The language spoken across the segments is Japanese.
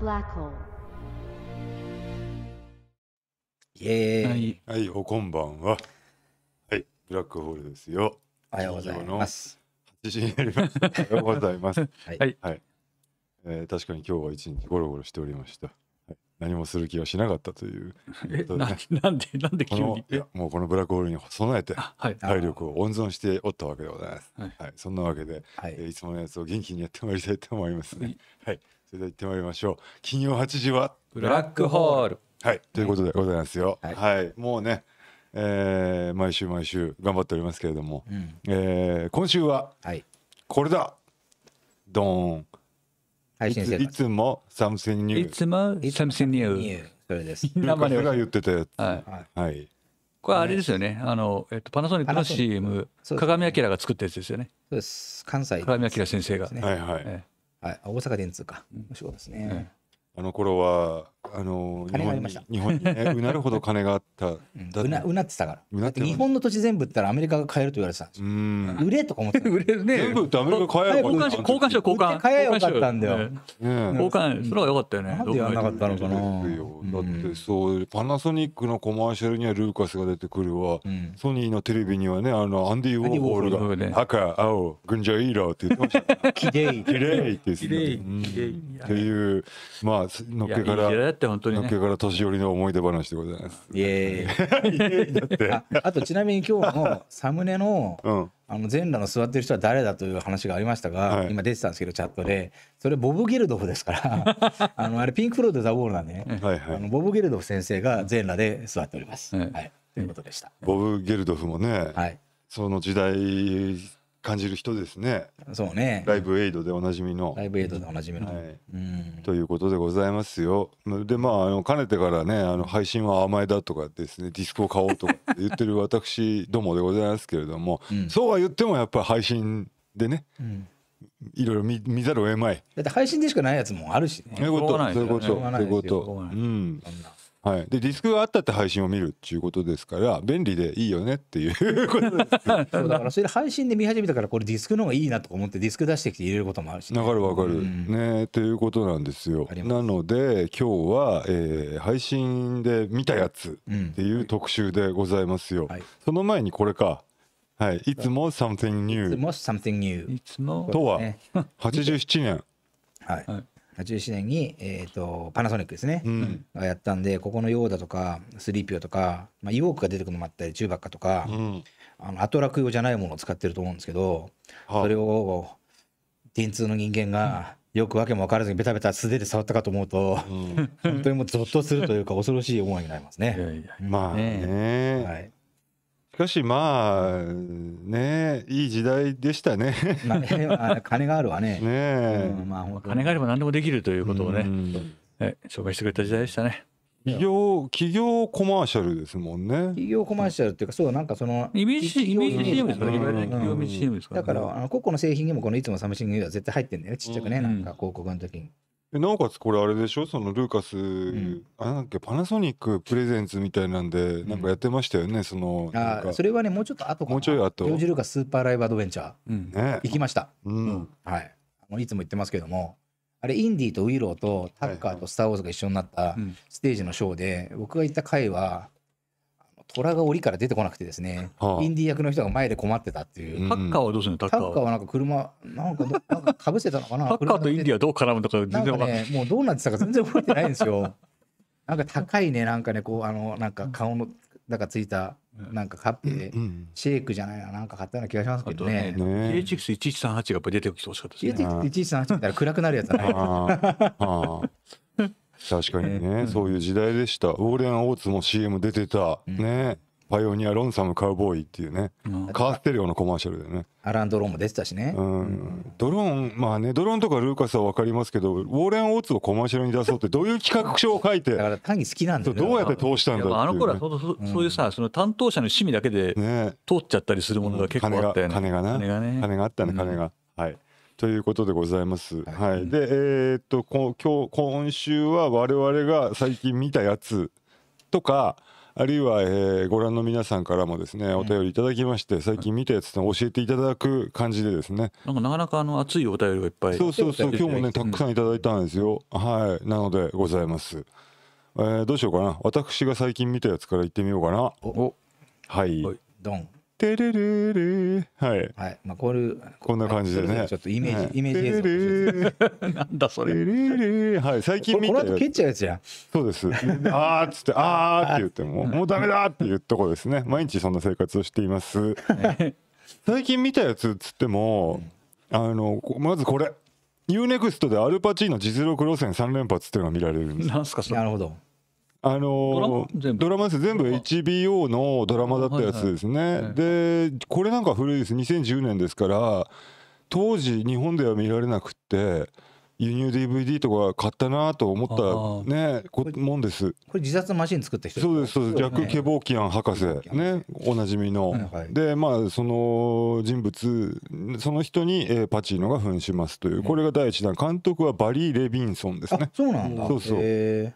black hole. イエーイ、はい、おこんばんは。はい、ブラックホールですよ。おはようございます。八時になりましおはようございます。はい、はい、えー。確かに今日は一日ゴロゴロしておりました。何もする気はしなかったというと、ね。え、なんで、なんで急にいや、もうこのブラックホールに備えて、体力を温存しておったわけでございます。はい、そんなわけで、はえいつものやつを元気にやってまいりたいと思いますね。はい。それでは行ってまいりましょう金曜8時はブラックホールはいということでございますよはい、はい、もうねえー、毎週毎週頑張っておりますけれども、うん、えー、今週はこれだ、はい、ドーン配信いつも s o m e t h i いつも something n それですみ んなが言ってたやつはい、はい、これあれですよねあの、えっと、パナソニックの CM 鏡明が作ったやつですよねそうです関西鏡明先生が、はいはい、ええはい、大阪電通か、うん、白いですね、あの頃はあの金がありました日本にねうなるほど金があっただうなうなってたからうなってた日本の土地全部ったらアメリカが買えると言われてたんですうん売れとか思ってた売れね全部ってアメリカ買えよ交換し交換しよう交換買えよかったんだよ、交換それはよかったよねなんでやなかったのかなだってそうパナソニックのコマーシャルにはルーカスが出てくるわ、うん、ソニーのテレビにはねあのアンディ・ウォーホールが赤青軍じゃいいろって言ってましたきれいきれいって言ってたっていうまあのっけから親って本当に、ね、から年寄りの思い出話でございます。いえいえ。あとちなみに今日のサムネの、うん、あの全裸の座ってる人は誰だという話がありましたが、はい、今出てたんですけどチャットで、それボブ・ギルドフですから、あのあれピンクフロードザ・ウォールなんでね、はいはい、あのボブ・ギルドフ先生が全裸で座っております。はい、はい、ということでした。ボブ・ギルドフもね、はい、その時代感じる人ですね。そうね。ライブエイドでおなじみの。ライブエイドでおなじみの。はい、うん。ということでございますよ。で、まあ、あの、かねてからね、あの、配信は甘えだとかですね、ディスクを買おうとか言ってる私どもでございますけれども、うん、そうは言ってもやっぱり配信でね、うん、いろいろ見見ざるを得まい。だって配信でしかないやつもあるしね。そういうこと、そういうこと、そういうこと。うん。はい、でディスクがあったって配信を見るっていうことですから便利でいいよねっていうことですそうだから それ配信で見始めたからこれディスクの方がいいなと思ってディスク出してきて入れることもあるし、ね、わかる分かる、うん、ねということなんですよなので今日は、えー、配信で見たやつっていう特集でございますよ、うんはい、その前にこれかはい、いつも something new いつもとは87年はい、はい17年に、えーと、パナソニックですね、うん、がやったんでここのヨーダとかスリーピオとか、まあ、イウォークが出てくるのもあったりチューバッカとか、うん、あのアトラク用じゃないものを使ってると思うんですけど、はあ、それを電通の人間が、よくわけも分からずにベタベタ素手で触ったかと思うと、うん、本当にもうゾッとするというか恐ろしい思いになりますね。いやいやまあね、はいかしまあねいい時代でしたね金があるわね。ね、うん、まあ金があれば何でもできるということをね、え紹介してくれた時代でしたね。企業企業コマーシャルですもんね。企業コマーシャルっていうか、そうなんかそのイメージ CM ですから、企業イメージ CM ですから、だからあの個々の製品にもこのいつもサムシングは絶対入ってんだよね、ちっちゃくね、なんか広告の時に。なおかつこれあれでしょそのルーカス、うんあれなんだっけパナソニックプレゼンツみたいなんでなんかやってましたよね、そのあそれはねもうちょっと後かなもうちょい後ジョージ・ルーカススーパーライブアドベンチャーうんね行きましたううんはいいつも言ってますけどもあれインディーとウィローとタッカーとスター・ウォーズが一緒になったステージのショーで僕が行った回は虎が檻から出てこなくてですね、はあ、インディ役の人が前で困ってたっていう。タッカーはどうするのタッカーは。なんか車、なんか、なんかかぶせたのかなタッカーとインディはどう絡むのか全然分かんない。ね、もうどうなってたか全然覚えてないんですよ。なんか高いね、なんかね、こう、あの、なんか顔の、なんかついた、なんかカップで、シェイクじゃないな、なんか買ったような気がしますけどね。JTX1138 がやっぱ出てきてほしかったですね。JTX1138 みたいな暗くなるやつだね。確かにね、そういう時代でしたウォーレン・オーツも CM 出てた、ねパイオニア・ロンサム・カウボーイっていうね、カーステよオのコマーシャルでねアラン・ドローンも出てたしね、うん、ドローンまあねドローンとかルーカスは分かりますけどウォーレン・オーツをコマーシャルに出そうってどういう企画書を書いてだから単に好きなんだ、ね、どうやって通したんだって、ね、あの頃はそそういうさその担当者の趣味だけで通っちゃったりするものが結構あったよね、ね、金がな金がね金があったね金が、はいということでございます。はい、はい、で、えー、っと今日今週は我々が最近見たやつとかあるいは、えー、ご覧の皆さんからもですねお便りいただきまして、最近見たやつを教えていただく感じでですねなんかなかなかあの熱いお便りがいっぱいそうそうそう今日もねたくさんいただいたんですよ、うん、はいなのでございます、えー、どうしようかな私が最近見たやつからいってみようかなおはい、はい、ドンてるるるはい。はい。まあ、これ、こんな感じでね。ちょっとイメージ、イメージ映像。なんだそれ。はい。最近見た。この後蹴っちゃうやつやん。そうです。あーっつって、あーって言っても、もうダメだっていうとこですね。毎日そんな生活をしています。最近見たやつっつっても、あの、まずこれ。ユーネクストでアルパチーノ実力路線三連発っていうのが見られるんです。なんすかそれ。なるほど。あのー、ドラマです全部 HBO のドラマだったやつですね、はいはい、でこれなんか古いです2010年ですから当時日本では見られなくて輸入 DVD とか買ったなと思ったねこもんですこれ自殺マシン作った人そうですそうです逆ケボーキアン博士ねおなじみの、はいでまあその人物その人に、えー、パチーノが扮しますというこれが第一弾監督はバリー・レビンソンですねそうなんだそうそう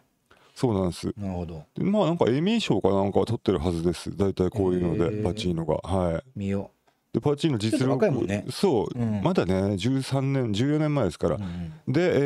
そうなんですなるほどまあなんかエミー賞かなんかは取ってるはずです大体こういうのでパチーノがはい見よでパチーノ実力、ね、そう、うん、まだね13年14年前ですから、うん、で、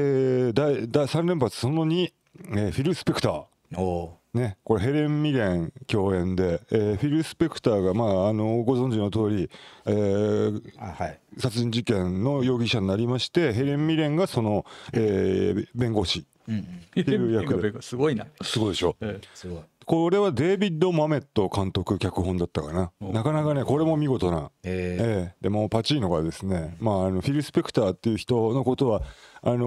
えー、第第3連発その2、えー、フィル・スペクターおね、これヘレン・ミレン共演で、えー、フィル・スペクターが、まあ、あのご存知の通り、えーはい、殺人事件の容疑者になりましてヘレン・ミレンがその、えー、弁護士っていう役で、すごいなすごいでしょ、えすごいこれはデイビッド・マメット監督脚本だったかななかなかねこれも見事な、ええー、でもパチーノがですね、まあ、あのフィル・スペクターっていう人のことはあの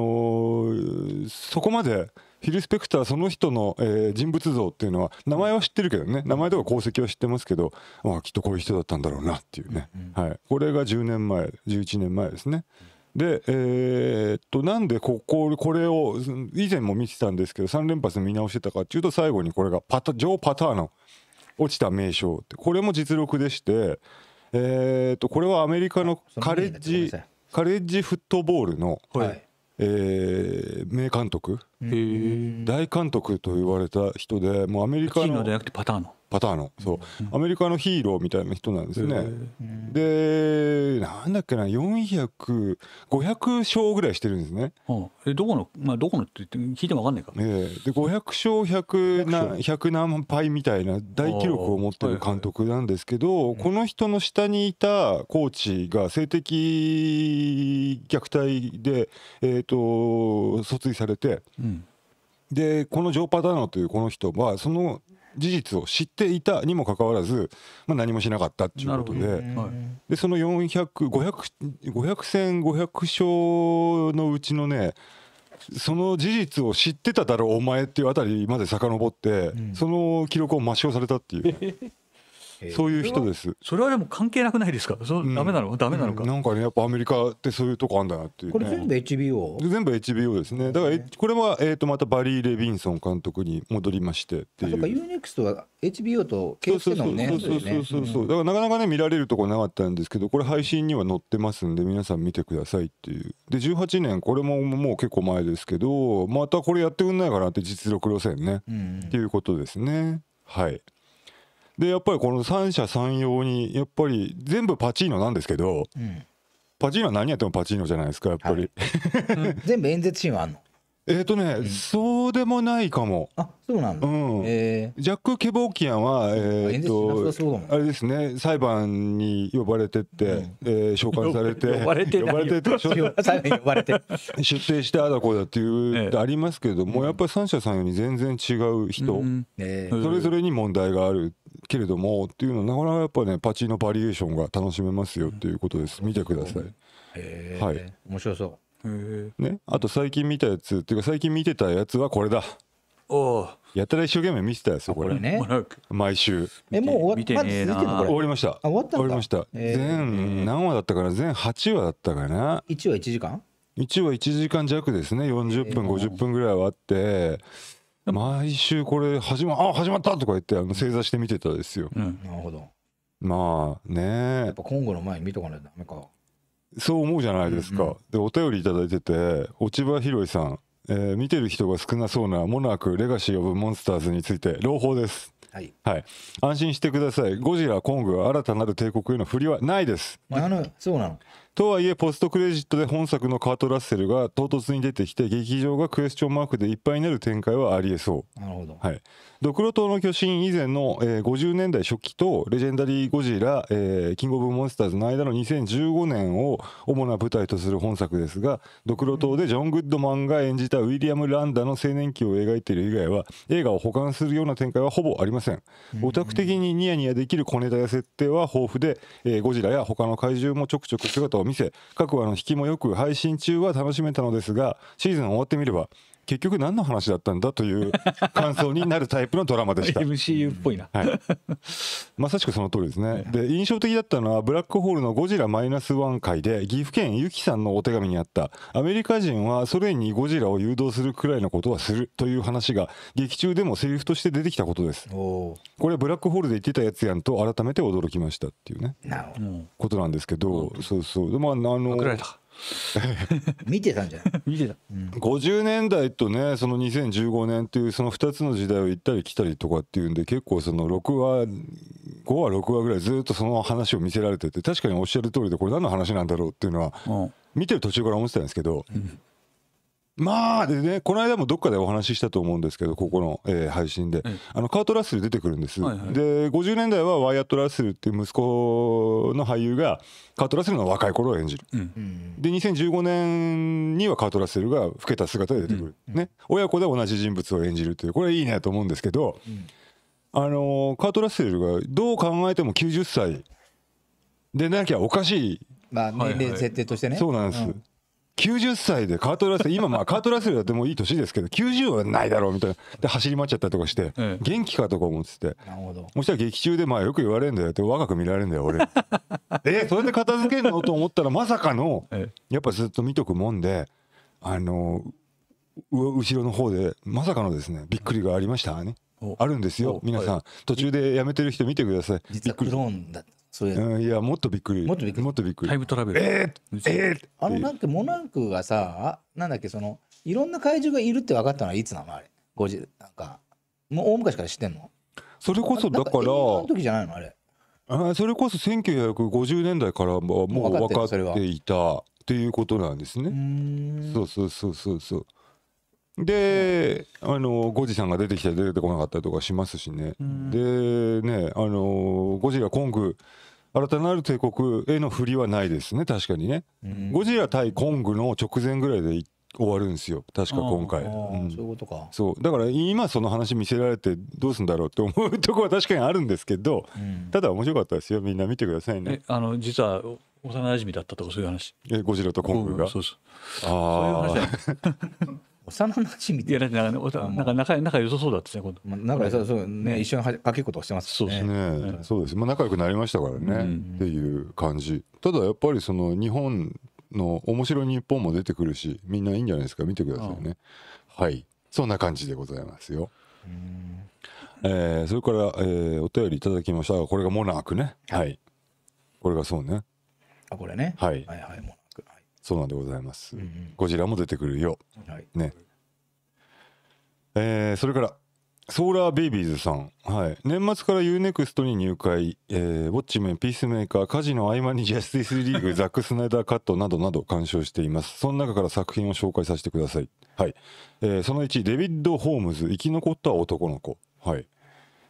ー、そこまでヒル・スペクターその人の、えー、人物像っていうのは名前は知ってるけどね名前とか功績は知ってますけど、まあ、きっとこういう人だったんだろうなっていうね、うん、はい、これが10年前11年前ですね。で、えー、っとなんでこここれを以前も見てたんですけど3連発見直してたかっていうと最後にこれがパタジョー・パターの落ちた名称ってこれも実録でして、えー、っとこれはアメリカのカレッジカレッジフットボールの、はいえー、名監督大監督と言われた人でもうアメリカのパターのそうアメリカのヒーローみたいな人なんですねでなんだっけな400500勝ぐらいしてるんですねえどこのまあどこのって聞いても分かんないかええで500勝100何100何敗みたいな大記録を持ってる監督なんですけどこの人の下にいたコーチが性的虐待でえっと訴追されてでこのジョー・パターノというこの人はその事実を知っていたにもかかわらず、まあ、何もしなかったっていうことででその400500戦500勝のうちのねその事実を知ってただろうお前っていうあたりまで遡って、うん、その記録を抹消されたっていう、そういう人ですそれはでも関係なくないですかそダなのだめなのか、ん、なんかねやっぱアメリカってそういうとこあんだなっていう、これ全部 HBO 全部 HBO ですねだからこれはえっ、とまたバリー・レビンソン監督に戻りましてそうか UNEXT は HBO とそうそうそうそうそう、だからなかなかね見られるとこなかったんですけどこれ配信には載ってますんで皆さん見てくださいっていうで18年これももう結構前ですけどまたこれやってくんないかなって実力路線ね、っていうことですねはいでやっぱりこの三者三様にやっぱり全部パチーノなんですけど、うん、パチーノは何やってもパチーノじゃないですかやっぱり、はい全部演説シーンはあんの えっ、ー、とね、うん、そうでもないかも。あ、そうなんだ。うん、えー、ジャック・ケボーキアンは、えっ、ー、と、あれですね、裁判に呼ばれてって、うん、えー、召喚されて、呼ばれて呼ばれて 呼ばれて出廷してあだこうだっていう、えー、ありますけれども、やっぱり三者三様に全然違う人、うん、それぞれに問題があるけれどもっていうのはなかなかやっぱねパチのバリエーションが楽しめますよっていうことです、見てください、うはい面白そうねあと最近見たやつっていうか最近見てたやつはこれだおやたら一生懸命見てたやつこれね毎週えもう終わりました終わった終わりました全何話だったかな全8話だったかな1話1時間1話1時間弱ですね40分50分ぐらいはあって、毎週これ始まあ始まったとか言ってあの正座して見てたですよ、うん、なるほどまあねやっぱ今後の前に見とかないとダメかそう思うじゃないですか、うんうん、でお便り頂いてて落葉ひろいさん、えー、見てる人が少なそうな「モナークレガシー・オブ・モンスターズ」について朗報ですはい、はい、安心してくださいゴジラコングは新たなる帝国への振りはないです、まあ、あのそうなのとはいえポストクレジットで本作のカート・ラッセルが唐突に出てきて劇場がクエスチョンマークでいっぱいになる展開はありえそうなるほど、はい、ドクロ島の巨神以前の、えー、50年代初期とレジェンダリー・ゴジラ、えー、キング・オブ・モンスターズの間の2015年を主な舞台とする本作ですがドクロ島でジョン・グッドマンが演じたウィリアム・ランダの青年期を描いている以外は映画を保管するような展開はほぼありませんオタク的にニヤニヤできる小ネタや設定は豊富で、えー、ゴジラや他の怪獣もちょくちょく姿をを見せ各話の引きもよく配信中は楽しめたのですがシーズン終わってみれば結局何の話だったんだという 感想になるタイプのドラマでした MCU っぽいな、はい、まさしくその通りですねで印象的だったのはブラックホールの「ゴジラマイナスワン回で岐阜県ゆきさんのお手紙にあったアメリカ人はソ連にゴジラを誘導するくらいのことはするという話が劇中でもセリフとして出てきたことですこれブラックホールで言ってたやつやんと改めて驚きましたっていうねことなんですけどそうそうでもあの 見てたんじゃない 見てた、うん、50年代とねその2015年というその2つの時代を行ったり来たりとかっていうんで結構その6話5話6話ぐらいずっとその話を見せられてて確かにおっしゃる通りでこれ何の話なんだろうっていうのは、見てる途中から思ってたんですけど、うんまあでねこの間もどっかでお話ししたと思うんですけどここの、えー、配信で、あのカート・ラッセル出てくるんです、はいはい、で50年代はワイアット・ラッセルっていう息子の俳優がカート・ラッセルの若い頃を演じる、うん、で2015年にはカート・ラッセルが老けた姿で出てくる、うん、ね、親子で同じ人物を演じるというこれいいねと思うんですけど、うん、あのカート・ラッセルがどう考えても90歳でなきゃおかしいまあ年齢設定としてね、はいはい、そうなんです、うん90歳でカートラッセル今まあカートラッセルだってもういい年ですけど90はないだろうみたいなで走り回っちゃったりとかして元気かとか思っててそしたら劇中でまあよく言われるんだよって若く見られるんだよ俺 えそれで片付けるのと思ったらまさかのやっぱずっと見とくもんであの後ろの方でまさかのですねびっくりがありましたねあるんですよ皆さん途中でやめてる人見てください実はクローンだったそれ、うん、いやもっとびっくりもっとびっくりもっとびっくりタイムトラベルえー、えー、あのなんかモナンクがさなんだっけそのいろんな怪獣がいるって分かったのはいつなのあれ五時なんかもう大昔から知ってんのそれこそだからあ時じゃないのあれあそれこそ1950年代からもう分かっていたっていうことなんですねそうそうそうそうそうで、あのゴジさんが出てきたり出てこなかったりとかしますしね、うん、でねあのゴジラコング新たなる帝国への振りはないですね確かにね、うん、ゴジラ対コングの直前ぐらいで終わるんですよ確か今回、うん、そういうことかそうだから今その話見せられてどうすんだろうって思うとこは確かにあるんですけど、うん、ただ面白かったですよみんな見てくださいねあの実は幼馴染だったとかそういう話えゴジラとコングがそうそうそういう話幼馴染みやなんか、ね、なんか仲仲良さそうだったねまあ、仲良さそうね、ね、一緒にかけっことしてますそうですね、ね、そうです、まあ、仲良くなりましたからね、うん、っていう感じただやっぱりその日本の面白い日本も出てくるしみんないいんじゃないですか見てくださいねはいそんな感じでございますよえー、それから、えー、お便りいただきましたこれがモナークねはい、はい、これがそうねあこれねはいはいはいそうなんでございます、うんうん、ゴジラも出てくるよ、はい、ねえー、それからソーラーベイビーズさん、はい、年末からユーネクストに入会、えー、ウォッチメンピースメーカー家事の合間にジャスティスリーグザック・スナイダーカットなどなど鑑賞していますその中から作品を紹介させてください、はいえー、その1デビッド・ホームズ生き残った男の子、はい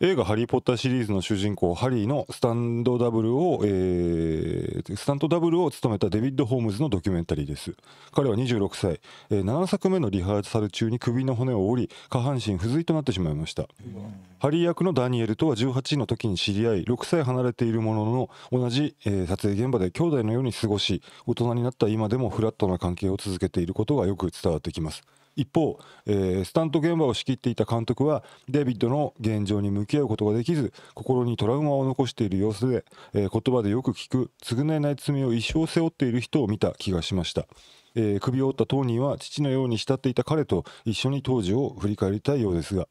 映画「ハリー・ポッター」シリーズの主人公ハリーのスタンドダブルを、えー、スタンドダブルを務めたデビッド・ホームズのドキュメンタリーです彼は26歳、えー、7作目のリハーサル中に首の骨を折り下半身不随となってしまいました、ハリー役のダニエルとは18の時に知り合い6歳離れているものの同じ、えー、撮影現場で兄弟のように過ごし大人になった今でもフラットな関係を続けていることがよく伝わってきます一方、えー、スタント現場を仕切っていた監督はデビッドの現状に向き合うことができず心にトラウマを残している様子で、えー、言葉でよく聞く償えない罪を一生背負っている人を見た気がしました、えー、首を折った当人は父のように慕っていた彼と一緒に当時を振り返りたいようですが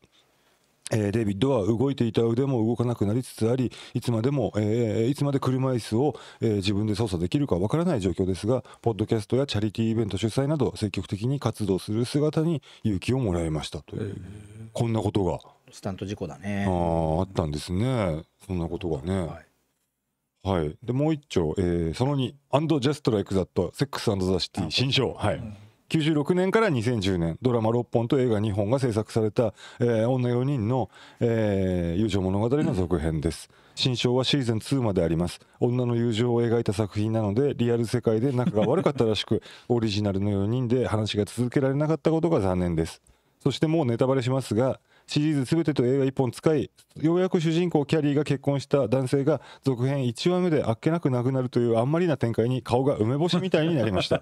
えー、デビッドは動いていた腕も動かなくなりつつありいつまでも、えー、いつまで車椅子を、えー、自分で操作できるかわからない状況ですがポッドキャストやチャリティーイベント主催など積極的に活動する姿に勇気をもらいましたというこんなことがスタント事故だねああったんですねそんなことがね。はいはい、でもう一丁、えー、その2「アンド・ Just Like That Sex and the City」新章はい。うん96年から2010年ドラマ6本と映画2本が制作された、えー、女4人の、えー、友情物語の続編です。新章はシーズン2まであります女の友情を描いた作品なのでリアル世界で仲が悪かったらしく オリジナルの4人で話が続けられなかったことが残念ですそしてもうネタバレしますがシリーズ全てと映画1本使いようやく主人公キャリーが結婚した男性が続編1話目であっけなく亡くなるというあんまりな展開に顔が梅干しみたいになりました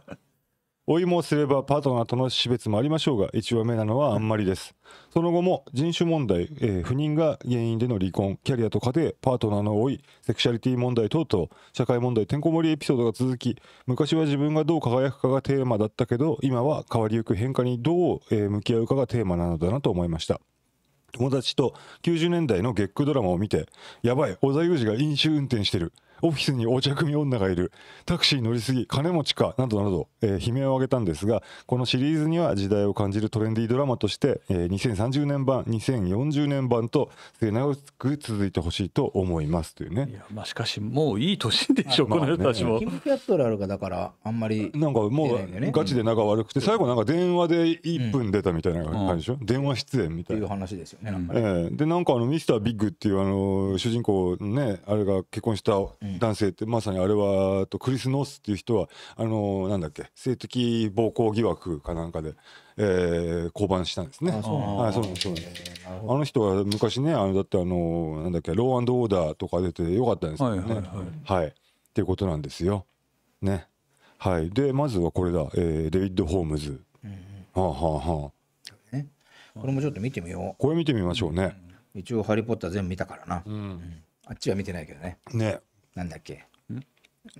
老いもすればパートナーとの死別もありましょうが1話目なのはあんまりですその後も人種問題、えー、不妊が原因での離婚キャリアと家庭パートナーの老いセクシャリティ問題等々社会問題てんこ盛りエピソードが続き昔は自分がどう輝くかがテーマだったけど今は変わりゆく変化にどう、えー、向き合うかがテーマなのだなと思いました友達と90年代のゲックドラマを見てやばい小田裕二が飲酒運転してるオフィスにお着組女がいるタクシー乗りすぎ金持ちかなどなど、えー、悲鳴を上げたんですがこのシリーズには時代を感じるトレンディードラマとして、えー、2030年版2040年版と末永く続いてほしいと思いますというねいやまあしかしもういい年でしょ、この人たちもキム・キャットラルがだからあんまり、ね、なんかもうガチで仲悪くて、最後なんか電話で1分出たみたいな感じでしょ、うんうん、電話出演みたいなっていう話ですよねなんかね、えー、でなんかあのミスタービッグっていうあの主人公ねあれが結婚した、うん男性って、まさにあれはとクリス・ノースっていう人はあのなんだっけ性的暴行疑惑かなんかで、えー、降板したんですね。あそうなんです、ね、あの人は昔ねあのだってあのなんだっけローアンドオーダーとか出てよかったんですけどね。はい、はいはい、っていうことなんですよ。ね。はい、でまずはこれだ、えー、デビッド・ホームズ。うんはあ、はあはあ、これもちょっと見てみようこれ見てみましょうね、うん、一応「ハリー・ポッター」全部見たからな、うん、あっちは見てないけどねねなんだっけ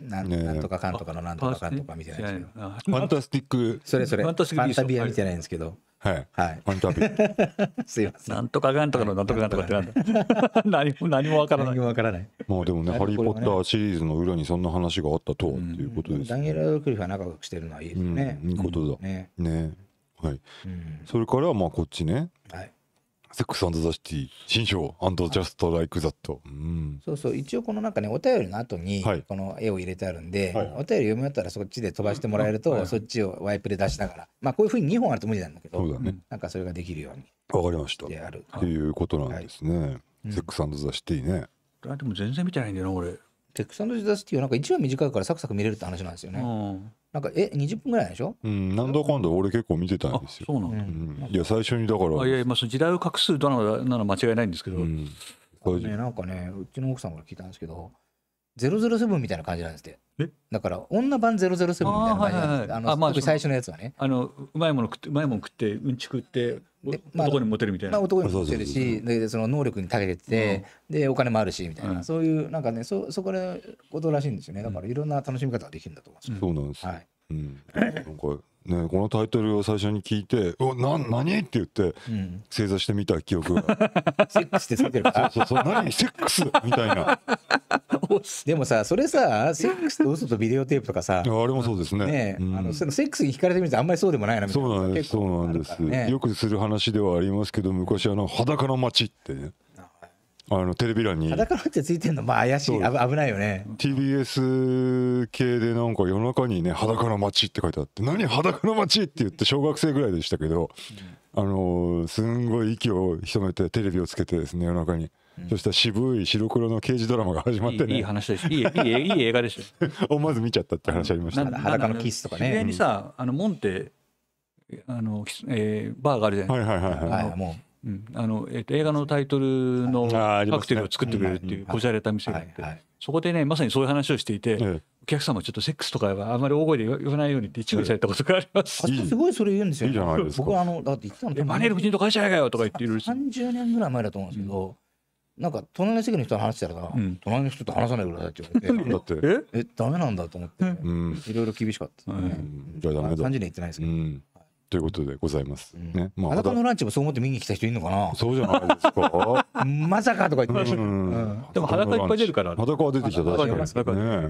なんなんとかかんとかのなんとかかんとかみたいなやつファンタスティックそれそれファンタスティックファンタビア見てないんですけどはいはいファンタビア すいませんなんとかかんとかのなんとかかんとかってなんだ何も何もわからない何もわからないまあでもね「ハリー・ポッター」シリーズの裏にそんな話があったとは、っていうことです、ね、ダニエル・ラドクリフは仲良くしてるのはいいですね、うん、いいことだねねはい、うん、それからまあこっちねはいセックスザシティ新章アンドジャストライクザット。そうそう一応この中ねお便りの後にこの絵を入れてあるんで、はい、お便り読み終わったらそっちで飛ばしてもらえると、はい、そっちをワイプで出しながら、まあこういうふうに2本あると無理なんだけど、ね、なんかそれができるように。わかりました。であるっていうことなんですね。はいセックスザシティね。あでも全然見てないんだよな俺。セックスザシティはなんか一番短いからサクサク見れるって話なんですよね。うんなんかえ20分ぐらいでしょうんなんだかんだ俺結構見てたんですよそうなんだ、うん、いや最初にだからあいやまあその時代を隠すドラマなら間違いないんですけど、うん、ねなんかねうちの奥さんから聞いたんですけど007みたいな感じなんですってだから女版007みたいな感じなあ,、の、いあ最初のやつはねあのうまいもの食ってうまいもの食ってうんち食ってまあ、男にモテるみたいな、まあ、男にモテるしでその能力に長けてて、うん、でお金もあるしみたいな、うん、そういうなんかねそそこでことらしいんですよねだからいろんな楽しみ方ができるんだと思いますうん、そうなんです、はいうん、なんかね、このタイトルを最初に聞いて「おな何?」って言って、正座してみた記憶が「セックス」ってつけてるからそうそうそう「何セックス」みたいな でもさそれさセックスと嘘とビデオテープとかさあれもそうですねね、うん、あのそのセックスに惹かれてみるとあんまりそうでもないなみたいなそうなんです、ね、そうなんですよくする話ではありますけど昔あの「裸の街」ってねあのテレビ欄に裸のってついてるのまあ怪しい危ないよね TBS 系でなんか夜中にね「裸の街」って書いてあって「何裸の街」って言って小学生ぐらいでしたけど、あのすんごい息を潜めてテレビをつけてですね夜中に。そしたら渋い白黒の刑事ドラマが始まってねいいいい話でしいいいいいい映画でしょ 思わず見ちゃったって話ありました裸のキスとかね自にさあの門ってあの、えー、バーがあるじゃないですか、はいはいはいはい、もううん、あのえー、と映画のタイトルのカクテルを作ってくれるっていうこじゃれた店があって、そこでねまさにそういう話をしていて、お客様ちょっとセックスとかはあんまり大声で言わないようにって注意されたことがあります、すごいそれ言うんですよ、ね、僕はあのだって言ってたのマネール夫人と会社やがよとか言っている30年ぐらい前だと思うんですけど、なんか隣の席の人と話してたら、隣の人と話さないぐらいだって言われてだっダメなんだと思って、いろいろ厳しかった、ねうん、じゃダメだ30年言ってないですけど、ということでございます、うん、ね、まあ、裸のランチもそう思って見に来た人いるのかなそうじゃないですか まさかとか言って、うんうん、でも裸いっぱい出るから裸は出てきた確かにね、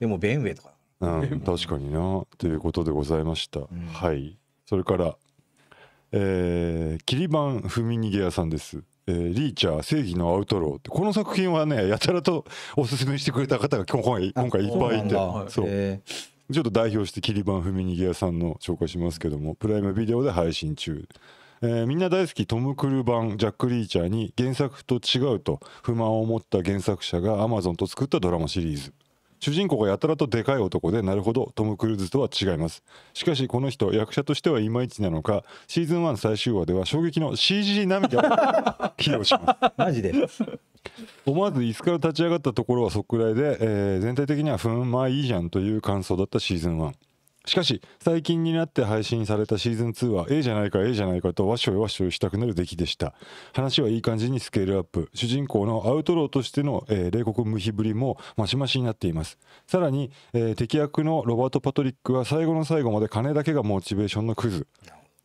でもベンウェイとか、うん、確かになということでございました、はいそれからえー、キリバン踏み逃げ屋さんです、えー、リーチャー正義のアウトローってこの作品はねやたらとおすすめしてくれた方が今回今回いっぱいいてそう、えーちょっと代表してキリバン・踏みにぎやさんの紹介しますけどもプライムビデオで配信中、えー、みんな大好きトム・クルー版ジャック・リーチャーに原作と違うと不満を持った原作者がアマゾンと作ったドラマシリーズ主人公がやたらとでかい男でなるほどトム・クルーズとは違いますしかしこの人役者としてはいまいちなのかシーズン1最終話では衝撃の CG 涙を 披露しますマジで思わず椅子から立ち上がったところはそっくらいで、えー、全体的にはふんまあいいじゃんという感想だったシーズン1しかし最近になって配信されたシーズン2は A じゃないか A じゃないかとわしょいわしょいしたくなる出来でした話はいい感じにスケールアップ主人公のアウトローとしての、えー、冷酷無比ぶりもマシマシになっていますさらに、えー、敵役のロバート・パトリックは最後の最後まで金だけがモチベーションのクズ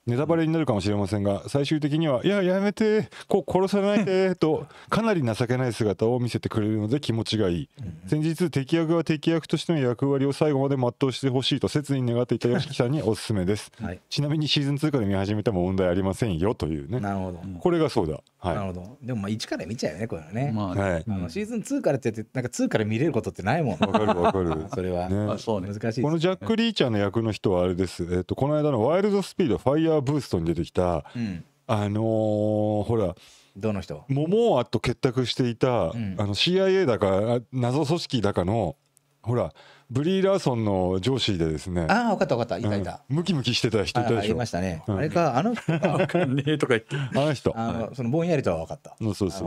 ネタバレになるかもしれませんが最終的には「いややめてこう殺さないで」とかなり情けない姿を見せてくれるので気持ちがいい先日敵役は敵役としての役割を最後まで全うしてほしいと切に願っていた y o さんにおすすめです、はい、ちなみにシーズン2から見始めても問題ありませんよというねなるほどこれがそうだ、はい、なるほどでもまあ1から見ちゃうよねこれはね、まあ、はい、あのシーズン2からってやってなんか2から見れることってないもんわかるわかる それは、ね、そう、ね、難しい、ね、このジャック・リーチャーの役の人はあれです、えっとこの間の「ワイルドスピードファイヤアブーストに出てきた、うん、あのー、ほらどの人モモアと結託していた、うん、あの CIA だか謎組織だかのほらブリー・ラーソンの上司でですねああ分かった分かったいたいた、うん、ムキムキしてた人いたでしょいましたね、うん、あれかあの人分かんねえとか言ってあの人あの、はい、そのぼんやりとは分かったそうそうそ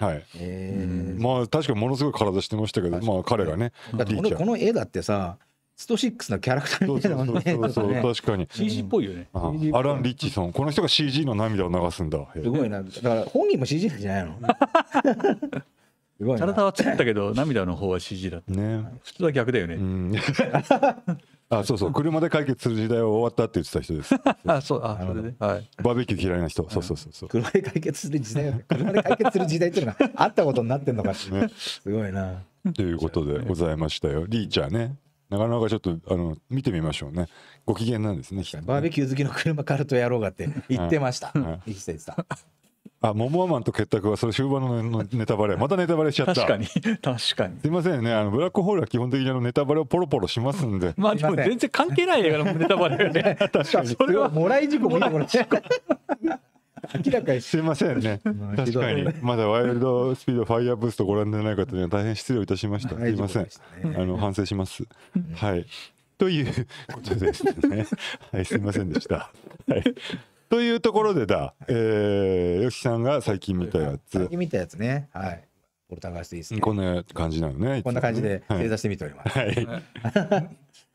うはい、えー、まあ確かにものすごい体してましたけどまあ彼がね、だってこの絵だってさストシックスのキャラクターみたいなもんね。そうそうそう確かに。CG っぽいよね。アラン・リッチさん、この人が CG の涙を流すんだ。すごいな。だから本人も CG なんじゃないのすごい体は作ったけど、涙の方は CG だった。ね。普通は逆だよね。うん、あ、そうそう。車で解決する時代は終わったって言ってた人です。あ、そう、あ、それで、ね、はい。バーベキュー嫌いな人。そうそうそうそう。車で解決する時代、車で解決する時代っていうのがあったことになってんのかしら、ね。すごいな。ということでございましたよ。リーチャーね。なかなかちょっとあの見てみましょうねご機嫌なんですねバーベキュー好きの車カルトやろうがって言ってました、はい生きさんあモモアマンと結託はその終盤のネタバレまたネタバレしちゃった確かに確かにすいませんねあのブラックホールは基本的にあのネタバレをポロポロしますんでまあでも全然関係ない映画のネタバレよね確かにそれはもらい事故もいいころ明らかに。すいませんね。確かに。まだワイルドスピード、ファイヤーブーストご覧でない方には大変失礼いたしました。すいません。あの、反省します。はい。ということですね。はい、すいませんでした。はい。というところでだ、えー、よしさんが最近見たやつ。最近見たやつね。はい。こしていいですね。こんな感じなのね。こんな感じで正座してみております。はい。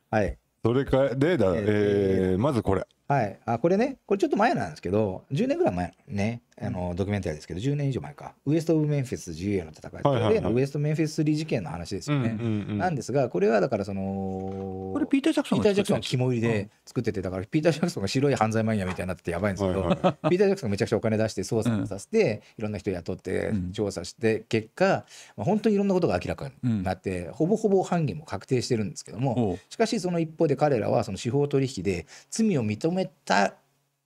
はい。それか、でだ、えー、まずこれ。はい。あ、これね、これちょっと前なんですけど、10年ぐらい前ね、あの、ドキュメンタリーですけど、10年以上前か。ウエスト・オブ・メンフィス自由への戦いい、はいはいウエスト・メンフィス3事件の話ですよね、うんうんうん。なんですが、これはだからその、これピーター・ジャクソンがピーター・ジャクソン肝入りで作ってて、だからピーター・ジャクソンが白い犯罪マニアみたいになっててやばいんですけど、はいはい、ピーター・ジャクソンがめちゃくちゃお金出して捜査させて、うん、いろんな人雇って調査して、結果、まあ、本当にいろんなことが明らかになって、うん、ほぼほぼ犯人も確定してるんですけども、しかしその一方で彼らはその司法取引で罪を認めめた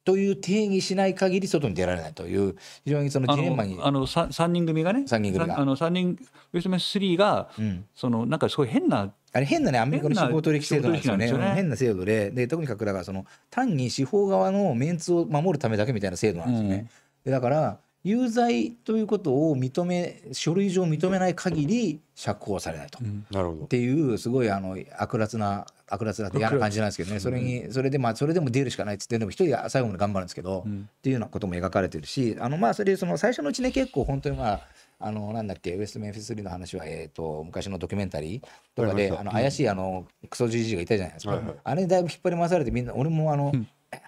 という定義しない限り外に出られないという非常にそのジレンマにあのあ3人組がね3人組があの3人要するに3が、うん、そのなんかすごい変なあれ変なねアメリカの司法取引制度なんですよね、ね、変な制度でで特にかくだからその単に司法側のメンツを守るためだけみたいな制度なんですよね、うん、だから有罪ということを認め書類上認めない限り釈放されないと、うん、っていうすごいあの悪辣な悪辣だって嫌な感じなんですけどねそれにそれでまあそれでも出るしかないっつってでも一人最後まで頑張るんですけど、っていうようなことも描かれてるしあのまあそれその最初のうちね結構本当にまああのなんだっけウエストメンフィス3の話は、えと、昔のドキュメンタリーとかであの怪しいあのクソじじいがいたじゃないですか、あれだいぶ引っ張り回されてみんな俺もあの、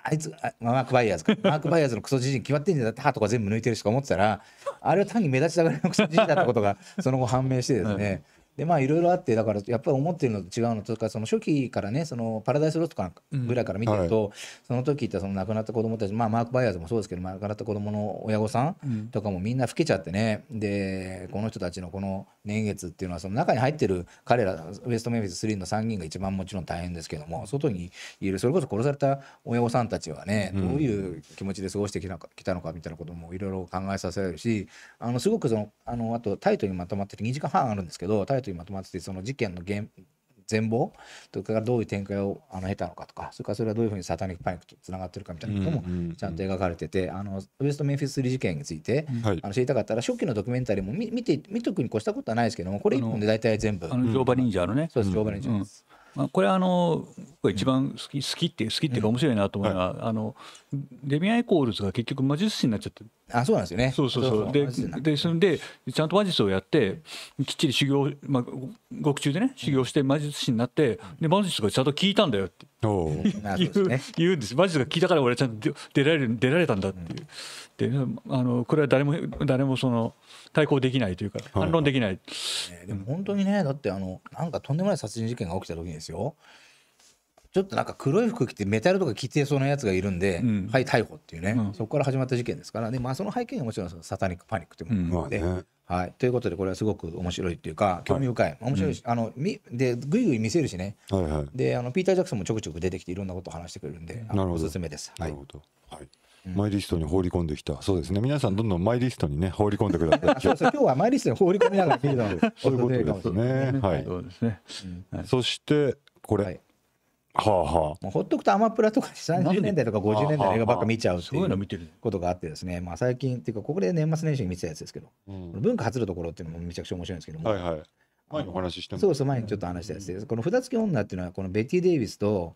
あいつマーク・バイヤーズか マーク・バイヤーズのクソじじい決まってんじゃんだって歯とか全部抜いてるしか思ってたらあれは単に目立ちたがりのクソじじいだったことが その後判明してですね、でまあいろいろあってだからやっぱり思ってるのと違うのとかその初期からねそのパラダイスロストかぐらいから見てると、うんはい、その時ってその亡くなった子供たちまあマーク・バイアーズもそうですけど亡くなった子供の親御さんとかもみんな老けちゃってね、うん、でこの人たちのこの年月っていうのはその中に入ってる彼らウエストメンフィス3の3人が一番もちろん大変ですけども外にいるそれこそ殺された親御さんたちはね、どういう気持ちで過ごしてきたのかみたいなこともいろいろ考えさせられるしあのすごくそのあのあとタイトルにまとまってて2時間半あるんですけどタイトルまとまっててその事件の現全貌とかどういう展開をあの経たのかとかそれからそれはどういうふうにサタニックパニックとつながってるかみたいなこともちゃんと描かれててあのウエストメンフィス3事件について、はい、あの知りたかったら初期のドキュメンタリーも見見て見とくに越したことはないですけどもこれ一本で大体全部あのジョーバリンジャーのねそうですジョーバリンジャーです、まあ、これあの僕が一番好き好きって好きっていうか面白いなと思うのは、あのデミアン・エコールズが結局魔術師になっちゃってあそうなんですよねそうそうそうででそんでちゃんと魔術をやってきっちり修行、まあ、獄中でね修行して魔術師になってで魔術がちゃんと聞いたんだよって言う,、言うんです魔術が聞いたから俺ちゃんと出られる出られたんだっていう、であのこれは誰も誰もその対抗できないというか反論できない、はでも本当にねだってあのなんかとんでもない殺人事件が起きた時にですよちょっとなんか黒い服着てメタルとか着てそうなやつがいるんで、うん、はい逮捕っていうね、うん、そこから始まった事件ですからで、まあ、その背景がもちろんサタニックパニックというもので、うんね、はい、ということでこれはすごく面白いっていうか興味深い、はい、面白いし、あのみでぐいぐい見せるしね、はいはい、であのピーター・ジャクソンもちょくちょく出てきていろんなことを話してくれるんでおすすめです。はい、なるほどはいマイリストに放り込んできた。そうですね。皆さんどんどんマイリストにね放り込んでください。そうそう今日はマイリストに放り込みながら見るので、そういうことですね。はい。そうですね。そしてこれ、はい、はあはあ、もうほっとくとアマプラとか30年代とか50年代の映画ばっか見ちゃうっていうことがあってですね、まあ、最近っていうかここで年末年始に見てたやつですけど、うん、文化発るところっていうのもめちゃくちゃ面白いんですけども、はいはい、前にお話ししてそうそう前にちょっと話したやつで、うん、この「ふたつき女」っていうのはこのベティ・デイビスと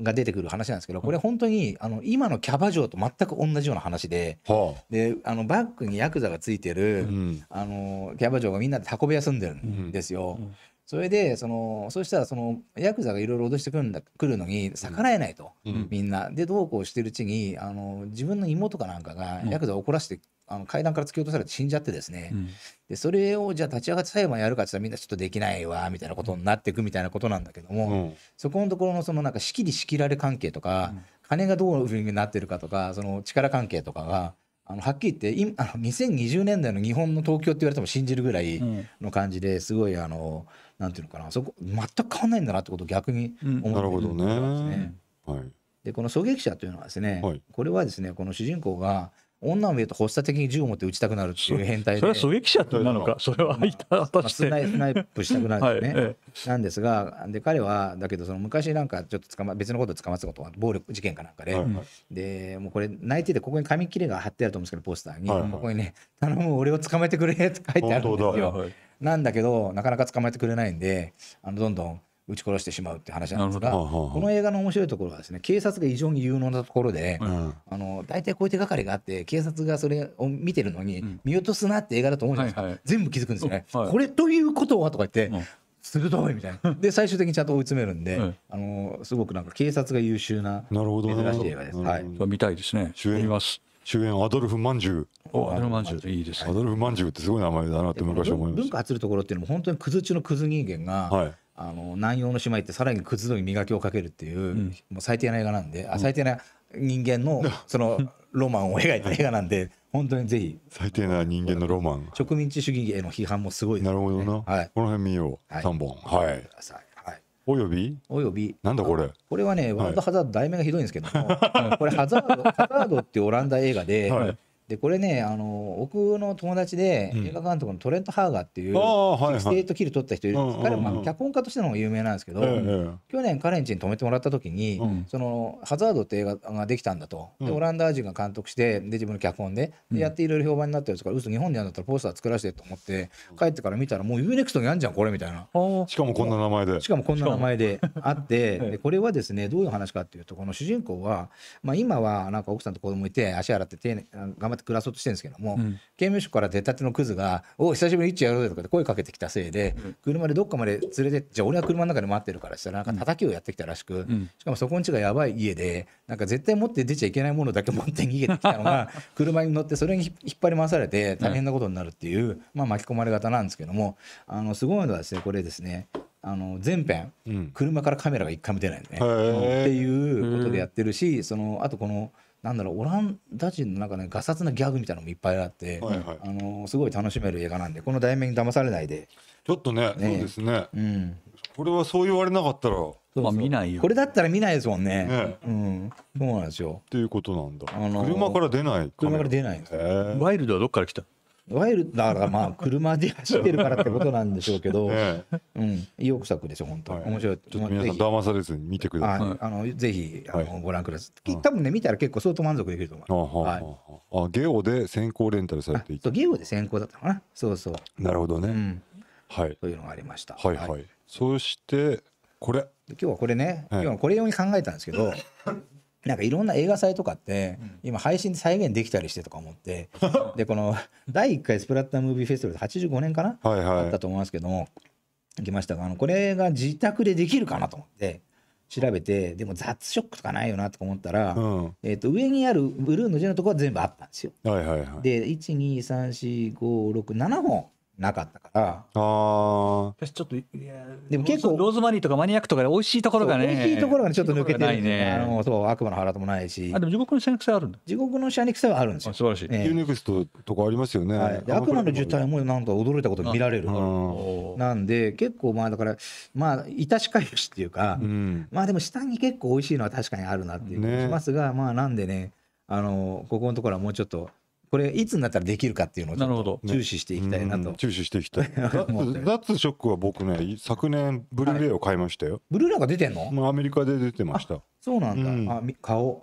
が出てくる話なんですけどこれ本当にあの今のキャバ嬢と全く同じような話ではであのバッグにヤクザがついてる、うん、あのキャバ嬢がみんなで運び屋住んでるんですよ。うんそれでそのそうしたらそのヤクザがいろいろ脅してくるんだ来るのに逆らえないと、うん、みんなでどうこうしてるうちにあの自分の妹かなんかがヤクザを怒らせて、あの階段から突き落とされて死んじゃってですね、うん、でそれをじゃあ立ち上がって裁判やるかって言ったらみんなちょっとできないわみたいなことになっていくみたいなことなんだけども、そこのところのそのなんか仕切り仕切られ関係とか、金がどういうふうになってるかとかその力関係とかが。あのはっきり言って今あの2020年代の日本の東京って言われても信じるぐらいの感じですごいあの、うんなんていうのかなそこ全く変わんないんだなってことを逆に思ってるんですね。はい、でこの狙撃者というのはですね、はい、これはですねこの主人公が女を見ると発作的に銃を持って撃ちたくなるっていう変態でそれは狙撃者というのかそれは相手果たして、まあ、スナイプしたくなるんですね、はい、なんですがで彼はだけどその昔なんかちょっと捕ま別のことで捕まったことは暴力事件かなんかで、はいはい、でもうこれ泣いててここに紙切れが貼ってあると思うんですけどポスターに、はいはい、ここにね「頼む俺を捕まえてくれ」って書いてあるんですよ。はいはいなんだけどなかなか捕まえてくれないんであのどんどん撃ち殺してしまうって話なんですが、この映画の面白いところはですね警察が異常に有能なところで、うん、あの大体こういう手がかりがあって警察がそれを見てるのに、見落とすなって映画だと思うんですが、うんはいはい、全部気づくんですよね、はい、これということはとか言って、うん鋭いみたいなで最終的にちゃんと追い詰めるんで、あのすごくなんか警察が優秀ななるほど珍しい映画です、はい、見たいですね見ます主演アドルフ・マンジュアドルフ・マンジュいいですアドルフ・マンジュってすごい名前だなって昔思いました文化集るところっていうのも本当にクズ中のクズ人間が、はい、あの南洋の島行ってさらにクズ度に磨きをかけるっていううん、もう最低な映画なんで、うん、あ最低な人間の そのロマンを描いた映画なんで本当にぜひ最低な人間のロマン植民地主義への批判もすごい、ね、なるほどな、はい、この辺見よう、は3本はい、はいおよびおよびなんだこれこれはねワールドハザード題名がひどいんですけども、は い、これハザードハザードっていうオランダ映画で、はいでこれねあの僕の友達で映画監督のトレント・ハーガーっていう、うん、ステート・キル撮った人いるんです、はいはい、彼はまあ脚本家としての有名なんですけど、去年カレンチに泊めてもらった時に、うん、そのハザードって映画ができたんだと、でオランダ人が監督してで自分の脚本ででやっていろいろ評判になったやつから、うん、嘘日本でやるんだったらポスター作らせてと思って帰ってから見たらもう UNEXT にあんじゃんこれみたいなしかもこんな名前でしかもこんな名前であって でこれはですねどういう話かっていうとこの主人公は、まあ、今はなんか奥さんと子供いて足洗って丁寧頑張ってって暮らそうとしてるんですけども、うん、刑務所から出たてのクズが「お久しぶりに一致やろうぜ」とかって声かけてきたせいで、車でどっかまで連れてじゃあ俺は車の中で待ってるからしたらなんか叩きをやってきたらしく、しかもそこんちがやばい家でなんか絶対持って出ちゃいけないものだけ持って逃げてきたのが 車に乗ってそれに引っ張り回されて大変なことになるっていう、うん、まあ、巻き込まれ方なんですけどもあのすごいのはですねこれですねあの前編、車からカメラが一回も出ないんね、っていうことでやってるしそのあとこの。なんだろうオランダ人のなんかねがさつなギャグみたいなのもいっぱいあって、はいはい、あのすごい楽しめる映画なんでこの題名に騙されないでちょっとね、ね、そうですね、うん、これはそう言われなかったらそうまあ見ないよこれだったら見ないですもんね、ね、うんそうなんですよっていうことなんだ、あのー、車から出ない車から出ないワイルドはどっから来たワイルドだからまあ車で走ってるからってことなんでしょうけど、ええ、うん意欲作ですよ本当、はい、面白いちょっと皆さん騙されずに見てくださいああのぜひあの、はい、ご覧ください多分ね見たら結構相当満足できると思うはい、あゲオで先行レンタルされていたゲオで先行だったかなそうそうなるほどね、うん、はいというのがありましたはいはい、はい、そしてこれ今日はこれね、今日はこれ用に考えたんですけど なんかいろんな映画祭とかって、今配信で再現できたりしてとか思って でこの第1回スプラッタームービーフェスティバル85年かな、はいはい、だったと思いますけども行きましたがあのこれが自宅でできるかなと思って調べてでも雑ショックとかないよなとか思ったら、うん、えー、と上にあるブルーの字のとこは全部あったんですよ。はいはいはい、で1234567本なかったから。ああ。ちょっと、でも結構。ローズマリーとかマニアックとかで美味しいところがね。美味しいところがちょっと抜けてるね。あの、そう、悪魔の腹ともないし。あ、でも地獄のシャニクセあるんだ。地獄のシャニクセはあるんですよ。素晴らしい。ユーネクストとかありますよね。はい、悪魔の受体もなんか驚いたこと見られるなんで、結構まあだから、まあ、いたしかよしっていうか、うん、まあでも下に結構美味しいのは確かにあるなっていう気がしますが、ね、まあなんでね、あの、ここのところはもうちょっと、これいつになったらできるかっていうのをなるほど注視していきたいなと、ね、注視していきたいザ ッツショックは僕ね昨年ブルーレイを買いましたよ、ブルーレイが出てんのアメリカで出てましたそうなんだ、うん、あ顔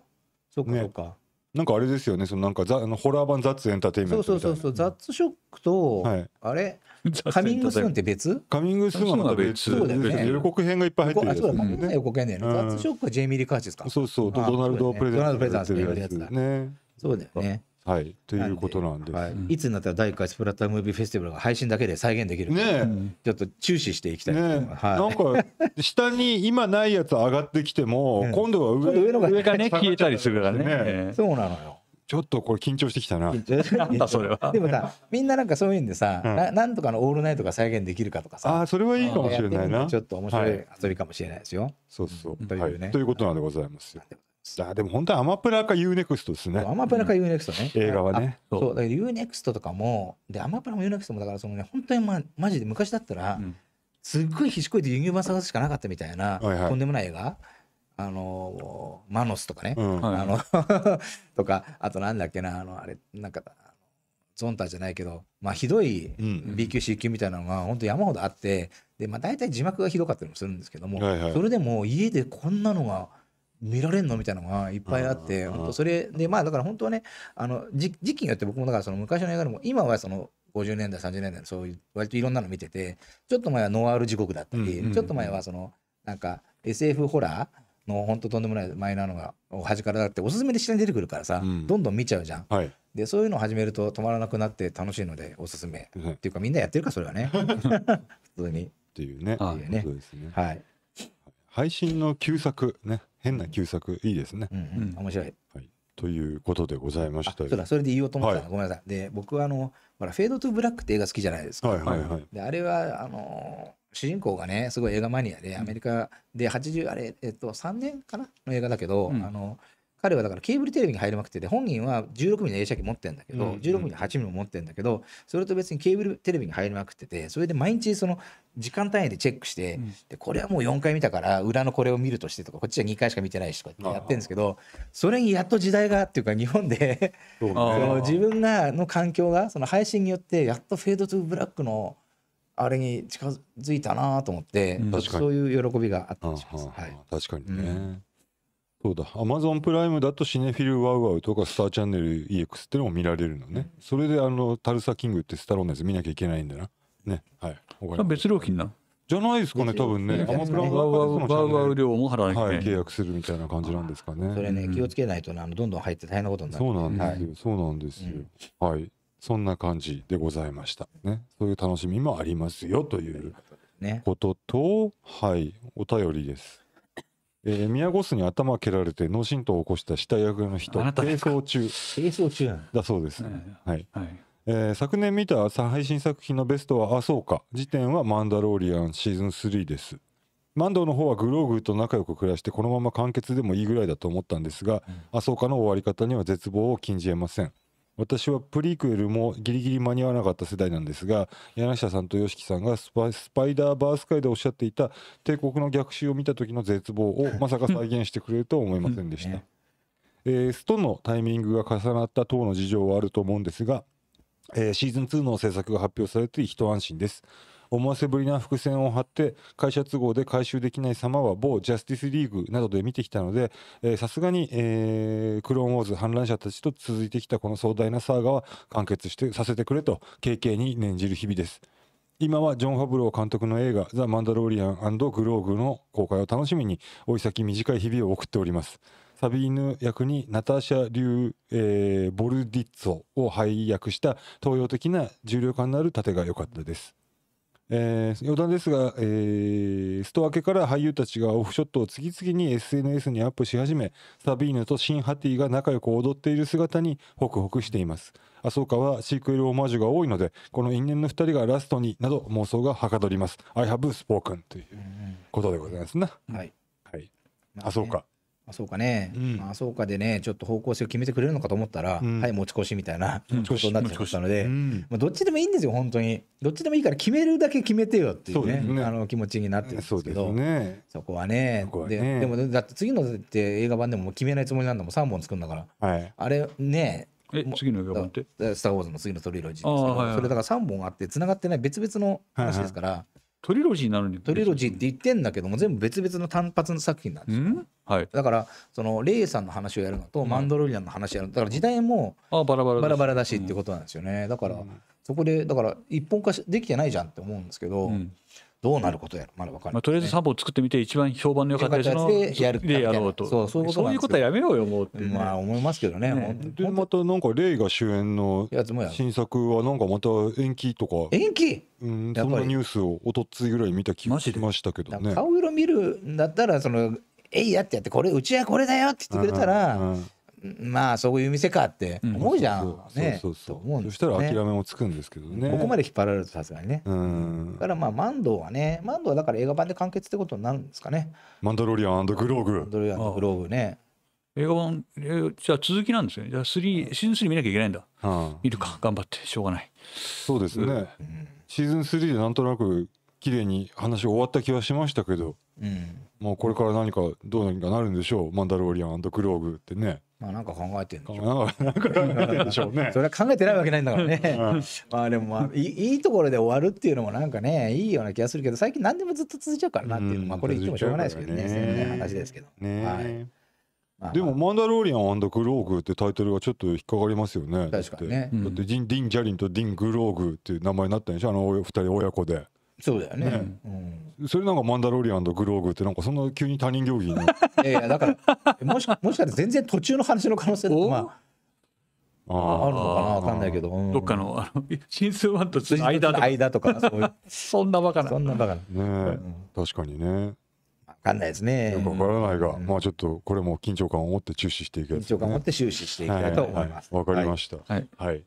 そっかか、ね、なんかあれですよねそのなんかざ、あのホラー版ザッツエンターテイメントそうそうそうそう。ザッツショックと、はい、あれカミングスーンって別カミングスーンは別そうだよね予告編がいっぱい入ってるやつ、ね、そうだ予告編だよね、うん、ザッツショックはジェイミー・リカーチですかそうそうドナルド・プレゼントプレゼントやつだねそうだよねはい、ということなんです、はい、いつになったら第1回スプラッタームービーフェスティバルが配信だけで再現できるねちょっと注視していきたい、ねはい、なんか下に今ないやつ上がってきても、ね、今度は上上のが上がね消えたりするからね、ね、そうなのよちょっとこれ緊張してきたな。なんだそれは。でもさ、みんななんかそういうんでさ、うんな、なんとかのオールナイトが再現できるかとかさ。あそれはいいかもしれないな。ちょっと面白い遊びかもしれないですよ。はい、そうそう、うん、というね、はい、ということなんでございます。よあでも本当はアマプラか UNEXT ですねアマプラか UNEXT ね、うん、映画はねそうだけど UNEXT とかもでアマプラも UNEXT もだからそのね本当にまマジで昔だったら、うん、すっごいひしこいで輸入版探すしかなかったみたいな、はいはい、とんでもない映画あのマノスとかね、うん、あの とかあとなんだっけなあのあれなんかゾンタじゃないけど、まあ、ひどい B 級 C 級みたいなのが本当山ほどあってで、まあ、大体字幕がひどかったりもするんですけども、はいはい、それでも家でこんなのが。見られんのみたいなのがいっぱいあって、本当それで、まあだから本当はね、あの時期によって僕もだからその昔の映画でも、今はその50年代、30年代、そういう割といろんなの見てて、ちょっと前はノワール時刻だったり、ちょっと前はそのなんか SF ホラー、の本当とんでもないマイナーのが端からだっておすすめで下に出てくるからさ、うん、どんどん見ちゃうじゃん、はい、でそういうのを始めると止まらなくなって楽しいのでおすすめ、うん、っていうかみんなやってるかそれはね 普通にっていうねいうね、ね、はい配信の旧作ね変な旧作いいですね、うんうん面白い、はい、ということでございましたそうだそれで言おうと思った、はい、ごめんなさいで僕はあのほらフェードトゥブラックって映画好きじゃないですか、はいはいはい、であれはあのー、主人公がねすごい映画マニアでアメリカで80、うん、あれ、えっと、3年かなの映画だけど、うん、あの彼はだからケーブルテレビに入りまくってて本人は16ミの映写機持ってるんだけど、うん16ミリ8ミも持ってるんだけどそれと別にケーブルテレビに入りまくっててそれで毎日その時間単位でチェックして、うん、でこれはもう4回見たから裏のこれを見るとしてとかこっちは2回しか見てないしとかやってるんですけどそれにやっと時代がっていうか日本で その自分がの環境がその配信によってやっとフェードトゥブラックのあれに近づいたなと思って、うん、そういう喜びがあったりします。はい、確かにね、うんそうだ、アマゾンプライムだとシネフィルワウワウとかスターチャンネル EX ってのも見られるのね。それであの、タルサキングってスタローネのやつ見なきゃいけないんだな。ね。はい。別料金なじゃないですかね、多分ね。アマプラワウワウ、ワウワウ料も払わなきゃいけない。契約するみたいな感じなんですかね。それね、気をつけないとね、あの、どんどん入って大変なことになる。そうなんですよ。そうなんですよ。はい。そんな感じでございました。ね。そういう楽しみもありますよということと、はい、お便りです。えー、宮越に頭蹴られて脳震盪を起こした死体役の人並走中並走中だそうです、はい、はい、えー、昨年見た配信作品のベストは「あそうか」時点は「マンダローリアン」シーズン3ですマンドの方はグローグと仲良く暮らしてこのまま完結でもいいぐらいだと思ったんですが、麻生アの終わり方には絶望を禁じえません私はプリクエルもギリギリ間に合わなかった世代なんですが柳下さんと YOSHIKI さんがスパスパイダーバース界でおっしゃっていた帝国の逆襲を見た時の絶望を まさか再現してくれるとは思いませんでした、えー、ストのタイミングが重なった等の事情はあると思うんですが、えー、シーズン2の制作が発表されて一安心です思わせぶりな伏線を張って会社都合で回収できない様は某ジャスティスリーグなどで見てきたのでさすがに、えー、クローンウォーズ反乱者たちと続いてきたこの壮大なサーガは完結してさせてくれと経験に念じる日々です。今はジョン・ファブロー監督の映画「ザ・マンダロリアングローグ」の公開を楽しみに追い先短い日々を送っております。サビーヌ役にナターシャ・リュー、えー、ボルディッツォを配役した東洋的な重量感のある盾が良かったです。えー、余談ですが、えー、スト明けから俳優たちがオフショットを次々に SNS にアップし始めサビーヌとシン・ハティが仲良く踊っている姿にホクホクしていますあそうかはシークエルオマージュが多いのでこの因縁の2人がラストになど妄想がはかどります I have spoken ということでございますな、はい、はい、あそうかね、うん、あそうかでねちょっと方向性を決めてくれるのかと思ったら、うん、はい持ち越しみたいなことになってしまったので、うん、まあ、どっちでもいいんですよ本当にどっちでもいいから決めるだけ決めてよっていうね、ね、あの気持ちになってるんですけど、ね、そこはね、ね、ででもだって次のって映画版でも決めないつもりなんだもん3本作るんだから、はい、あれねえ次の映画版って「スター・ウォーズ」の次のトリロジーですけど、はいはい、それだから3本あってつながってない別々の話ですから、トリロジーなのにトリロジーって言ってんだけども全部別々の単発の作品なんですよ、うんはい、だからそのレイさんの話をやるのと、マンドロリアンの話をやるのだから時代もバラバラバラバラだしってことなんですよね、うん、だから、そこでだから一本化できてないじゃんって思うんですけど、どうなることやまだ分からない、ね、まあ、とりあえず3本作ってみて一番評判の良かったやつでやるでやろうとそうそういうことはやめようよもうって、ね、まあ思いますけどねねでまたなんかレイが主演の新作はなんかまた延期とか延期うんそんなニュースをおとついぐらい見た気がしましたけどね顔色見るんだったらその「えいや」ってやって「これうちはこれだよ」って言ってくれたら、うんうんまあそういう店かって思うじゃん、ねそうそうそうそしたら諦めもつくんですけどねここまで引っ張られるとさすがにね、うん、だからまあマンドはねマンドはだから映画版で完結ってことになるんですかねマンドロリアングローグマンドロリアングローグね映画版えじゃあ続きなんですねじゃあ3シーズン3見なきゃいけないんだ、うん、見るか頑張ってしょうがないそうですね、うん、シーズン3でなんとなく綺麗に話終わった気はしましたけど、うん、もうこれから何かどうにかなるんでしょう「マンダロリアングローグ」ってねまあなんか考えてんでしょう。なんか考えてんでしょうね。それは考えてないわけないんだからね。うまあでもまあいいところで終わるっていうのもなんかねいいような気がするけど最近何でもずっと続いちゃうからなっていう、うん、まあこれ言ってもしょうがないですけどねね話ですけど。ねはいまあまあ、でも「マンダローリアングローグ」ってタイトルがちょっと引っかかりますよね。確かにね。だって、うん、ディン・ジャリンとディン・グローグっていう名前になったんでしょあの二人親子で。そうだよねん、それなんか「マンダロリアン」と「グローグ」ってなんかそんな急に他人行儀に いやいやだからもしもしかして全然途中の話の可能性ってまああるのかな分かんないけど、うん、どっかの真相ワンと間とか間とかそそんなバカなそんなバカなねえ、うん、確かにねわかんないですね分わからないが、うん、まあちょっとこれも緊張感を持って注視していく緊張感を持って注視していきたいと思いますわ、はい、かりましたはい、はい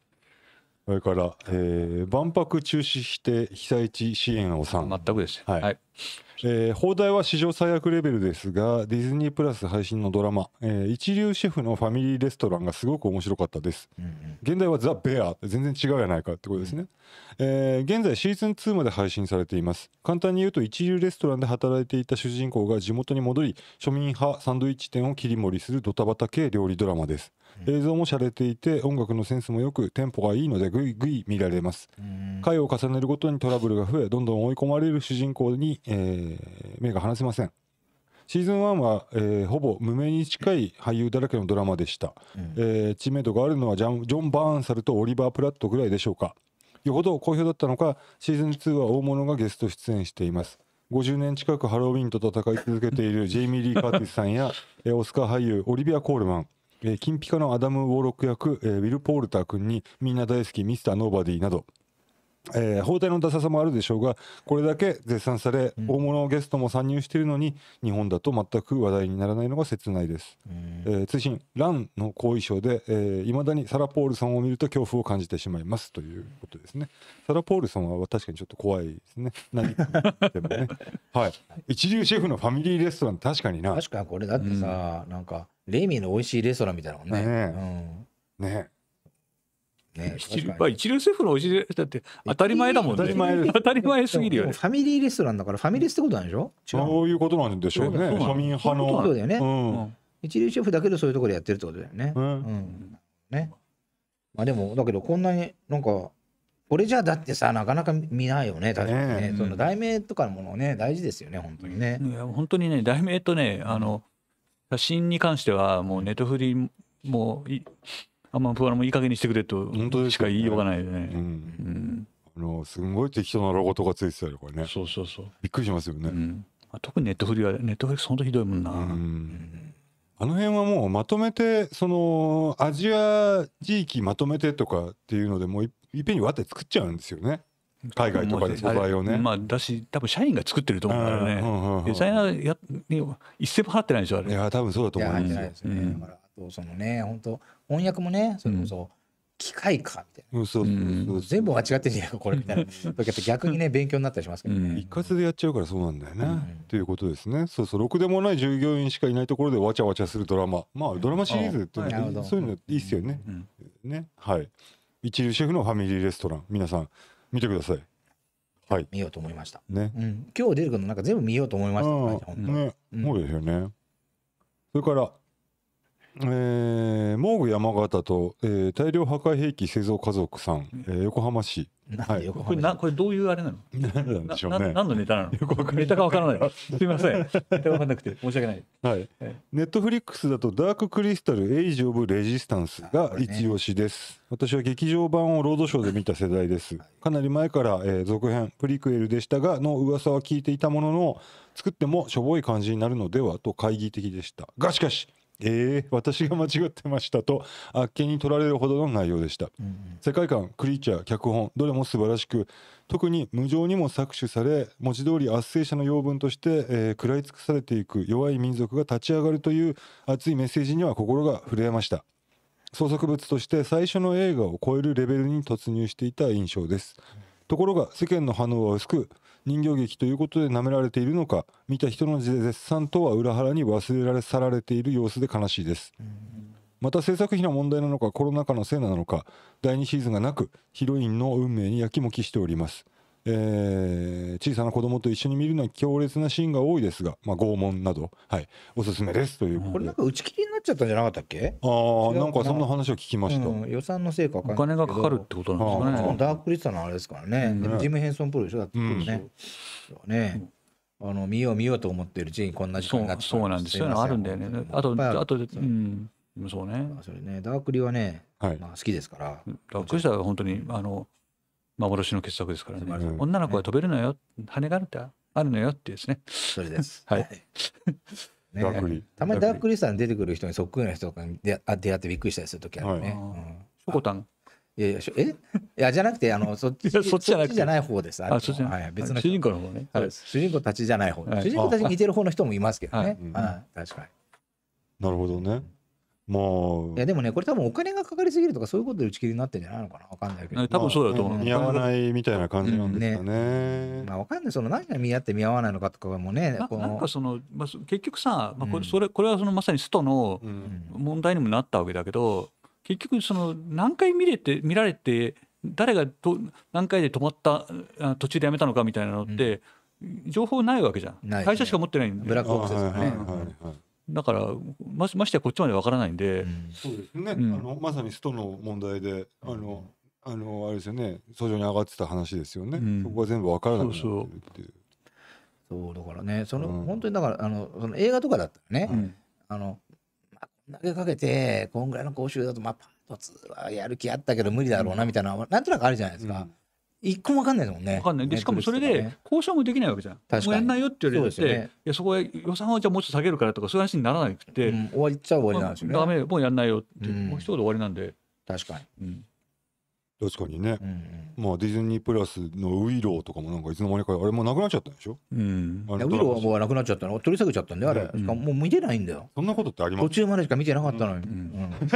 それから、えー、万博中止して被災地支援を3。全くです。はい。はい、えー、放題は史上最悪レベルですが、ディズニープラス配信のドラマ、えー、一流シェフのファミリーレストランがすごく面白かったです。うんうん、現代はザ・ベア、全然違うやないかってことですね、うん、えー、現在シーズン2まで配信されています。簡単に言うと一流レストランで働いていた主人公が地元に戻り、庶民派サンドイッチ店を切り盛りするドタバタ系料理ドラマです。映像も洒落ていて音楽のセンスもよくテンポがいいのでぐいぐい見られます回を重ねるごとにトラブルが増えどんどん追い込まれる主人公に、えー、目が離せませんシーズン1は、えー、ほぼ無名に近い俳優だらけのドラマでした、えー、知名度があるのはジョン・バーンサルとオリバー・プラットぐらいでしょうかよほど好評だったのかシーズン2は大物がゲスト出演しています50年近くハロウィンと戦い続けているジェイミー・リー・カーティスさんやオスカー俳優オリビア・コールマンえー、金ピカのアダム・ウォーロック役、えー、ウィル・ポールター君にみんな大好きミスター・ノーバディなど、えー、包帯のダサさもあるでしょうがこれだけ絶賛され、うん、大物ゲストも参入しているのに日本だと全く話題にならないのが切ないです、えー、通信「ラン」の後遺症でいま、えー、だにサラ・ポールソンを見ると恐怖を感じてしまいますということですねサラ・ポールソンは確かにちょっと怖いですね何でもね はい一流シェフのファミリーレストラン確かにな確かにこれだってさ、うん、なんかレミの美味しいレストランみたいなもんね。ねうん、ねね、まあ一流シェフの美味しいだって当たり前だもんね。当たり前当たり前すぎるよね。ファミリーレストランだからファミレスってことなんでしょ？そういうことなんでしょうね。庶民派の。そうだよね。うん、一流シェフだけどそういうところでやってるってことだよね。うん。ね。まあでもだけどこんなになんかこれじゃだってさなかなか見ないよね確かにね、ね、その題名とかのものね大事ですよね本当にね、ん、いや本当にね題名とねあの写真に関しては、もうネットフリもい、あんま不安もいい加減にしてくれと本当しか言いようがないよね。ん。あの、すごい適当なロゴとかついてたよ、これね。そうそうそう。びっくりしますよね。うん、特にネットフリは、ネットフリックスひどいもんな。うん。あの辺はもうまとめて、その、アジア地域まとめてとかっていうのでもういっぺんにわって作っちゃうんですよね。海外とかで素材をね。まあ、だし、多分社員が作ってると思うからね、うんデザイナーや一銭も払ってないでしょ、あれ。いや、多分そうだと思うんですよ、ねうん。だから、あと、そのね、本当翻訳もね、それこそ、機械かみたいな、うんそうそうそう、全部間違ってんじゃないかこれみたいな時逆にね勉強になったりしますけどね、うん、一括でやっちゃうからそうなんだよね、うん、ということですねそうそうろくでもない従業員しかいないところでわちゃわちゃするドラマまあドラマシリーズってうそういうのいいっすよね、ねはい一流シェフのファミリーレストラン皆さん見てくださいはい見ようと思いましたね、うん、今日出てくるのなんか全部見ようと思いました、ね、本当ね、そうですよねそれからえー、モーグ山形と、えー、大量破壊兵器製造家族さん、えー、横浜市。はい、これなこれどういうあれなの何なんでしょうね。何のネタなのネタがわからない。すみません。ネタがわからなくて申し訳ない。はい。ネットフリックスだとダーククリスタルエイジ・オブ・レジスタンスが一押しです。私は劇場版をロードショーで見た世代です。かなり前から、えー、続編、プリクエルでしたが、の噂は聞いていたものの、作ってもしょぼい感じになるのではと懐疑的でした。がしかし、えー、私が間違ってましたとあっけに取られるほどの内容でした、うんうん、世界観クリーチャー脚本どれも素晴らしく特に無情にも搾取され文字通り圧政者の養分として、えー、食らい尽くされていく弱い民族が立ち上がるという熱いメッセージには心が震えました創作物として最初の映画を超えるレベルに突入していた印象です、ところが世間の反応は薄く人形劇ということで舐められているのか見た人の絶賛とは裏腹に忘れられ去られている様子で悲しいです。また制作費の問題なのかコロナ禍のせいなのか第2シーズンがなくヒロインの運命にやきもきしております。えー、小さな子供と一緒に見るのは強烈なシーンが多いですが、まあ、拷問など、はい、おすすめですというこれなんか打ち切りになっちゃったんじゃなかったっけああなんかそんな話を聞きました、うん、予算のせいかお金がかかるってことなんですかねダークリスタのあれですからね、うん、ジム・ヘンソンプロでしょだってね,、うん、ねあの見よう見ようと思ってるうちにこんな時間になってそうなんですよのあるんだよねあとあとうんそうねそれねダークリはね、はいまあ、好きですからダークリスタは本当にあの幻の傑作ですからね、うん、女の子は飛べるのよ羽があるってあるのよってですねそれですはい、ね、ダークリたまにダークリさん出てくる人にそっくりな人とかに出会ってびっくりしたりする時あるね、いん、いやいやえいやじゃなくてあのそっちそっちじゃなくじゃない方ですあそっちはい別の主人公の方ね、はい、主人公たちじゃない方、はい、主人公たちに似てる方の人もいますけどね、はい、確かになるほどね、もういやでもねこれ多分お金がかかりすぎるとかそういうことで打ち切りになってんじゃないのかなわかんないけど多分そうだと思う、まあ、見合わないみたいな感じなんですかねうんね、まあわかんないその何が見合って見合わないのかとかもねなんかその、まあ、結局さ、まあ、これそれ、うん、これはそのまさにストの問題にもなったわけだけど、結局その何回見れて見られて誰がど何回で止まった途中でやめたのかみたいなのって、情報ないわけじゃん、ね、会社しか持ってないんでブラックボックスですよね、はいはいだからまましてやこっちまでわからないんで、うん、そうですね、うん、あのまさにストの問題であの、あのあれですよね訴状に上がってた話ですよね、うん、そこは全部わからなくなってるっていうそうだからねその、本当にだからあのその映画とかだったらね、あのまあ、投げかけてこんぐらいの講習だとまあパート2はやる気あったけど無理だろうなみたいな、なんとなくあるじゃないですか。う一個も分かんないもんね。分かんない。で、しかもそれで交渉もできないわけじゃん。確かにもうやんないよって言われて、ね、いやそこへ予算はじゃあもうちょっと下げるからとかそういう話にならなくて、うん、終わりっちゃ終わりなんですよね。まあ、もうやんないよって、うん、もう一言終わりなんで。確かに。うん確かにね、うんうん、まあディズニープラスのウイローとかもなんかいつの間にかあれもなくなっちゃったんでしょ、うん、ウイローはもうなくなっちゃったの取り下げちゃったんであれ、うん、もう見てないんだよそんなことってあります途中までしか見てなかったのに、うんう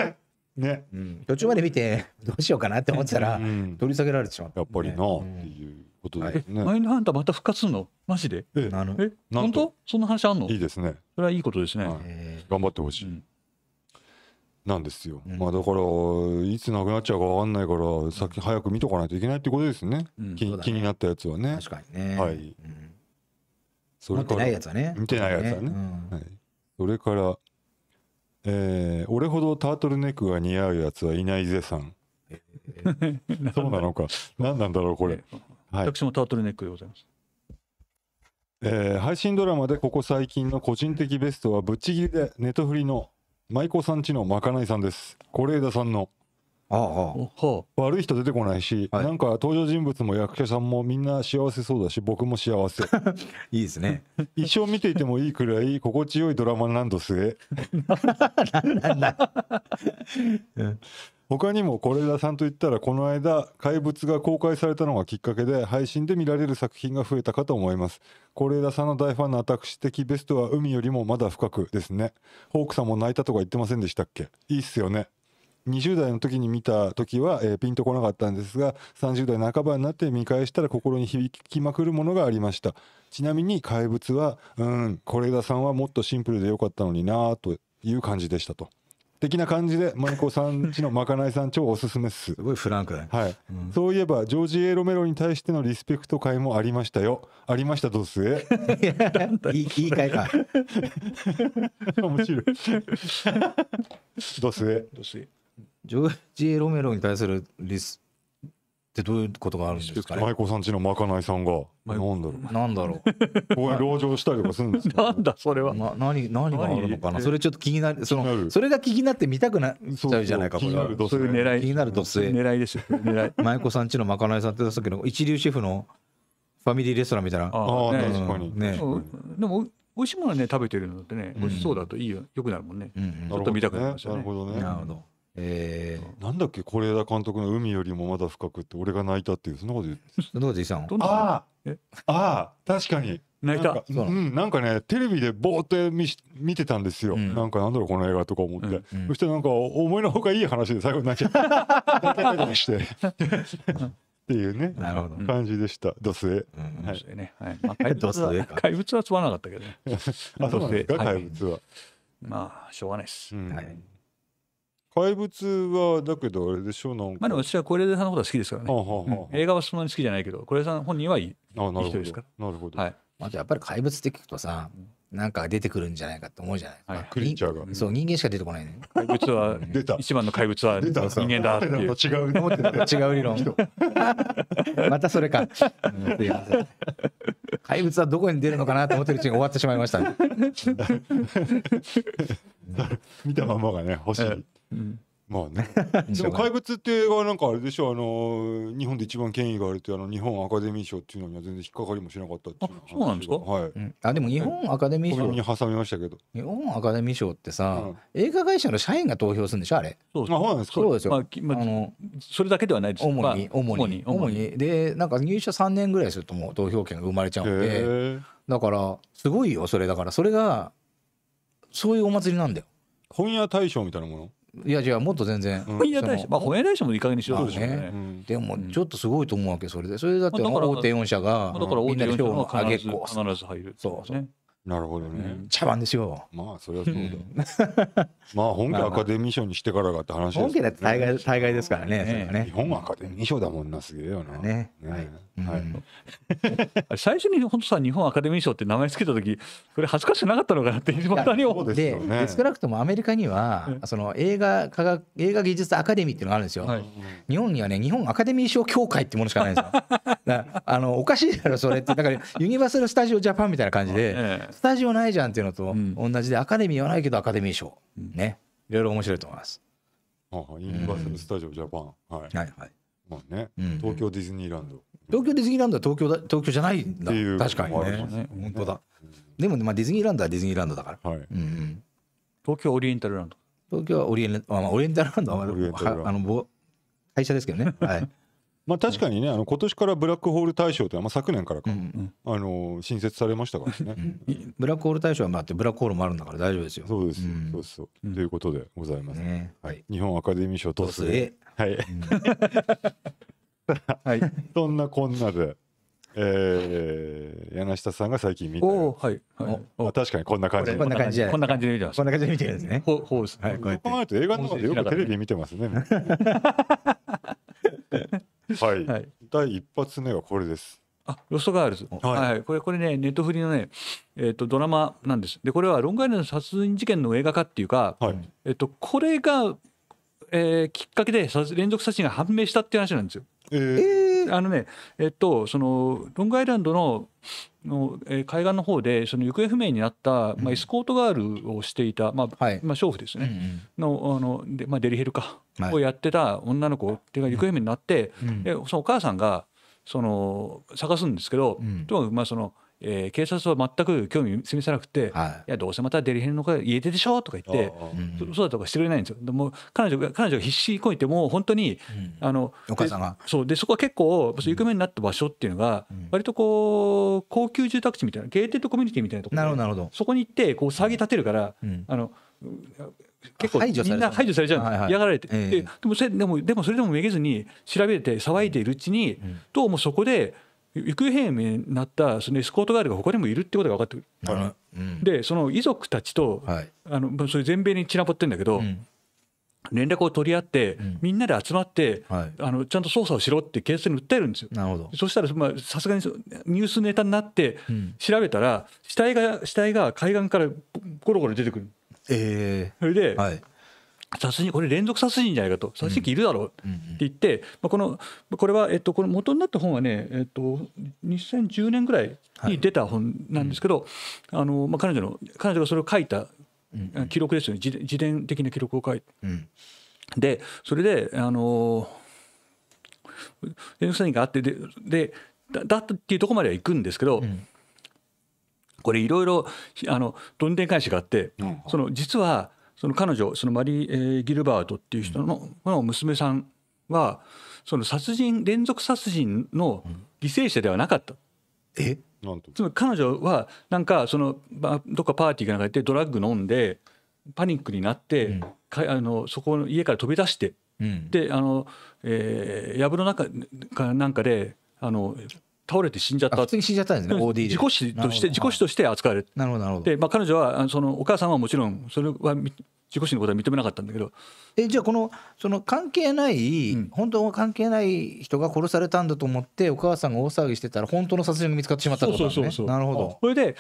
んね、途中まで見て どうしようかなって思ってたら、取り下げられてしまった、ね、やっぱりなっていうことですね、はい、マインドハンターまた復活するのマジでええ本当そんな話あんのいいですねそれはいいことですね、はい、頑張ってほしい、うん、なんですよ、うん、まあだからいつなくなっちゃうか分かんないから先早く見とかないといけないってことですね,、気ね気になったやつはね確かにねはい、それから見てないやつはね見てないやつはね、はい、それからえー、俺ほどタートルネックが似合うやつはいないぜさん。そうなのか。何なんだろう、これ。はい、私もタートルネックでございます。えー、配信ドラマでここ最近の個人的ベストはぶっちぎりでネトフリの舞妓さんちのまかないさんです。是枝さんのあああ、悪い人出てこないし、はい、なんか登場人物も役者さんもみんな幸せそうだし僕も幸せ いいですね一生見ていてもいいくらい心地よいドラマなんどすえ他にも是枝さんといったらこの間「怪物」が公開されたのがきっかけで配信で見られる作品が増えたかと思います是枝さんの大ファンの私的ベストは海よりもまだ深くですねホークさんも泣いたとか言ってませんでしたっけいいっすよね20代の時に見た時は、えー、ピンとこなかったんですが30代半ばになって見返したら心に響きまくるものがありましたちなみに怪物はうん是枝さんはもっとシンプルでよかったのになという感じでしたと。的な感じでマリコさんちのまかないさん超おすすめっすすごいフランクだね、はい、うん、そういえばジョージ・エロメロに対してのリスペクト会もありましたよありましたどうすえ いいいい会か面白いどうすえどうすえジョージ・エロメロに対するリスってどういうことがあるんですかね舞妓さんちのまかないさんがなんだろうなんだろう こう籠城したりとかするんですかなんだそれはな何何があるのかなそれちょっと気になるそのそれが気になって見たくなっちゃうじゃないかこれはそういう狙い気になると末 狙いですょ狙い舞妓さんちのまかないさんってさったけど一流シェフのファミリーレストランみたいなああ、ね、確かに、ね、でも美味しいものね食べてるのってね、美味しそうだといいよよくなるもんね、うんうん、ちょっと見たくなりましたねなるほどねなるほどえー、なんだっけ是枝監督の「海よりもまだ深く」って俺が泣いたっていうそんなこと言って野口あああ確かに泣いたうん、なんかねテレビでぼーっと見見てたんですよ、うん、なんかなんだろうこの映画とか思って、うんうん、そしてなんか思いのほかいい話で最後泣いちゃった泣いたりしてっていうねなるほど感じでしたドすえ」はい、はい、怪物はなかったけどあそうですか怪物は、い、まあしょうがないです、はい怪物はだけどあれでしょなんかまあでも私は小出さんのことは好きですからね、ああはあうん、映画はそんなに好きじゃないけど小出さん本人はいい人ですからなるほど、はい、あとやっぱり怪物って聞くとさ、なんか出てくるんじゃないかと思うじゃない、はい、クリーチャーがそう人間しか出てこない、ね、怪物は 一番の怪物は人間だっていう違う思ってた違う理論 またそれか、うん、怪物はどこに出るのかなと思ってるうちに終わってしまいました、ね、見たままがね欲しいまあね でも怪物って映画なんかあれでしょあの日本で一番権威があるってあの日本アカデミー賞っていうのには全然引っかかりもしなかったっていうあそうなんですかはい、うん、あでも日本アカデミー賞に挟みましたけど日本アカデミー賞ってさ、うん、映画会社の社員が投票するんでしょあれそうですそうなんですかそうですよ、まあまあ、のそれだけではないです主に、主に主にでなんか入社3年ぐらいするともう投票権が生まれちゃうんでだからすごいよそれだからそれがそういうお祭りなんだよ本屋大賞みたいなものいやじゃもっと全然、うん、まあ褒めない人もいい加減にしろでしょうね、ねうん、でもちょっとすごいと思うわけそれでそれだって大手4社がみんなで票を上げっこ必ず入るそうね、なるほどね、うん、茶番ですよまあそれはそうだ まあ本家アカデミー賞にしてからがって話です、ね、本家だって大概大概ですからねね日本アカデミー賞だもんなすげえよなねね、はいはい、最初に本当さ日本アカデミー賞って名前つけた時それ恥ずかしくなかったのかなって一番で,、ね、少なくともアメリカには、その映画科学映画技術アカデミーっていうのがあるんですよ、はい、日本にはね日本アカデミー賞協会ってものしかないんですよあのおかしいだろそれってだからユニバーサル・スタジオ・ジャパンみたいな感じで、スタジオないじゃんっていうのと同じで、アカデミーはないけどアカデミー賞ねいろいろ面白いと思います、ああ、ユニバーサル・スタジオ・ジャパン、はい、はいはいまあね、東京ディズニーランド、東京ディズニーランドは東京だ東京じゃないんだ確かにね本当だでも、まあ、ディズニーランドはディズニーランドだから、はいうん、東京オリエンタルランド東京はオリエンあ、まあ、オリエンタルランドはあ の会社ですけどね、はい、まあ確かにねあの今年からブラックホール大賞って、まあ、昨年からか、うんうん、あの新設されましたからねブラックホール大賞はまあってブラックホールもあるんだから大丈夫ですよそうです、うん、そううん、ということでございます、ね、はい、日本アカデミー賞どうすはい、はい、そんなこんなで、えー、柳下さんが最近見ておはい、はい、まあ、確かにこんな感じこんな感じこんな感じで見てますこんな感じで見てるんですねほうほうすはい、こうやってと映画の中でよくテレビ見てますね はい、はい、第一発目はこれですあロストガールズ、はい、はい、これこれねネットフリのね、えーと、ドラマなんですでこれはロングアイランド殺人事件の映画化っていうか、はい、えーとこれがえー、きっかけで連続殺人が判明したっていう話なんですよ。えー、あのね、えっと、そのロングアイランドのの、えー、海岸の方でその行方不明になった、まあ、エスコートガールをしていた、まあ、はい、まあ、娼婦ですね、うんうん、のあので、まあ、デリヘルか、はい、をやってた女の子っていうか行方不明になって、うん、でそのお母さんがその探すんですけど、うん、とまあその。えー、警察は全く興味示さなくて、はい、いやどうせまた出りへんのか家出でしょとか言ってそうだとかしてくれないんですよでも彼女が彼女が必死こいてもう本当に、うん、あのお母さんがそうでそこは結構行方になった場所っていうのが、うん、割とこう高級住宅地みたいなゲーテッドコミュニティみたいなところなるほどなるほどそこに行ってこう騒ぎ立てるから、うん、あの結構みんな排除されちゃう、はいはい、嫌がられて、えー、でもそれでもでもそれでもめげずに調べて騒いでいるうちに、どうもそこで行方不明になったそのエスコートガールが他にもいるってことが分かってくる、でその遺族たちと、はい、あのそれ全米に散らばってるんだけど、うん、連絡を取り合って、うん、みんなで集まって、はい、あのちゃんと捜査をしろって警察に訴えるんですよ。なるほどそしたらさすがにニュースネタになって調べたら、うん、死体が死体が海岸からゴロゴロ出てくる。えー、それで、はい殺人これ連続殺人じゃないかと殺人鬼いるだろうって言って、まあ、このこれは、えっと、この元になった本はね、えっと、2010年ぐらいに出た本なんですけど、あのまあ、彼女の彼女がそれを書いた記録ですよね、自伝的な記録を書いて、でそれであの連続殺人があってででだっていうところまでは行くんですけど、これいろいろどんでん返しがあって、その実はその彼女そのマリー・ギルバートっていう人の,、の娘さんはその殺人連続殺人の犠牲者ではなかった。えなんとつまり彼女はなんかそのどっかパーティーかなんか行ってドラッグ飲んでパニックになって、うん、かあのそこの家から飛び出して、うん、であの、えー、藪の中かなんかであの倒れて死んじゃった普通に死んじゃったんですね OD で事故死として事故死として扱われるなるほどなるほどで、まあ、彼女はそのお母さんはもちろんそれは自己死のことは認めなかったんだけどえじゃあこのその関係ない、うん、本当は関係ない人が殺されたんだと思ってお母さんが大騒ぎしてたら本当の殺人が見つかってしまったってことなんですねなるほどそれで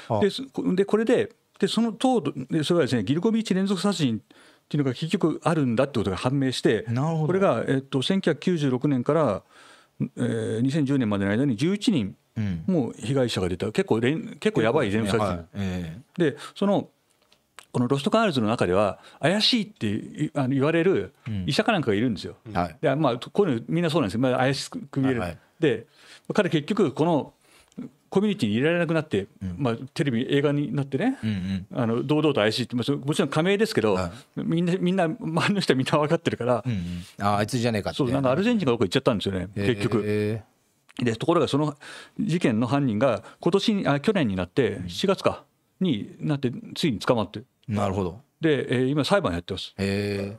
でこれででその糖でそれはですねギルコビーチ連続殺人っていうのが結局あるんだってことが判明してこれが、えー、っと、1996年から、えー、2010年までの間に11人もう被害者が出た、うん、結構結構やばい連鎖、ねはいえー、でそのこのロストガールズの中では怪しいってあの言われる医者かなんかがいるんですよ。でまあこういうのみんなそうなんですよ、まあ、怪しく見える。はい、で彼結局このコミュニティに入れられなくなって、うん、まあ、テレビ映画になってね、うんうん、あの堂々と怪しいってもちろん仮名ですけど、はい、みんなみんな周りの人はみんな分かってるから、うんうん、ああいつじゃねえかってそうなんかアルゼンチンが僕行っちゃったんですよね、結局。でところがその事件の犯人が今年あ去年になって7月かになってついに捕まってなるほどで、えー、今裁判やってますへえ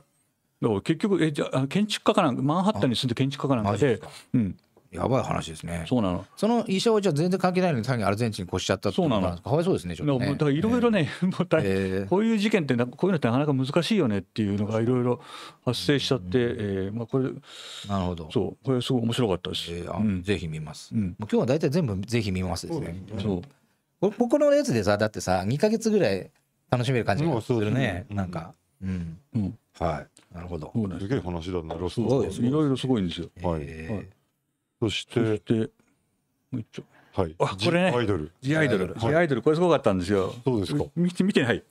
結局えじゃ建築家かなんかマンハッタンに住んで建築家かなんかでうんやばい話ですね。そうなの。その医者はじゃ全然関係ないのに単にアルゼンチンに越しちゃったそうなの。かわいそうですね。ちょっとね。だからいろいろね、えー、もう大、えー、こういう事件ってこういうのってなかなか難しいよねっていうのがいろいろ発生しちゃって、うえー、まあこれなるほど。そうこれすごい面白かったし、す。えー、うん、ぜひ見ます。うん、もう今日は大体全部ぜひ見ますですね。そう。僕のやつでさだってさ2か月ぐらい楽しめる感じがするね、なんか。うん。うん。はい。なるほど。すげえ話だね。ロスト。いろいろすごいんですよ。はい。そして。もう一丁。はい。あ、これね。アイドル。ジアイドル。ジアイドル。これすごかったんですよ。そうですか。見て、見てない。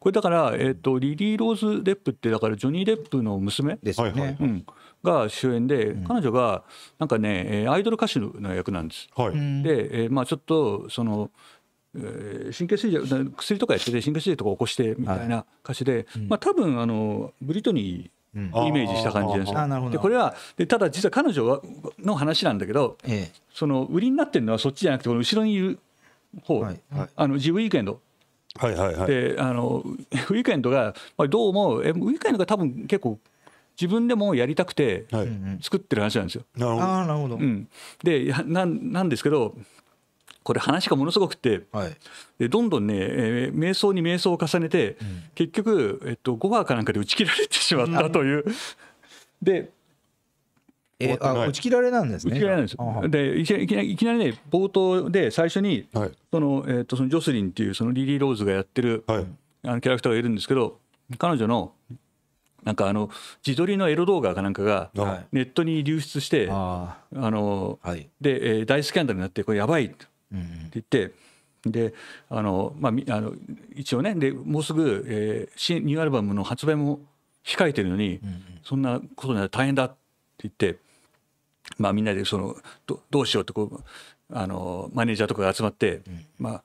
これだから、えっと、リリー・ローズ・デップって、だから、ジョニー・デップの娘ですね。うん。が主演で、彼女が、なんかね、えアイドル歌手の役なんです。はい。で、えまあ、ちょっと、その。神経衰弱薬とかやってて神経衰弱とか起こしてみたいな歌詞で、はい、まあ多分あのブリトニーイメージした感じなんですよ。でこれはでただ実は彼女はの話なんだけど、ええ、その売りになってるのはそっちじゃなくてこの後ろにいる方、はいはい、あのジウィーケンド。はいはいはい、であのウィーケンドが、まあ、どうもえウィーケンドが多分結構自分でもやりたくて作ってる話なんですよ。はい、なるほど、うん、でななんですけどこれ話がものすごくて、はい、でどんどんね、えー、瞑想に瞑想を重ねて、うん、結局、えっと、5話かなんかで打ち切られてしまったという。で打ち切られなんですね。打ち切られなんです。でいきなりいきなりね冒頭で最初に、そのえっ、とそのジョスリンっていうそのリリー・ローズがやってる、はい、あのキャラクターがいるんですけど彼女のなんかあの自撮りのエロ動画かなんかがネットに流出して、あの、で、え大スキャンダルになってこれやばいって言って。であのまあ、あの一応ねでもうすぐ、えー、新ニューアルバムの発売も控えてるのに、うんうん、そんなことなら大変だって言って、まあ、みんなでそのどどうしようってこうあのマネージャーとかが集まって、うん、まあ、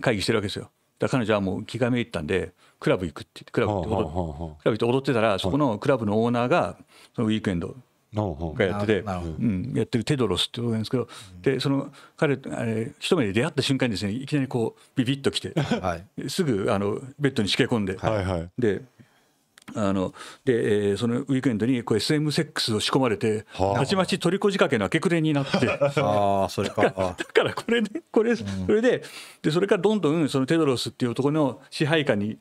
会議してるわけですよ。だ彼女はもう気がめ入ったんでクラブ行くってってクラブって踊ってたらそこのクラブのオーナーがそのウィークエンドがやってて、うん、やってるテドロスってことなんですけど、でその彼あれ一目で出会った瞬間にですねいきなりこうビビッときて、はい、すぐあのベッドにしけ込んで、はいはい、であので、えー、そのウィークエンドにこう SM セックスを仕込まれて、はあ、たちまち取りこじかけの明け暮れになってあそれかだからこれで、これ、うん、それででそれからどんどんそのテドロスっていう男の支配下に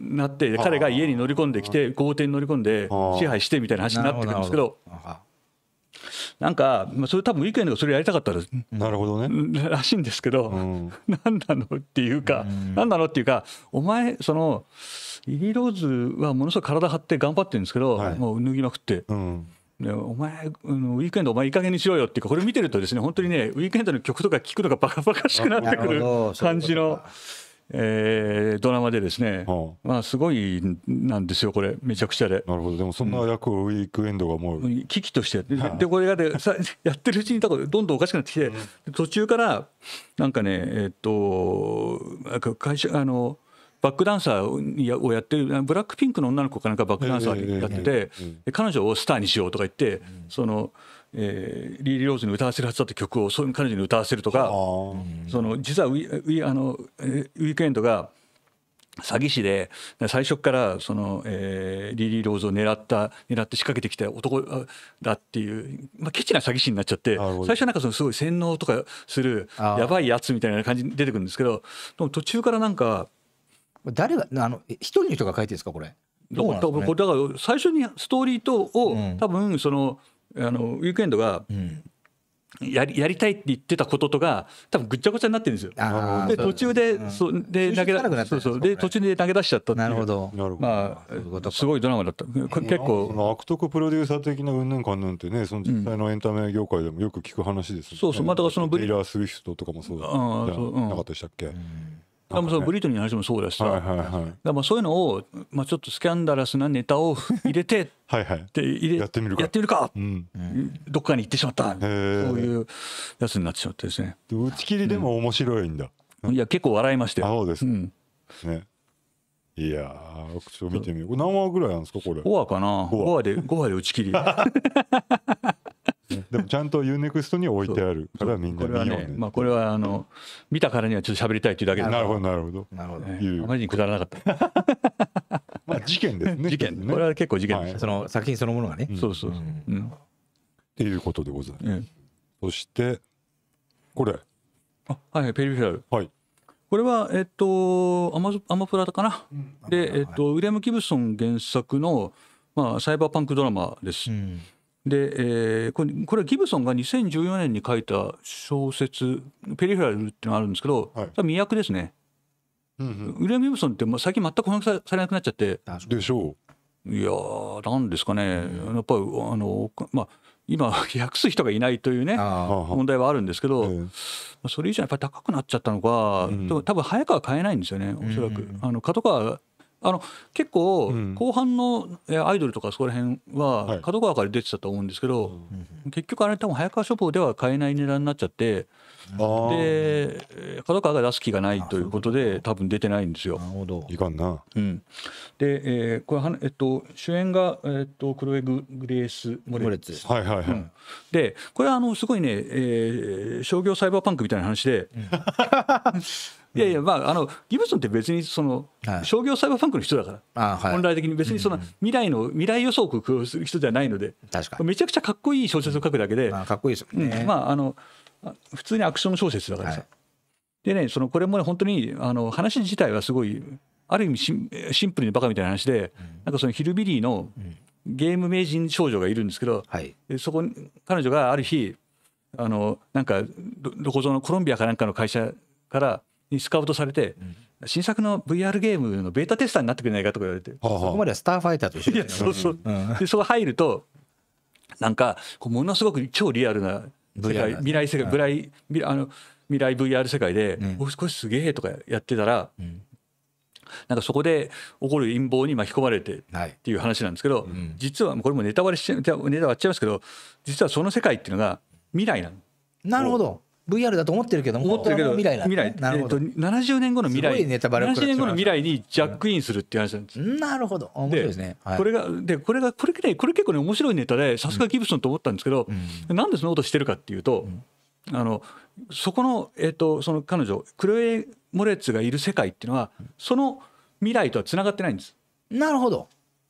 なって、はあ、彼が家に乗り込んできて、はあ、豪邸に乗り込んで支配してみたいな話になってくるんですけど。なんか、まあ、それ多分ウィークエンドがそれやりたかったらなるほど、ね、らしいんですけど、うん、何なのっていうか、うん、何なのっていうかお前その。イリローズはものすごく体張って頑張ってるんですけど、はい、もう脱ぎまくって。うんお前、ウィークエンド、お前、いい加減にしろよっていうか、これ見てるとですね、本当にね、ウィークエンドの曲とか聴くのがばかばかしくなってくる感じの、えドラマでですね、まあ、すごいなんですよ、これ、めちゃくちゃで。なるほど、でもそんな役をウィークエンドがもう。危機として、で、これがで、さやってるうちに、どんどんおかしくなってきて、途中から、なんかね、えっと、会社、あの、バックダンサーをやってるブラックピンクの女の子かなんかバックダンサーやってて彼女をスターにしようとか言ってその。えー、リー・リローズに歌わせるはずだった曲をそういう彼女に歌わせるとかその実はウィあのウィークエンドが詐欺師で最初からその、えー、リリー・ローズを狙った狙って仕掛けてきた男だっていう、まあ、ケチな詐欺師になっちゃって最初なんかそのすごい洗脳とかするやばいやつみたいな感じに出てくるんですけどでも途中からなんか誰があの一人の人が書いてるんですかこれどうなんですか、ね、だから最初にストーリーとを、うん、多分そのあのウィークエンドが、うんやりやりたいって言ってたこととか多分ぐっちゃぐちゃになってるんですよ。で途中で,、そで投げ出そうそうで途中で投げ出しちゃったなるほど。まあすごいドラマだった。結構その悪徳プロデューサー的な云々かんぬんってねその実際のエンタメ業界でもよく聞く話ですよね。そうそうまたそのブリテイラー・スウィフトとかもそうだ、うん、なかったでしたっけ。うんね、もそのブリトニーの話もそうだしさ、はいはいはい、そういうのを、まあ、ちょっとスキャンダラスなネタを入れてはい、はい、で入れやってみるかやってみるか、うん、どっかに行ってしまったそういうやつになってしまってですね打ち切りでも面白いんだ、うん、いや結構笑いましたよそうですね,、うん、ねいやちょっと見てみよう何話ぐらいなんですかこれ5話かな5話 ,5 話で5話で打ち切り でもちゃんとユーネクストに置いてあるからみんな見よう、ね、これはね、まあ、これはあの見たからにはちょっと喋りたいというだけでなるほどなるほどなるほど、えー、あまりにくだらなかった まあ事件ですね 事件ねこれは結構事件です、はい、その作品そのものがね、うん、そうそうそう、うん、っていうことでございます、うん、そしてこれあはい、はい、ペリフェラルはいこれは、えっと、アマゾアマプラだかな、うん、で、えっと、ウィリアム・キブソン原作の、まあ、サイバーパンクドラマです。うんで、えー、これこれギブソンが2014年に書いた小説「ペリフラル」ってのがあるんですけど、はい、それはですね。うんうん、ウィリアム・ギブソンってもう最近全く翻訳されなくなっちゃってでしょういやーなんですかね、うん、やっぱりあのまあ今訳す人がいないというね問題はあるんですけど、えー、それ以上やっぱり高くなっちゃったのか、うん、多分早川買えないんですよねおそらく、うん、あの角川あの結構後半のアイドルとかそこら辺は角川から出てたと思うんですけど、結局あれ多分早川書房では買えない値段になっちゃってで角川が出す気がないということで多分出てないんですよ。なるほどいかんな、うん、で、えー、これは、えっと、主演が、えっと、クロエグ・グレース・モレッツ。はいはいはい、でこれはあのすごいね、えー、商業サイバーパンクみたいな話で。いやいや、まあ、あのギブソンって別にその、商業サイバーファンクの人だから、はい、本来的に別にその未来の、未来予想をする人じゃないので、めちゃくちゃかっこいい小説を書くだけで、まあ、かっこいいですよね、うん、まああの。普通にアクション小説だからさ。はい、でね、そのこれも、ね、本当にあの話自体はすごい、ある意味シンプルにバカみたいな話で、うん、なんかそのヒルビリーのゲーム名人少女がいるんですけど、はい、そこに彼女がある日、あのなんかどこぞのコロンビアかなんかの会社からにスカウトされて、新作の VR ゲームのベータテスターになってくれないかとか言われて、そこまではスターファイターと一緒いやそうそう、でそこ入るとなんかものすごく超リアルな世界未来世界、ぐら未来あの未来 VR 世界で「お少しすげえ」とかやってたら、なんかそこで起こる陰謀に巻き込まれてっていう話なんですけど、実はこれもネタバレしネタ割っちゃいますけど実はその世界っていうのが未来なの。なるほど VR だと思ってるけども思ってるけど未来なん、ね、未来なるほど、えっ70年後の未来ネタバレ70年後の未来にジャックインするっていう話なんです、うん、なるほど面白いですね、はい、これがでこれがこれこれ結構ね面白いネタでさすがギブソンと思ったんですけど、うん、なんでそんなことしてるかっていうと、うん、あのそこの,、えー、っと、その彼女クロエ・モレッツがいる世界っていうのはその未来とはつながってないんです。なるほど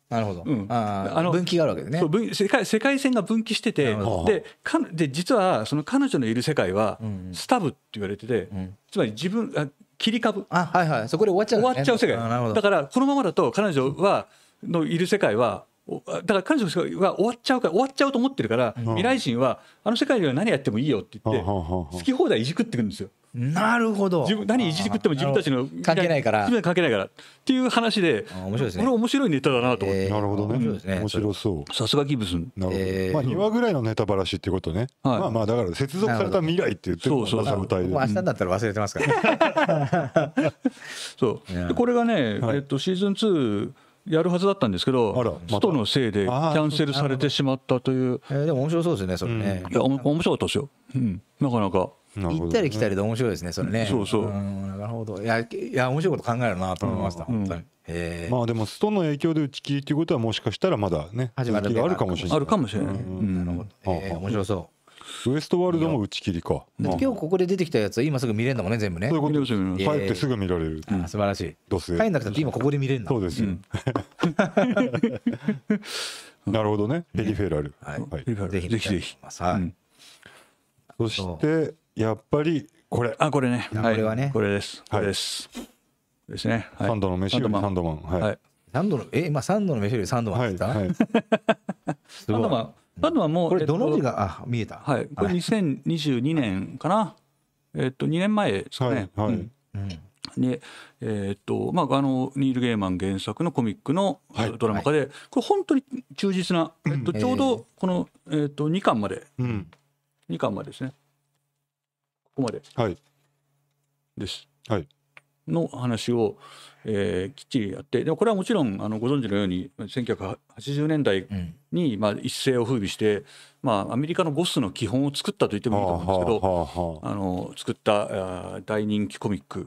なるほど、うん、ああの分岐があるわけでねそう世界世界線が分岐しててでかで実はその彼女のいる世界はスタブって言われてて、うんうん、つまり自分あ切り株あはいはいそこで終わっちゃう、ね、終わっちゃう世界だからこのままだと彼女はのいる世界はだから彼女は終わっちゃうから終わっちゃうと思ってるから、未来人はあの世界では何やってもいいよって言って、好き放題いじくってくるんですよ。なるほど自分何いじくっても自分たちの関係ないから自分関係ないからっていう話で面白いですねこれ面白いネタだなと思って、なるほどね、面白そうさすがギブスなるほど、まあ2話ぐらいのネタばらしってことね、まあまあだから接続された未来って言ってるそうそうそう歌いで明日だったら忘れてますから そうこれがね、えっとシーズン2やるはずだったんですけど、ストのせいでキャンセルされてしまったという。えでも面白そうですね、それね。いや、面白かったですよ。うん、なかなか。行ったり来たりで面白いですねそれねそうそうなるほどいやいや面白いこと考えるなと思いました、本当にまあでもストの影響で打ち切りっていうことはもしかしたらまだね始まるがあるかもしれないあるかもしれない、なるほど、え面白そうウエストワールドも打ち切りか。今日ここで出てきたやつは今すぐ見れるんだもんね、全部ね。そいです帰ってすぐ見られる。素晴らしい。どうせ。帰んなくたって今ここで見れるんだ。そうですよ。なるほどね。ペリフェラル。はい。ぜひぜひ。はい。そして、やっぱりこれあこれねこれはねこれですこれですですねサンドの飯よりサンドマンはいサンドのえ今サンドの飯よりサンドマンで すかサンドマンサンドマンもこれどの字があ見えたはいこれ2022年かなえっと2年前ですねはいでえっとまあ、あのニール・ゲーマン原作のコミックのドラマ化で、これ本当に忠実な、えっと、ちょうどこの、えっと、2巻まで、うん、2巻までですねここまで、はい、です。はい、の話を、えー、きっちりやってでもこれはもちろんあのご存知のように1980年代に、まあ、一世を風靡して、まあ、アメリカのゴスの基本を作ったと言ってもいいと思うんですけどあの作ったあ大人気コミック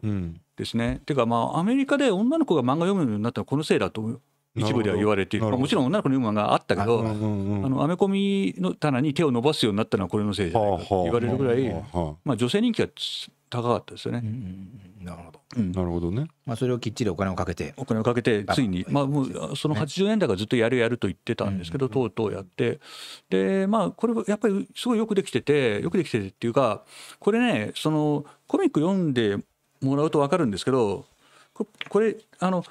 ですね。ていうか、まあ、アメリカで女の子が漫画読むようになったのはこのせいだと一部では言われている、まあ、もちろん女の子のユーがあったけど、あのアメコミの棚に手を伸ばすようになったのはこれのせいじゃないかと言われるぐらい、まあ、女性人気が高かったですよね。なるほど、うん、なるほどね。まあそれをきっちりお金をかけて、お金をかけてついにまあもうその80年代からずっとやるやると言ってたんですけど、とうとうやって、でまあこれやっぱりすごいよくできてて、よくできててっていうか、これねそのコミック読んでもらうと分かるんですけど、これあの。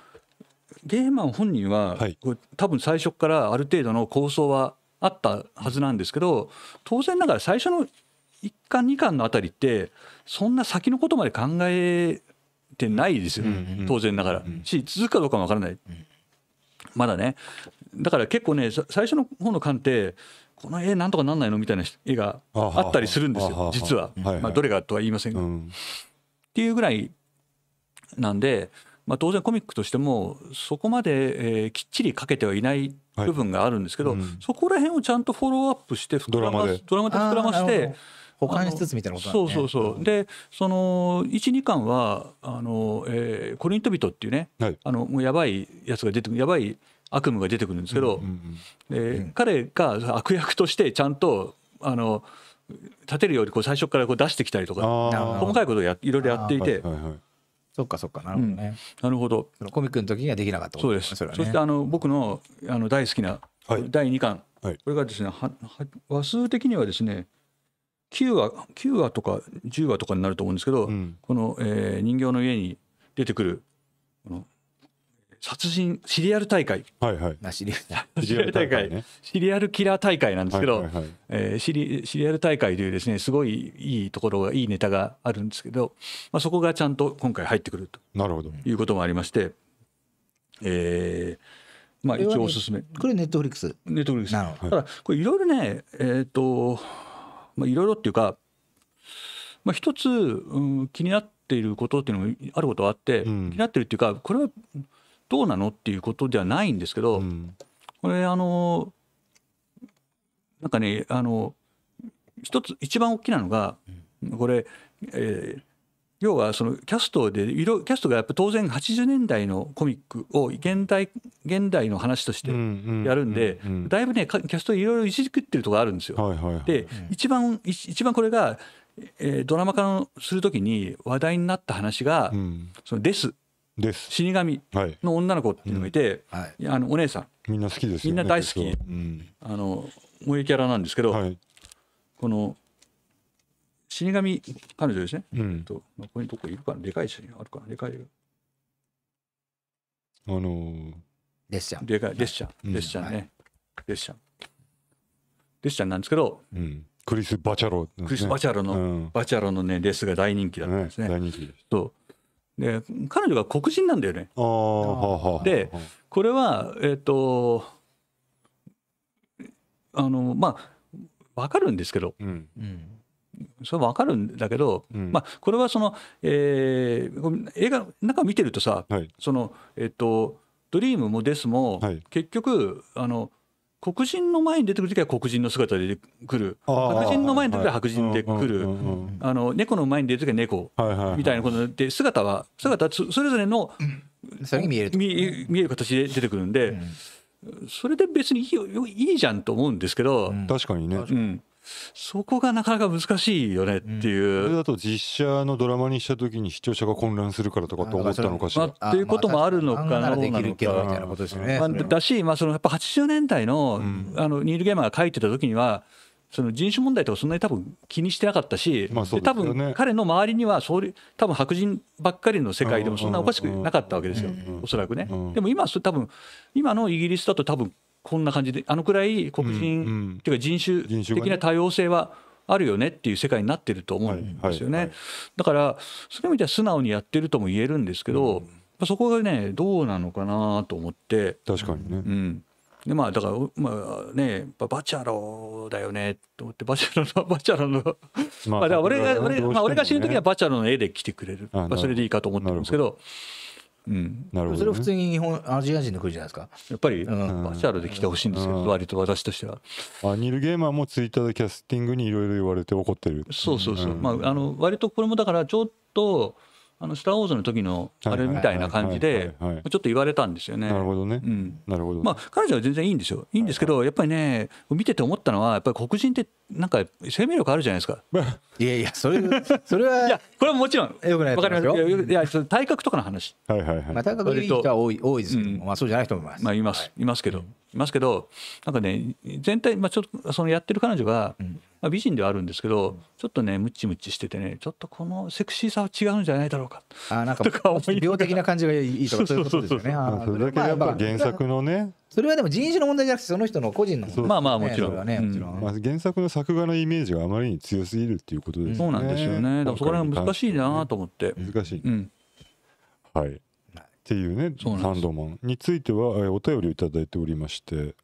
ゲーマン本人は、はい、多分最初からある程度の構想はあったはずなんですけど当然ながら最初の1巻2巻のあたりってそんな先のことまで考えてないですよ、当然ながら、し続くかどうかも分からない、まだねだから結構ね最初の方の巻ってこの絵なんとかなんないのみたいな絵があったりするんですよ実は、まあ、どれがとは言いませんが、っていうぐらいなんでまあ、当然コミックとしてもそこまで、えー、きっちり書けてはいない部分があるんですけど、はいうん、そこら辺をちゃんとフォローアップしてドラマでドラマで膨らまして。保管しつつみたいなこと、ね、そうそうそう、でその12巻はあの、えー「コリント人」っていうね、はい、あのもうやばいやつが出てくるやばい悪夢が出てくるんですけど、うんうんうん、えー彼が悪役としてちゃんとあの立てるよりこう最初からこう出してきたりとか細かいことをやいろいろやっていて。はいはいはいそっかそっかなるほどね、うん、なるほどコミックの時にはできなかったそうです、ね、そしてあの僕のあの大好きな、はい、第2巻、はい、これがですねは話数的にはですね9話 ,9 話とか10話とかになると思うんですけど、うん、この、えー、人形の家に出てくるこの殺人シリアル大会はいはいシリアル大会、ね、シリアルキラー大会なんですけど、はえシリシリアル大会というですねすごいいいところがいいネタがあるんですけど、まあ、そこがちゃんと今回入ってくるとなるほどいうこともありまして、えー、まあ一応おすすめこれネットフリックスネットフリックスなるほどただこれいろいろねえっ、ー、とまあいろいろっていうかまあ一つ、うん、気になっていることっていうのもあることはあって、うん、気になってるっていうかこれはどうなのっていうことではないんですけど、うん、これあのなんかねあの一つ一番大きなのが、これ、えー、要はそのキャストでキャストがやっぱ当然80年代のコミックを現代現代の話としてやるんで、だいぶねキャストいろいろいじくってるとこあるんですよ。はいはいはい、で一番一番これが、えー、ドラマ化するときに話題になった話が「うん、そのです」です死神の女の子っていうのがいて、はい、あのお姉さんみんな好きですよ、ね、みんな大好き、うん、あの萌えキャラなんですけど、はい、この死神彼女ですね、うん、とここにどこいるかなでかい死神あるかなでかいあのー、列車でかい列車、ん、列車ね、はい、列車列車なんですけど、うん、クリス・バチャロ、ね、クリス・バチャロの、うん、バチャロのねレスが大人気だったんですね、大人気とで彼女が黒人なんだよね。でこれはえっ、ー、とあのまあ分かるんですけど、うん、それは分かるんだけど、うん、まあ、これはその、えー、映画の中見てるとさ、はい、そのえっ、ー、と「ドリームも「ですも、はい、結局あの黒人の前に出てくるときは黒人の姿で来る、白人の前に出てくるとは白人で来る、あの猫の前に出てくるときは猫みたいなことで、姿は、姿はそれぞれの見える形で出てくるんで、それで別にいいいいじゃんと思うんですけど、確かにね。うんそこがなかなか難しいよねっていう、うん、それだと実写のドラマにした時に視聴者が混乱するからとかと思ったのかしら。まあ、っていうこともあるのかなできるたなまあ、だし、まあ、そのやっぱ80年代の,、あのニール・ゲーマーが書いてたときにはその人種問題とかそんなに多分気にしてなかったし、まあね、多分彼の周りにはそう多分白人ばっかりの世界でもそんなおかしくなかったわけですよ、うおそらくね。でも今多分今のイギリスだと多分こんな感じであのくらい黒人、っていうか人種的な多様性はあるよねっていう世界になってると思うんですよね、だからそういう意味では素直にやってるとも言えるんですけど、うん、そこがねどうなのかなと思って確かにね、うん、でまあだからまあねバチャロだよねと思ってバチャロの バチャロのまあ、俺が俺,、まあ、俺が死ぬ時はバチャロの絵で来てくれる、まあ、それでいいかと思ってるんですけど。うん、なるほど、それは普通に日本アジア人で来るじゃないですかやっぱり、うん、バーチャルで来てほしいんですけど、割と私としてはあニル・ゲーマーもツイッターでキャスティングにいろいろ言われて怒ってるそうそうそう、まああの割とこれもだからちょっとあのスター・ウォーズの時のあれみたいな感じで、ちょっと言われたんですよね。なるほどね。うん、なるほど、ね、まあ、彼女は全然いいんですよ。いいんですけど、やっぱりね、見てて思ったのは、やっぱり黒人って、なんか生命力あるじゃないですか。いやいや、それ、それは。いや、これはもちろん。よくないわかりますよ。いや、体格とかの話。はいはいはい。まあ、体格いい人は多い、多いですけど、まあ、そうじゃない人もいます。まあ、います、いますけど。いますけどなんかね全体、まあ、ちょっとそのやってる彼女が、まあ、美人ではあるんですけど、ちょっとねムチムチしててねちょっとこのセクシーさは違うんじゃないだろうかあなんかとか病的な感じがいいとかそういうことですよね。あ、それだけやっぱ原作のねそれはでも人種の問題じゃなくてその人の個人のね、まあまあもちろん,、ねうんまあ、原作の作画のイメージがあまりに強すぎるっていうことですね。そうなんですよね。だからそこら辺難しいなと思って。難しい、うん、はいっていうねサンドマンについてはお便りを頂いておりまして、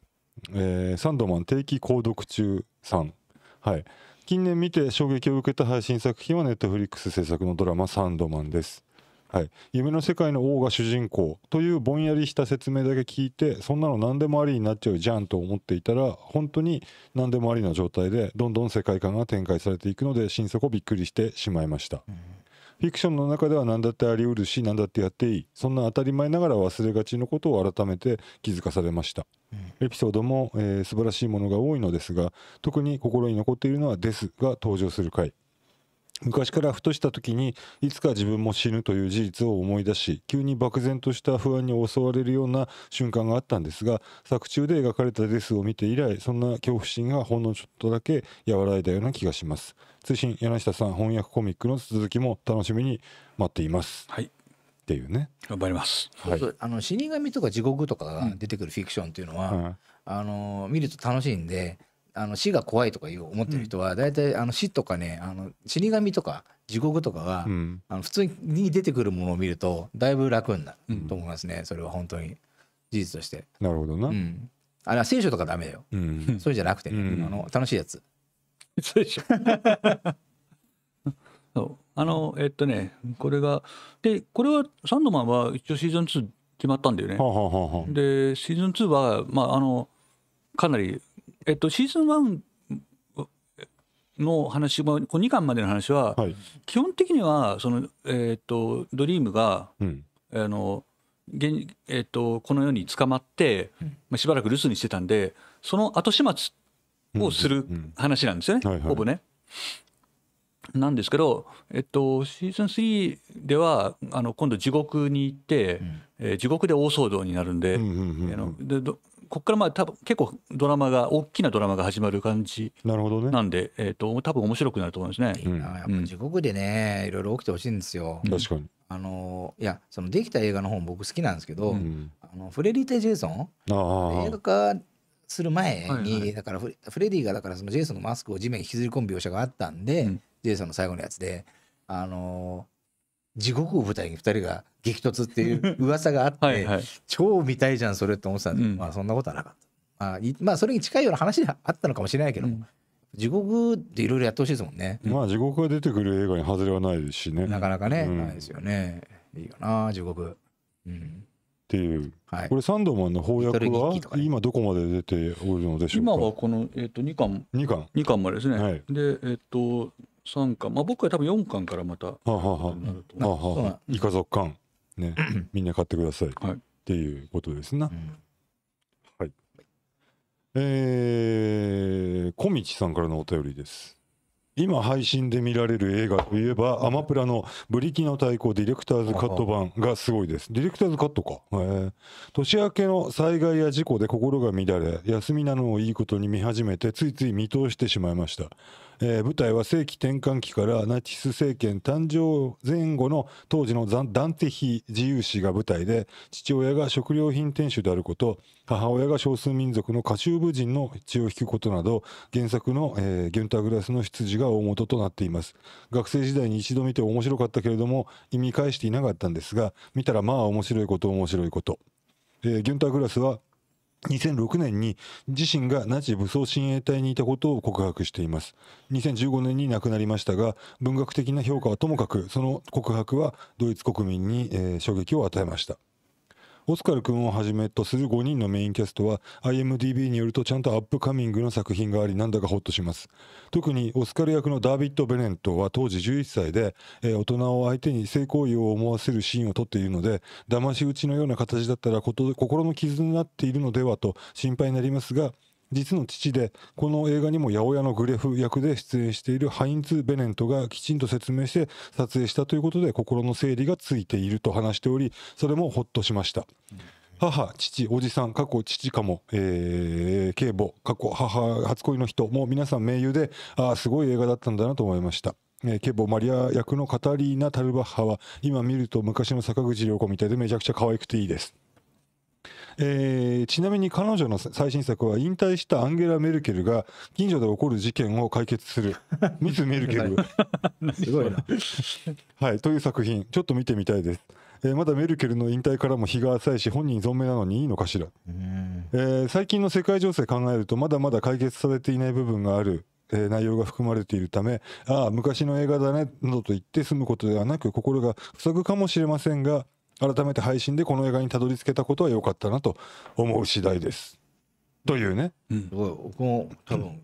えー、サンドマン定期購読中さんはい近年見て衝撃を受けた配信作品はネットフリックス制作のドラマ「サンドマン」です。はい、夢の世界の王が主人公というぼんやりした説明だけ聞いてそんなの何でもありになっちゃうじゃんと思っていたら本当に何でもありな状態でどんどん世界観が展開されていくので新作をびっくりしてしまいました。うんフィクションの中では何だってありうるし何だってやっていいそんな当たり前ながら忘れがちのことを改めて気づかされました、うん、エピソードも、えー、素晴らしいものが多いのですが特に心に残っているのは「です」が登場する回昔からふとした時にいつか自分も死ぬという事実を思い出し急に漠然とした不安に襲われるような瞬間があったんですが作中で描かれたデスを見て以来そんな恐怖心がほんのちょっとだけ和らいだような気がします通信柳下さん翻訳コミックの続きも楽しみに待っています。はいっていうね頑張ります、そうそう、あの死神とか地獄とかが出てくるフィクションっていうのは、うん、あの見ると楽しいんであの死が怖いとかいう思ってる人は大体、うん、あの死とかねあの死神とか地獄とかが、うん、あの普通に出てくるものを見るとだいぶ楽になると思いますね、うん、それは本当に事実として。なるほどな、あれは聖書とかダメだよ、うん、そうじゃなくて、ね、あの楽しいやつ。そうでしょ そうあのえっとねこれがでこれはサンドマンは一応シーズン2決まったんだよね、はあはあ、でシーズン2はまああのかなりえっとシーズン1の話もこう2巻までの話は、はい、基本的にはその、えっと、ドリームが、うん、あの現えっと、この世に捕まって、まあ、しばらく留守にしてたんでその後始末をする話なんですよね、ほぼね。なんですけど、えっと、シーズン3ではあの今度地獄に行って、えー、地獄で大騒動になるんでここからまあ多分結構ドラマが大きなドラマが始まる感じなんで、ねえー、と多分面白くなると思いますね。うん、やっぱ地獄でね、いろいろ起きてほしいんですよ。確かにあのいやそのできた映画の本僕好きなんですけど「うん、あのフレリー・テ・ジェイソン」映画化する前に、だからフレディがだからそのジェイソンのマスクを地面に引きずり込む描写があったんで、うん、ジェイソンの最後のやつであのー、地獄を舞台に2人が激突っていう噂があって はい、超見たいじゃんそれって思ってたんで、うん、まあそんなことはなかった、まあ、まあそれに近いような話であったのかもしれないけども、うん地獄っていろいろやってほしいですもんね。まあ地獄が出てくる映画に外れはないですしね。なかなかね、うん、ないですよね。いいかな地獄。うん。っていう、はい、これサンドマンの翻訳は今どこまで出ておるのでしょうか今はこの、えー、と2巻 ,2 巻 ,2 巻までですね、はい、でえっ、ー、と3巻まあ僕は多分4巻からまたはははははイカ族巻ね みんな買ってください、はい、っていうことですな、うん、はいえー、小道さんからのお便りです今配信で見られる映画といえば、アマプラのブリキの対抗ディレクターズカット版がすごいです。ディレクターズカットか。年明けの災害や事故で心が乱れ、休みなのをいいことに見始めて、ついつい見通してしまいました。えー、舞台は世紀転換期からナチス政権誕生前後の当時のダンテヒ自由史が舞台で父親が食料品店主であること母親が少数民族のカシューブ人の血を引くことなど原作の、えー、ギュンターグラスの出自が大元となっています学生時代に一度見て面白かったけれども意味返していなかったんですが見たらまあ面白いこと面白いこと、えー、ギュンターグラスは2006年に自身がナチ武装親衛隊にいたことを告白しています2015年に亡くなりましたが文学的な評価はともかくその告白はドイツ国民に、えー、衝撃を与えましたオスカル君をはじめとする5人のメインキャストは IMDB によるとちゃんとアップカミングの作品がありなんだかホッとします特にオスカル役のダービッド・ベネントは当時11歳で、えー、大人を相手に性行為を思わせるシーンを撮っているので騙し討ちのような形だったら心の傷になっているのではと心配になりますが実の父でこの映画にも八百屋のグレフ役で出演しているハインツ・ベネントがきちんと説明して撮影したということで心の整理がついていると話しておりそれもほっとしました。う ん母、父、おじさん、過去父かも、えー、警母、過去母、初恋の人、も皆さん名優で、ああ、すごい映画だったんだなと思いました。えー、ケ母マリア役のカタリーナ・タルバッハは今見ると昔の坂口涼子みたいでめちゃくちゃ可愛くていいです。えー、ちなみに彼女の最新作は引退したアンゲラ・メルケルが近所で起こる事件を解決する「ミス・メルケル」すごいな、はい、という作品ちょっと見てみたいです。えー、まだメルケルの引退からも日が浅いし本人存命なのにいいのかしら、えー、最近の世界情勢考えるとまだまだ解決されていない部分がある、え内容が含まれているためああ昔の映画だねなどと言って済むことではなく心が塞ぐかもしれませんが改めて配信でこの映画にたどり着けたことは良かったなと思う次第です。というね。うん、すごい僕も多分、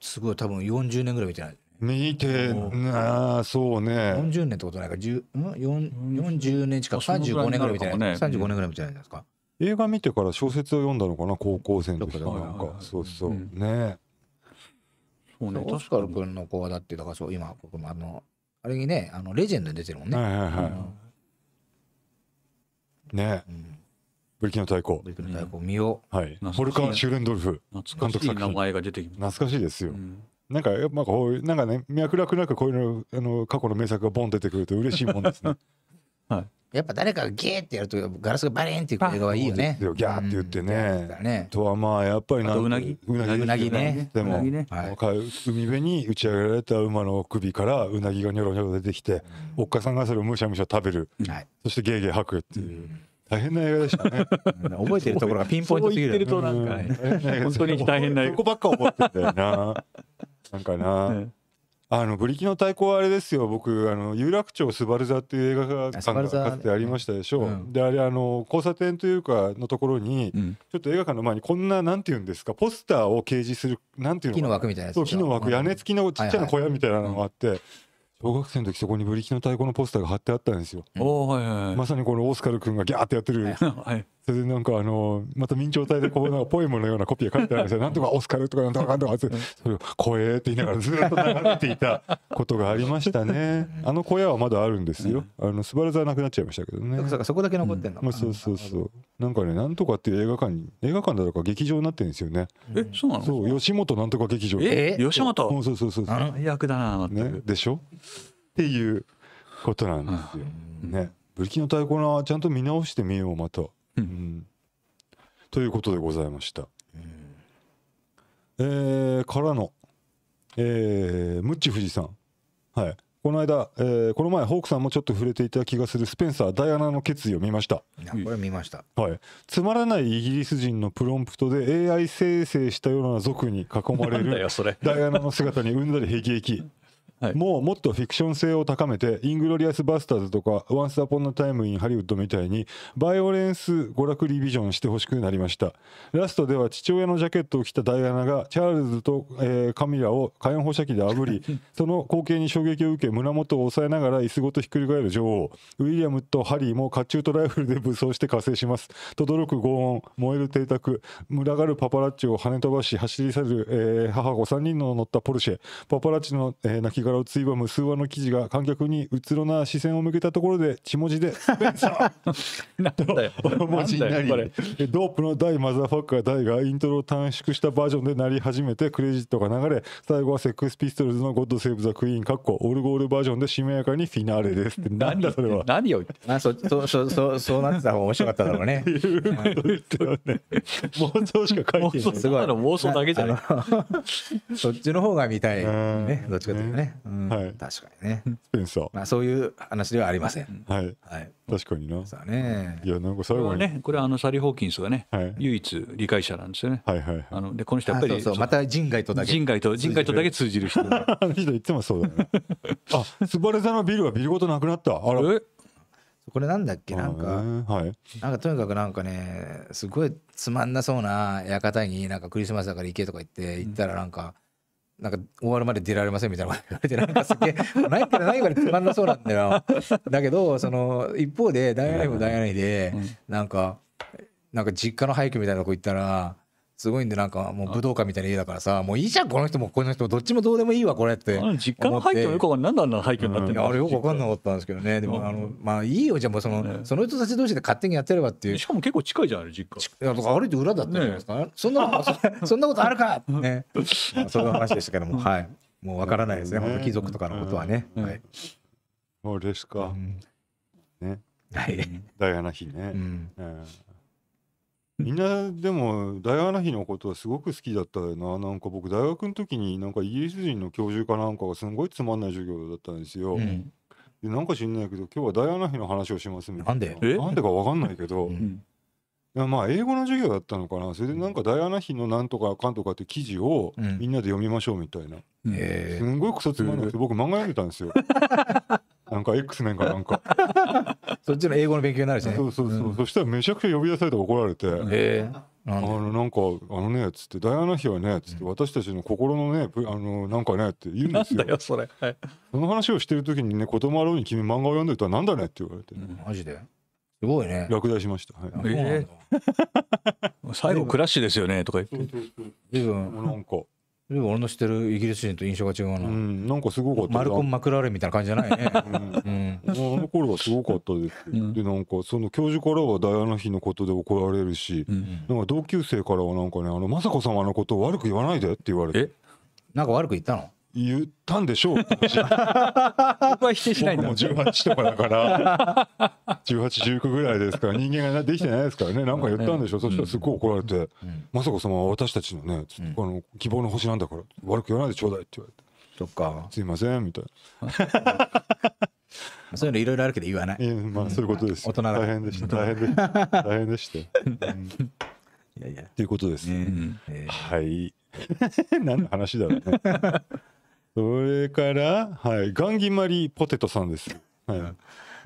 すごい多分40年ぐらい見てない。見てなあそうね40年ってことないか10ん40年近く35年ぐらい見てない、ね、35年ぐらい見てないですか、映画見てから小説を読んだのかな高校生の時なんかそうそう、うん、ねそうねオスカル君の子はだってだからそう今僕もあのあれにねあのレジェンドに出てるもんね、ね、ブリキの太鼓。ブリキの太鼓、見よう。はい。ホルカシュレンドルフ。かしい名前が出てきます。懐かしいですよ。なんか、こういう、なんかね、脈絡なく、こういうの、あの、過去の名作がボン出てくると嬉しいもんですね。はいやっぱ誰かがゲーってやるとガラスがバレンっていう映画はいいよね。ギャーって言ってね。ねとはまあやっぱりなんうなぎうなぎね。でも、ねはい、海辺に打ち上げられた馬の首からうなぎがニョロニョロ出てきて、おっかさんがそれをむしゃむしゃ食べる。はい、そしてゲーゲー吐くっていう。大変な映画でしたね。覚えてるところがピンポイントすぎる。そるとなんか、ね、本当に大変な映画。ここばっか覚えてんだよな。なんかな。あのブリキの対抗はあれですよ僕あの有楽町スバル座っていう映画館がかつてありましたでしょう、うん、であれあの交差点というかのところに、うん、ちょっと映画館の前にこんななんていうんですかポスターを掲示するなんていうの木の枠みたいなそう木の枠、屋根付きのちっちゃな小屋みたいなのがあって、はいはい小学生の時そこにブリキの太鼓のポスターが貼ってあったんですよ。はいまさにこのオスカル君がギャーってやってる、はい、それでなんかあのまた明朝体でこうなんかポエムのようなコピーが書いてあるんですよ なんとかオスカルとかなんとかなんとかそれを「声」って言いながらずっと流れていたことがありましたねあの小屋はまだあるんですよ、あのスバル座はなくなっちゃいましたけどねそこだけ残ってんの、うんまあ、そうそうそうなんかねなんとかっていう映画館に映画館だとか劇場になってるんですよねえそうなのそう吉本なんとか劇場え吉本そうそうそうそう最役だなねでしょっていうことなんですよ、ねブリキの太鼓のちゃんと見直してみようまた。ということでございました。えー、からの、えー、ムッチ富士さん。はい。この間、えー、この前ホークさんもちょっと触れていた気がするスペンサーダイアナの決意を見ましたこれ見ました、はい、つまらないイギリス人のプロンプトで AI 生成したような族に囲まれるダイアナの姿にうんざりへきへきはい、もうもっとフィクション性を高めて、イングロリアス・バスターズとか、ワンス・アポン・タイム・イン・ハリウッドみたいに、バイオレンス娯楽リビジョンしてほしくなりました。ラストでは父親のジャケットを着たダイアナが、チャールズと、えー、カミラを火炎放射器で炙り、その光景に衝撃を受け、胸元を押さえながら椅子ごとひっくり返る女王。ウィリアムとハリーも甲冑とライフルで武装して加勢します。とどろく轟音、燃える邸宅、群がるパパラッチを跳ね飛ばし、走り去る、えー、母子3人の乗ったポルシェ、パパラッチの、えー、き骸から無数話の記事が観客にうつろな視線を向けたところで血文字で「スペンサー!」とドープの大マザーファッカー大がイントロを短縮したバージョンで鳴り始めてクレジットが流れ最後はセックスピストルズの「ゴッド・セーブ・ザ・クイーン」かっこオルゴールバージョンでしめやかにフィナーレですって何だそれは何を言ってまあそそそそそうなってた方が面白かっただろうね ね、妄想しか書いてない妄想だけじゃないそっちの方が見たいねどっちかというとねはい、確かにねスペンサー、まあ、そういう話ではありません、はい、はい、確かになそうねいやなんか最後にねこれはあのサリー・ホーキンスがね、はい、唯一理解者なんですよねはいはい、はい、あのでこの人やっぱりそうまた人外とだけ人外と人外とだけ通じる人あの人いつもそうだねあスバル座のビルはビルごとなくなったあれ。これなんだっけなんか、はい、なんかとにかくなんかねすごいつまんなそうな館になんかクリスマスだから行けとか言って行ったらなんか、なんか終わるまで出られませんみたいなこと言われてなんかすげえ ないないらつまんなそうなんだよだけどその一方でダイアナイもダイアナイで、なんかなんか実家の廃墟みたいなとこ行ったらすごいんでなんかもう武道館みたいな家だからさもういいじゃんこの人もこの人もどっちもどうでもいいわこれって実家の廃墟よくかんないあんな廃墟になってるの、うん、あれよく分かんなかったんですけどねでもあのまあいいよじゃあもうその、ね、その人たち同士で勝手にやってればっていうしかも結構近いじゃない実家いや歩いて裏だったじゃないですか、ね、そんな そんなことあるかね まあ、そういう話でしたけどもはいもうわからないですねね本当貴族とかのことはね、はいそうですか、うん、ねはいダイアナ妃ね、うん、うんみんなでもダイアナ妃のことはすごく好きだったよな。なんか僕大学の時になんかイギリス人の教授かなんかがすんごいつまんない授業だったんですうよ。ん。でなんか知んないけど今日はダイアナ妃の話をしますみたないんでな。なんでかわかんないけど、ういやまあ英語の授業だったのかな。それでなんかダイアナ妃のなんとかかんとかって記事をみんなで読みましょうみたいな。すんごいクソつまんなくて僕漫画読んでたんですよ。なんか X メンかなんか そっちの英語の勉強になるしねそうそうそう、うん、そしたらめちゃくちゃ呼び出されて怒られてええあのなんか「あのね」っつって「ダイアナ妃はね」っつって、うん、私たちの心のねあのなんかねって言うんですよ。なんだよそれ、はい、その話をしてる時にね「子供あろうに君漫画を読んでるとはなんだね」って言われて、ね、うん、マジですごいね落第しました、はいえー、最後クラッシュですよねとか言って随分んかでも俺の知ってるイギリス人と印象が違うな、うん、なんかすごかったマルコン・マクラーレンみたいな感じじゃないね、うんうん、あの頃はすごかったです、うん、でなんかその教授からはダイアナ妃のことで怒られるし、うんうん、なんか同級生からはなんかね「あの雅子様のことを悪く言わないで」って言われてえなんか悪く言ったの言ったんでしょう 僕は否定しないんだ18とかだから1819ぐらいですから人間ができてないですからね何か言ったんでしょう、そしたらすっごい怒られて「雅子様は私たちのね、あの希望の星なんだから悪く言わないでちょうだい」って言われて「そっかすいません」みたいな。そういうのいろいろあるけど言わない。まあそういうことです。大人大変でした。大変でした。大変でした。いやいや。ということです。はい。何の話だろうね。それから、はい、ガンギマリーポテトさんです。はい、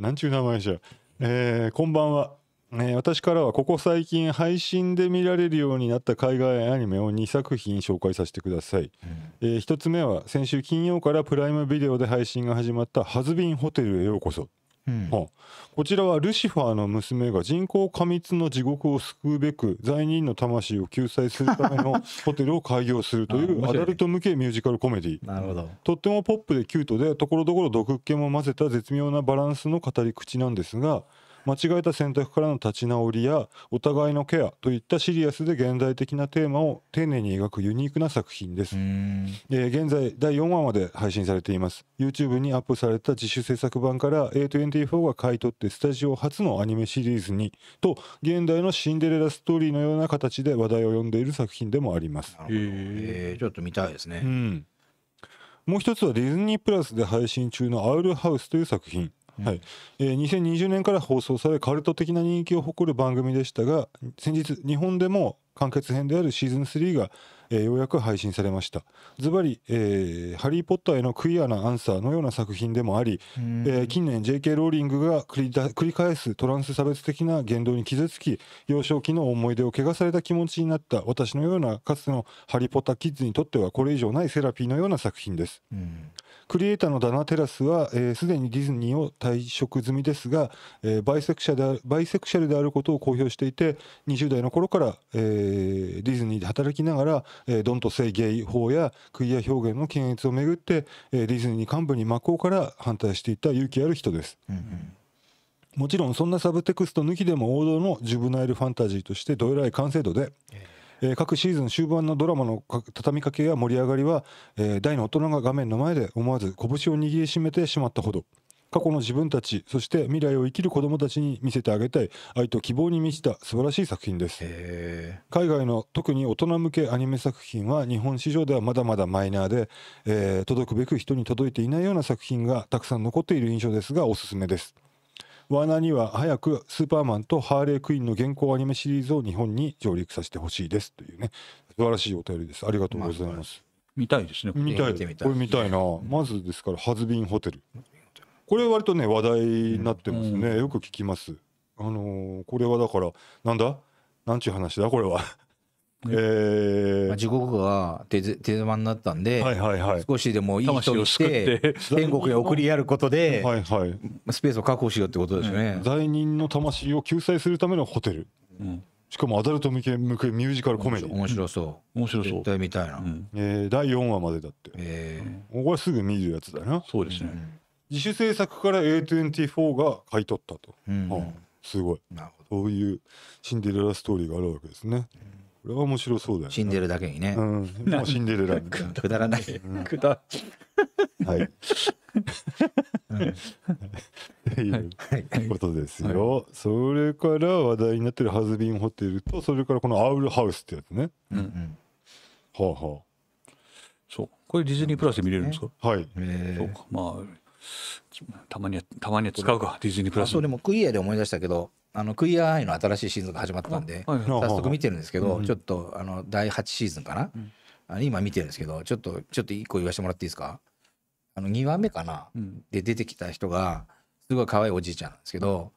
なんちゅう名前じゃ。えー、こんばんは。えー、私からはここ最近配信で見られるようになった海外アニメを2作品紹介させてください、うん、えー、1つ目は先週金曜からプライムビデオで配信が始まった「ハズビンホテルへようこそ」うん、こちらはルシファーの娘が人口過密の地獄を救うべく罪人の魂を救済するためのホテルを開業するというアダルト向けミュージカルコメディなるほどとってもポップでキュートでところどころ毒っ気も混ぜた絶妙なバランスの語り口なんですが間違えた選択からの立ち直りやお互いのケアといったシリアスで現代的なテーマを丁寧に描くユニークな作品です、え現在第4話まで配信されています YouTube にアップされた自主制作版から A24 が買い取ってスタジオ初のアニメシリーズにと現代のシンデレラストーリーのような形で話題を呼んでいる作品でもありますえちょっと見たいですね、うんもう一つはディズニープラスで配信中の「アウルハウス」という作品はい、えー、2020年から放送されカルト的な人気を誇る番組でしたが先日日本でも完結編であるシーズン3が、えー、ようやく配信されましたズバリ、ハリー・ポッター」へのクイアなアンサーのような作品でもあり、えー、近年 J.K. ローリングが繰り繰り返すトランス差別的な言動に傷つき幼少期の思い出を汚された気持ちになった私のようなかつての「ハリー・ポッター・キッズ」にとってはこれ以上ないセラピーのような作品です。クリエイターのダナ・テラスはすで、えー、にディズニーを退職済みですが、えー、バイセクシャでバイセクシャルであることを公表していて20代の頃から、えー、ディズニーで働きながら、えー、ドンと性ゲイ法やクリア表現の検閲をめぐって、えー、ディズニー幹部に真っ向から反対していた勇気ある人です。うんうんもちろんそんなサブテクスト抜きでも王道のジュブナイルファンタジーとしてどえらい完成度で、えーえー、各シーズン終盤のドラマの畳みかけや盛り上がりは、えー、大の大人が画面の前で思わず拳を握りしめてしまったほど過去の自分たちそして未来を生きる子どもたちに見せてあげたい愛と希望に満ちた素晴らしい作品です海外の特に大人向けアニメ作品は日本市場ではまだまだマイナーで、えー、届くべく人に届いていないような作品がたくさん残っている印象ですがおすすめですワーナーには早くスーパーマンとハーレークイーンの現行アニメシリーズを日本に上陸させてほしいですというね素晴らしいお便りですありがとうございます、見たいですね見たいこれ見たいな、まずですからハズビンホテルこれ割とね話題になってますね、よく聞きますあのー、これはだからなんだなんちゅう話だこれはえ地獄が手手になったんで、はいはいはい、少しでもいい人をして天国へ送りやることではい、はい、スペースを確保しようってことですよね、罪人の魂を救済するためのホテル、うん、しかもアダルト向け向けミュージカルコメディ面白そう、うん、面白そう絶対見たいな、うん、えー、第4話までだって、えー、これすぐ見るやつだなそうですね、自主制作から A24 が買い取ったと、うん、すごいそういうシンデレラストーリーがあるわけですね、うんこれは面白そうだよ、ね、死んでるだけにね、うん、もう死んでるだけ くだらない、うん、くだはいっいうことですよ、はい、それから話題になってるハズビンホテルとそれからこのアウルハウスってやつね、うんうん、はあはあそうこれディズニープラスで見れるんですか、ね、はいそうかまあたまにたまには使うかディズニープラスそうでもクイアで思い出したけどあのクイアアイの新しいシーズンが始まったんで、早速見てるんですけど、ちょっとあの第8シーズンかな、あの今見てるんですけどちょっとちょっと1個言わせてもらっていいですかあの2話目かな、で出てきた人がすごい可愛いおじいちゃんなんですけど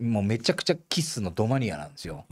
もうめちゃくちゃキスのドマニアなんですよ。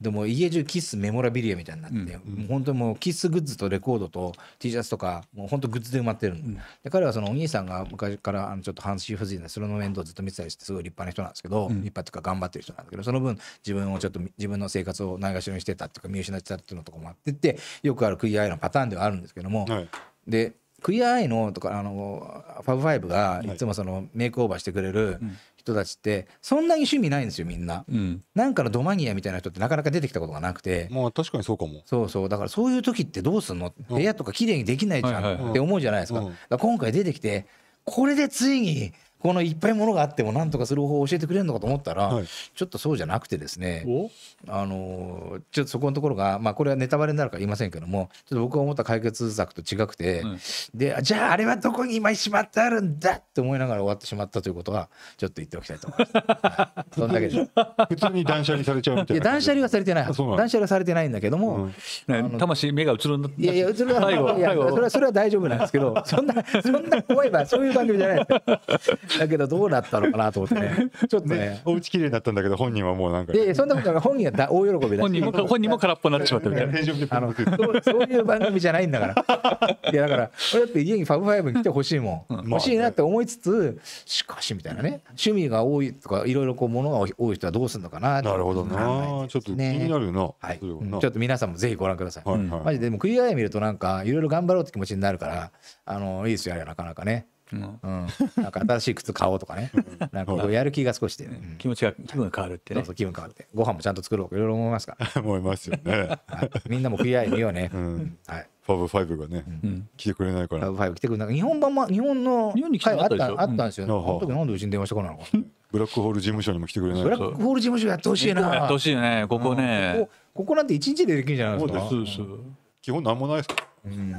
でも家中キスメモラビリアみたいになって、うん、もう本当にもうキスグッズとレコードと T シャツとかもう本当グッズで埋まってる、うん、で彼はそのお兄さんが昔からあのちょっと半身不尽でそれの面倒ずっと見てたりしてすごい立派な人なんですけど、うん、立派ていうか頑張ってる人なんだけどその分自分をちょっと自分の生活をないがしろにしてたっていうか見失ってたっていうのとかもあってってよくあるクイアアイのパターンではあるんですけども、はい、でクイアアイのとかあのファブファイブがいつもそのメイクオーバーしてくれる、はい、人たちってそんなに趣味ないんですよみんな、うん、なんかのドマニアみたいな人ってなかなか出てきたことがなくてまあ確かにそうかもそうそうだからそういう時ってどうすんの、部屋とか綺麗にできないじゃんって思うじゃないですか,、今回出てきてこれでついにこのいっぱいものがあっても何とかする方法を教えてくれるのかと思ったら、はい、ちょっとそうじゃなくてですねあのちょっとそこのところが、まあ、これはネタバレになるか言いませんけどもちょっと僕が思った解決策と違くて、うん、でじゃああれはどこに今しまってあるんだって思いながら終わってしまったということはちょっと言っておきたいと思います。そんだけで 普通に断捨離されちゃうみたいな。断捨離はされてない。断捨離はされてないんだけども、うん、魂目が映るんだ。いやいや映る最後いやそれはそれは大丈夫なんですけど、そんなそんな怖いばそういう番組じゃないです。だけどどうなったのかなと思ってね ちょっとねおうちきれいになったんだけど本人はもうなんかいやいやそんなことない本人は大喜びだ本人も 本人も空っぽになっちまったみたいなあのそうそういう番組じゃないんだから いやだから俺だって家にファブファイブに来てほしいもん、うん、欲しいなって思いつつしかしみたいなね趣味が多いとかいろいろこうものが多い人はどうするのかななるほどな、ね、ちょっと気になるな,、はいちょっと皆さんもぜひご覧ください、はいはい、マジででもクリアで見るとなんかいろいろ頑張ろうって気持ちになるからあのいいですよあれなかなかねうん、うん、なんか新しい靴買おうとかねなんかやる気が少しで、ね、気持ちが気分が変わるってねそうそう気分変わってご飯もちゃんと作ろういろいろ思いますから 思いますよね、はい、みんなも食い合いによね、うん、はいファブファイブがね、うん、来てくれないから。ファブファイブ来てくれない。日本版も日本の日本に来たあったあったんですよ、ね。うん、あのなんでうちに電話してこないのか。ブラックホール事務所にも来てくれない。ブラックホール事務所やってほしいな。やってほしいね。ここね。ここここなんて一日でできるじゃないですか。そうです。基本なんもないです。うん、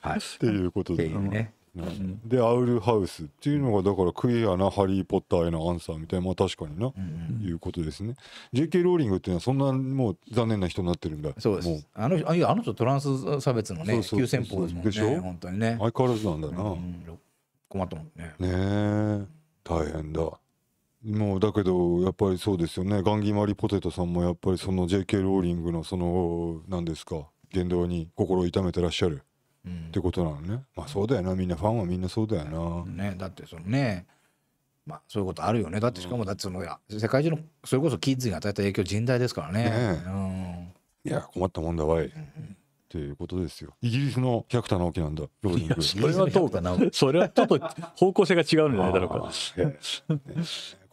はい。っていうことで。ね。うん、でアウルハウスっていうのがだからクリアなハリー・ポッターへのアンサーみたいなまあ確かにな、うんうん、いうことですね JK ローリングっていうのはそんなもう残念な人になってるんだそうですあのあいやあの人トランス差別のね急先鋒ですもんねでしょ本当にね相変わらずなんだな、うん、困ったもんねねえ大変だもうだけどやっぱりそうですよねガンギマリポテトさんもやっぱりその JK ローリングのその何ですか言動に心を痛めてらっしゃる、うん、ってことなのねまあそうだよなみんなファンはみんなそうだよな、ね、だってそのねまあそういうことあるよねだってしかもだってその、や世界中のそれこそキッズに与えた影響甚大ですからね、ねうん、いや困ったもんだわい、うんっていうことですよ。イギリスの百田直樹なんだ。ロリング。それはどうかな。それはちょっと方向性が違うんじゃないだろうか。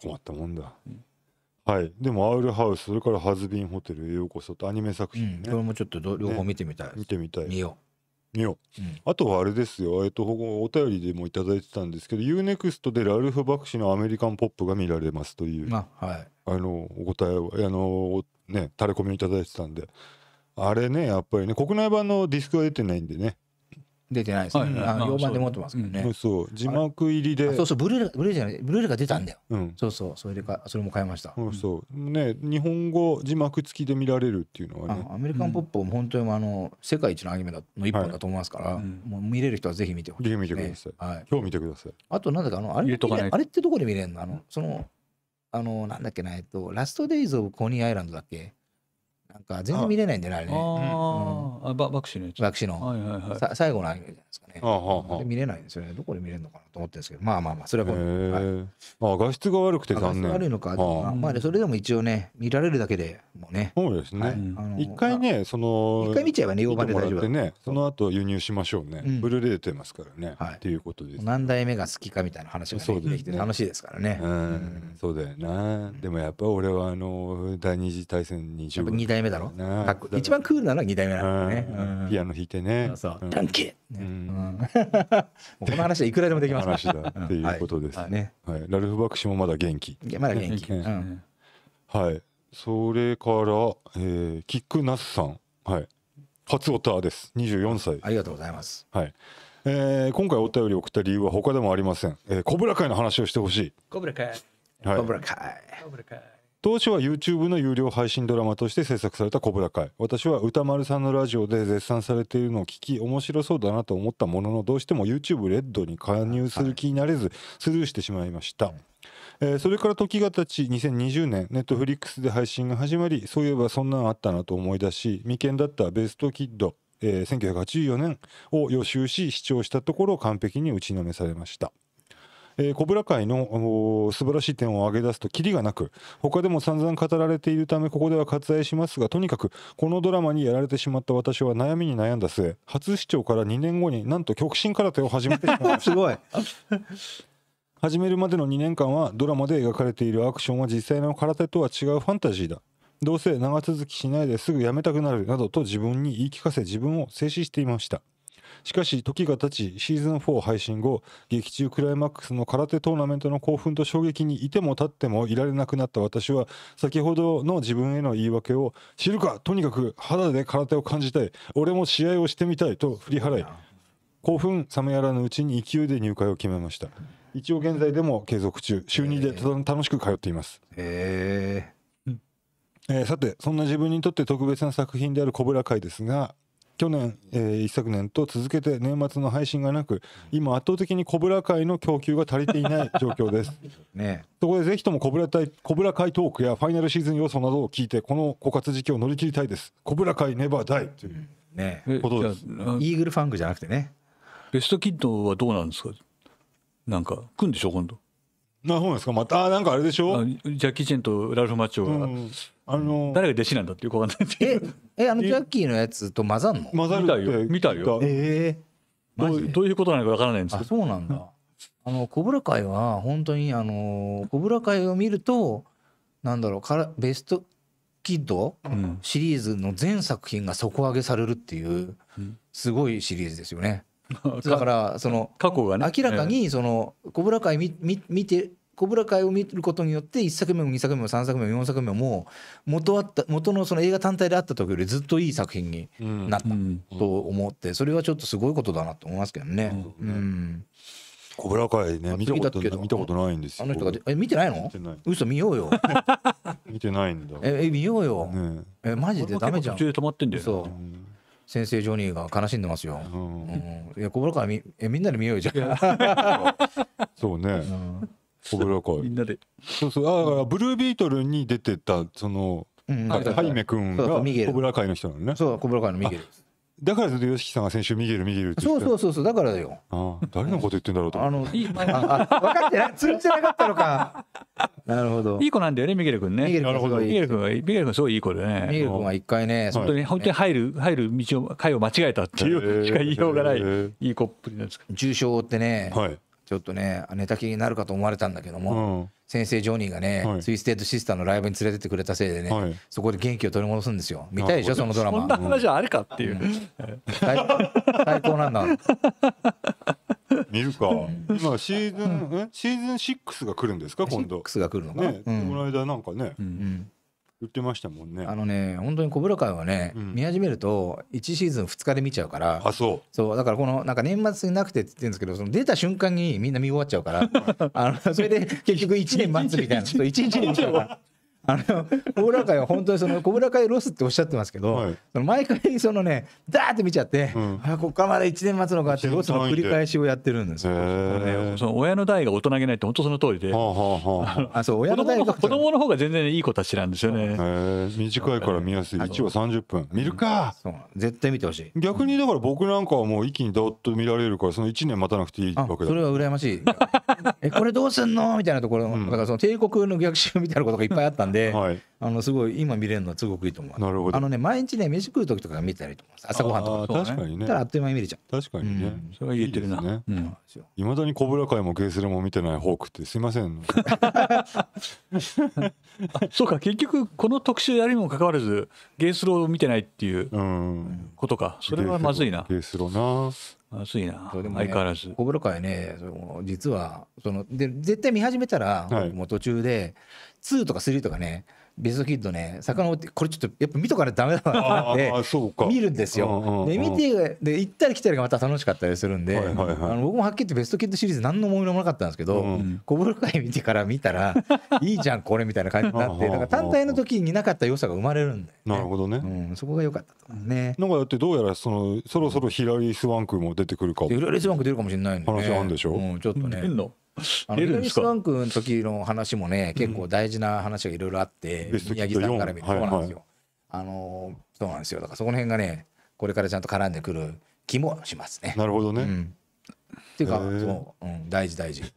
困ったもんだ、うん、はいでも「アウルハウス」それから「ハズビンホテルへようこそ」とアニメ作品ね、うん、これもちょっと両方見てみたい、ね、見てみたい見よう見よう、うん、あとはあれですよえっとお便りでも頂いてたんですけど UNEXT でラルフ・バクシのアメリカンポップが見られますという、まあ、はい、あのお答えをあのねタレコミを頂いてたんであれねやっぱりね国内版のディスクが出てないんでね出てないですね、はいはい、あ4番で持ってますけどね、うん、そう字幕入りでそうそうブルーレブルーじゃないブルーレが出たんだよ、うん、そうそうそれでかそれも買いましたそうそう、ね日本語字幕付きで見られるっていうのはねアメリカンポップも本当にあの世界一のアニメの一本だと思いますから、はい、もう見れる人はぜひ見てほしい、ね、ぜひ見てください、はい、今日見てくださいあとなんだかあのあれあれってどこで見れるのあのそのあのなんだっけなえっとラストデイズオブコニーアイランドだっけなんか全然見れないんでよねあれねあ、うん、ババクシのやつバクシの、はいはいはい、さ最後のアニメじゃないですかねあああ見れないんですよねどこで見れるのかなと思ってるんですけどまあまあまあそれはこう、はい、あ画質が悪くて残念悪いのかまあ、それでも一応ね見られるだけでもうねそうですね、はい、あの一回ねその一回見ちゃえばね用版で大丈夫ねその後輸入しましょうね、うん、ブルーレイ出てますからね、はい、っていうことです、何代目が好きかみたいな話が、ね、そうですね。楽しいですからねうん、そうだよな、でもやっぱ俺はあの第二次大戦に自分二代目。代目だろか一番クールなのは2代目なんだね、ピアノ弾いてねそうダンケ!」この話はいくらでもできます話だっていうことですね、はいラルフ・バクシもまだ元気いやまだ元気、はいそれから、えー、キックナスさんはい初オタです24歳ありがとうございますはいえー、今回お便り送った理由は他でもありません、えー、コブラ会の話をしてほしいコブラ会はい、コブラ会コブラ会当初は YouTube の有料配信ドラマとして制作された「コブラ会」私は歌丸さんのラジオで絶賛されているのを聞き面白そうだなと思ったもののどうしても YouTube レッドに加入する気になれずスルーしてしまいました、はいえー、それから時が経ち2020年ネットフリックスで配信が始まりそういえばそんなのあったなと思い出し未見だった「ベストキッド」えー、1984年を予習し視聴したところ完璧に打ちのめされましたえー、コブラ界の素晴らしい点を挙げ出すとキリがなく他でも散々語られているためここでは割愛しますがとにかくこのドラマにやられてしまった私は悩みに悩んだ末初視聴から2年後になんと極真空手を始めてしまいました すごい始めるまでの2年間はドラマで描かれているアクションは実際の空手とは違うファンタジーだどうせ長続きしないですぐやめたくなるなどと自分に言い聞かせ自分を制止していましたしかし時が経ちシーズン4配信後劇中クライマックスの空手トーナメントの興奮と衝撃にいても立ってもいられなくなった私は先ほどの自分への言い訳を知るかとにかく肌で空手を感じたい俺も試合をしてみたいと振り払い興奮冷めやらぬうちに勢いで入会を決めました一応現在でも継続中週2で、楽しく通っていますへえーえー、さてそんな自分にとって特別な作品である「コブラ会」ですが去年、えー、一昨年と続けて年末の配信がなく今圧倒的にコブラ会の供給が足りていない状況です ねそこでぜひともコブラ対コブラ会トークやファイナルシーズン要素などを聞いてこの枯渇時期を乗り切りたいですコブラ会ネバーダイというねことですイーグルファンクじゃなくてねベストキッドはどうなんですかなんか来んでしょ今度なそうなんですかまたあなんかあれでしょジャッキー・チェンとラルフ・マッチョが、うんあのー誰が弟子なんだってよくわかないですけええあのジャッキーのやつと混ざんの混ざる見たよ見たよえどマうジでどういうことなのかわからないんですけどそうなんだあのコブラ会は本当にあのーコブラ会を見るとなんだろうからベストキッドうんシリーズの全作品が底上げされるっていうすごいシリーズですよねだからその過去がね明らかにそのコブラ会見見見てコブラ会を見ることによって1作目も2作目も3作目も4作目も元あった元のその映画単体であった時よりずっといい作品になったと思ってそれはちょっとすごいことだなと思いますけどね。うん、コブラ会ね見たこと見たことないんですよ。あの人がえ見てないの？嘘見ようよ。見てないんだ。え見ようよ。ね、えマジでダメじゃん。途中で止まってんだよ、そう。先生ジョニーが悲しんでますよ。うん、うん、いやコブラ会みえみんなで見ようよじゃん。そうね。うん小倉会みんなでそうそうあブルービートルに出てたその、うん、ハイメ君が小倉会の人なのねそう小倉会のミゲルだからずっと y o さんが先週ミゲルミゲルってそうそうそうそうだからだよああ誰のこと言ってんだろうとあのいいああ分かってない通じてなかったのか なるほどいい子なんだよねミゲル君ねミゲル君ミゲル君はミゲル君すごいいい子でねミゲル君は一回ね本当に本当に入る入る道を会を間違えたっていうしか言いようがないいい子っぷりなんです重傷ってねはいちょっとね寝たきりになるかと思われたんだけども、先生ジョニーがね、ツイステッドシスターのライブに連れてってくれたせいでね、そこで元気を取り戻すんですよ見たいでしょそのドラマそんな話あるかっていう、最高なんだ見るか今シーズン、シーズン6が来るんですか今度6が来るのかね、この間なんかね、うん言ってましたもんねあのね本当に小室会はね、うん、見始めると1シーズン2日で見ちゃうからあそうそうだからこのなんか年末になくてって言ってるんですけどその出た瞬間にみんな見終わっちゃうから あのそれで結局1年待つみたいな1日で見ちゃうから。あの小倉会は本当にその小倉会ロスっておっしゃってますけど、はい、毎回そのねダーって見ちゃって、うん、あここからまだ1年待つのかってロスの繰り返しをやってるんですよ、ね、その親の代が大人げないって本当その通りで、あそう親の代が子供の方が全然いい子たちなんですよね短いから見やすい1話30分見るか、うん、絶対見てほしい逆にだから僕なんかはもう一気にだっと見られるからその1年待たなくていいわけだそれは羨ましいえこれどうすんのみたいなところ、うん、だからその帝国の逆襲みたいなことがいっぱいあったんでで、はい、あのすごい今見れるのはすごくいいと思うなるほどあのね毎日ね飯食う時とか見たりとか朝ごはんとか確かにねたらあっという間に見れちゃう確かにね、うん、それは言ってるないまだに小倉会もゲーロルも見てないホークってすいません そうか結局この特集やるにもかかわらずゲースロを見てないっていうことか、うん、それはまずいなゲースロなまずいな、ね、相変わらず小風呂会ねその実はそので絶対見始めたら、はい、もう途中で2とか3とかねベストキッドね魚てこれちょっとやっぱ見とかないとダメだなって見るんですよ。で見てで行ったり来たりがまた楽しかったりするんで、はいはいはい、あの僕もはっきり言ってベストキッドシリーズ何の思いもなかったんですけど、うん、小室会見てから見たら いいじゃんこれみたいな感じになってだから単体の時になかった良さが生まれるんで、ね、なるほどね、うん、そこが良かったと思うね。なんかだってどうやらそのそろそろヒラリー・スワンクも出てくるかもヒラリー・スワンク出るかもしれないんで、ね、話あるんでしょ、うん、ちょっとね。のスワンクの時の話もね、結構大事な話がいろいろあって、うん、宮城さんから見て、そうなんですよ。はいはい、あのそうなんですよ。だからそこの辺がね、これからちゃんと絡んでくる気もしますね。なるほどね。うん、っていうか、そう、うん、大事大事。ス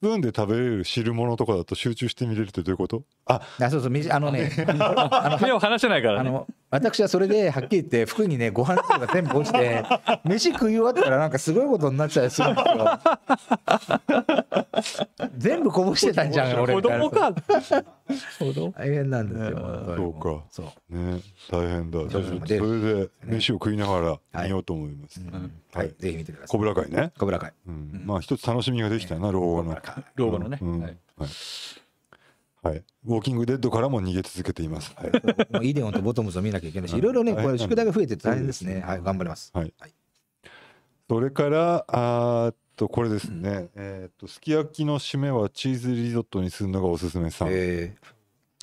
プーンで食べれる汁物とかだと集中して見れるってどういうことああそうそうあのね あの目を離せないから、ね、あの私はそれではっきり言って服にねご飯とか全部落ちて 飯食い終わったらなんかすごいことになっちゃうするんですよ全部こぼしてたんじゃん俺子供か大変なんですよそうかそうね大変だそれで飯を食いながら見ようと思います、はい、はい、ぜひ見てください小倉会ね小倉会、うん、まあ一つ楽しみができたな老後の老後のね、はいはい、ウォーキングデッドからも逃げ続けています。はい、もうイデオンとボトムズを見なきゃいけないし、いろいろね、これ宿題が増えて大変ですね。はい、頑張ります。はい。はい、それから、あっと、これですね。うん、えっと、すき焼きの締めはチーズリゾットにするのがおすすめさん。え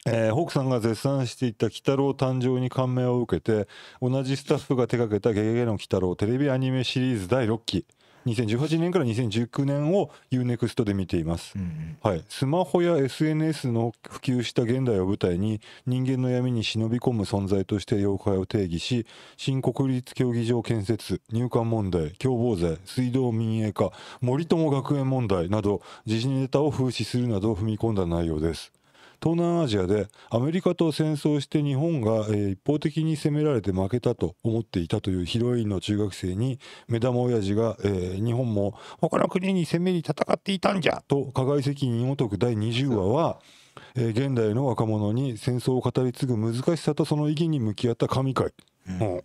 ー、えー、ホークさんが絶賛していた「鬼太郎」誕生に感銘を受けて同じスタッフが手掛けた「ゲゲゲの鬼太郎」テレビアニメシリーズ第6期2018年から2019年を UNEXT で見ています、うんうん、はい、スマホや SNS の普及した現代を舞台に人間の闇に忍び込む存在として妖怪を定義し新国立競技場建設入管問題共謀罪水道民営化森友学園問題など時事ネタを風刺するなど踏み込んだ内容です。東南アジアでアメリカと戦争して日本が、え一方的に攻められて負けたと思っていたというヒロインの中学生に目玉親父が、え日本も他の国に攻めに戦っていたんじゃと加害責任を解く第20話は。え現代の若者に戦争を語り継ぐ難しさとその意義に向き合った神回、うん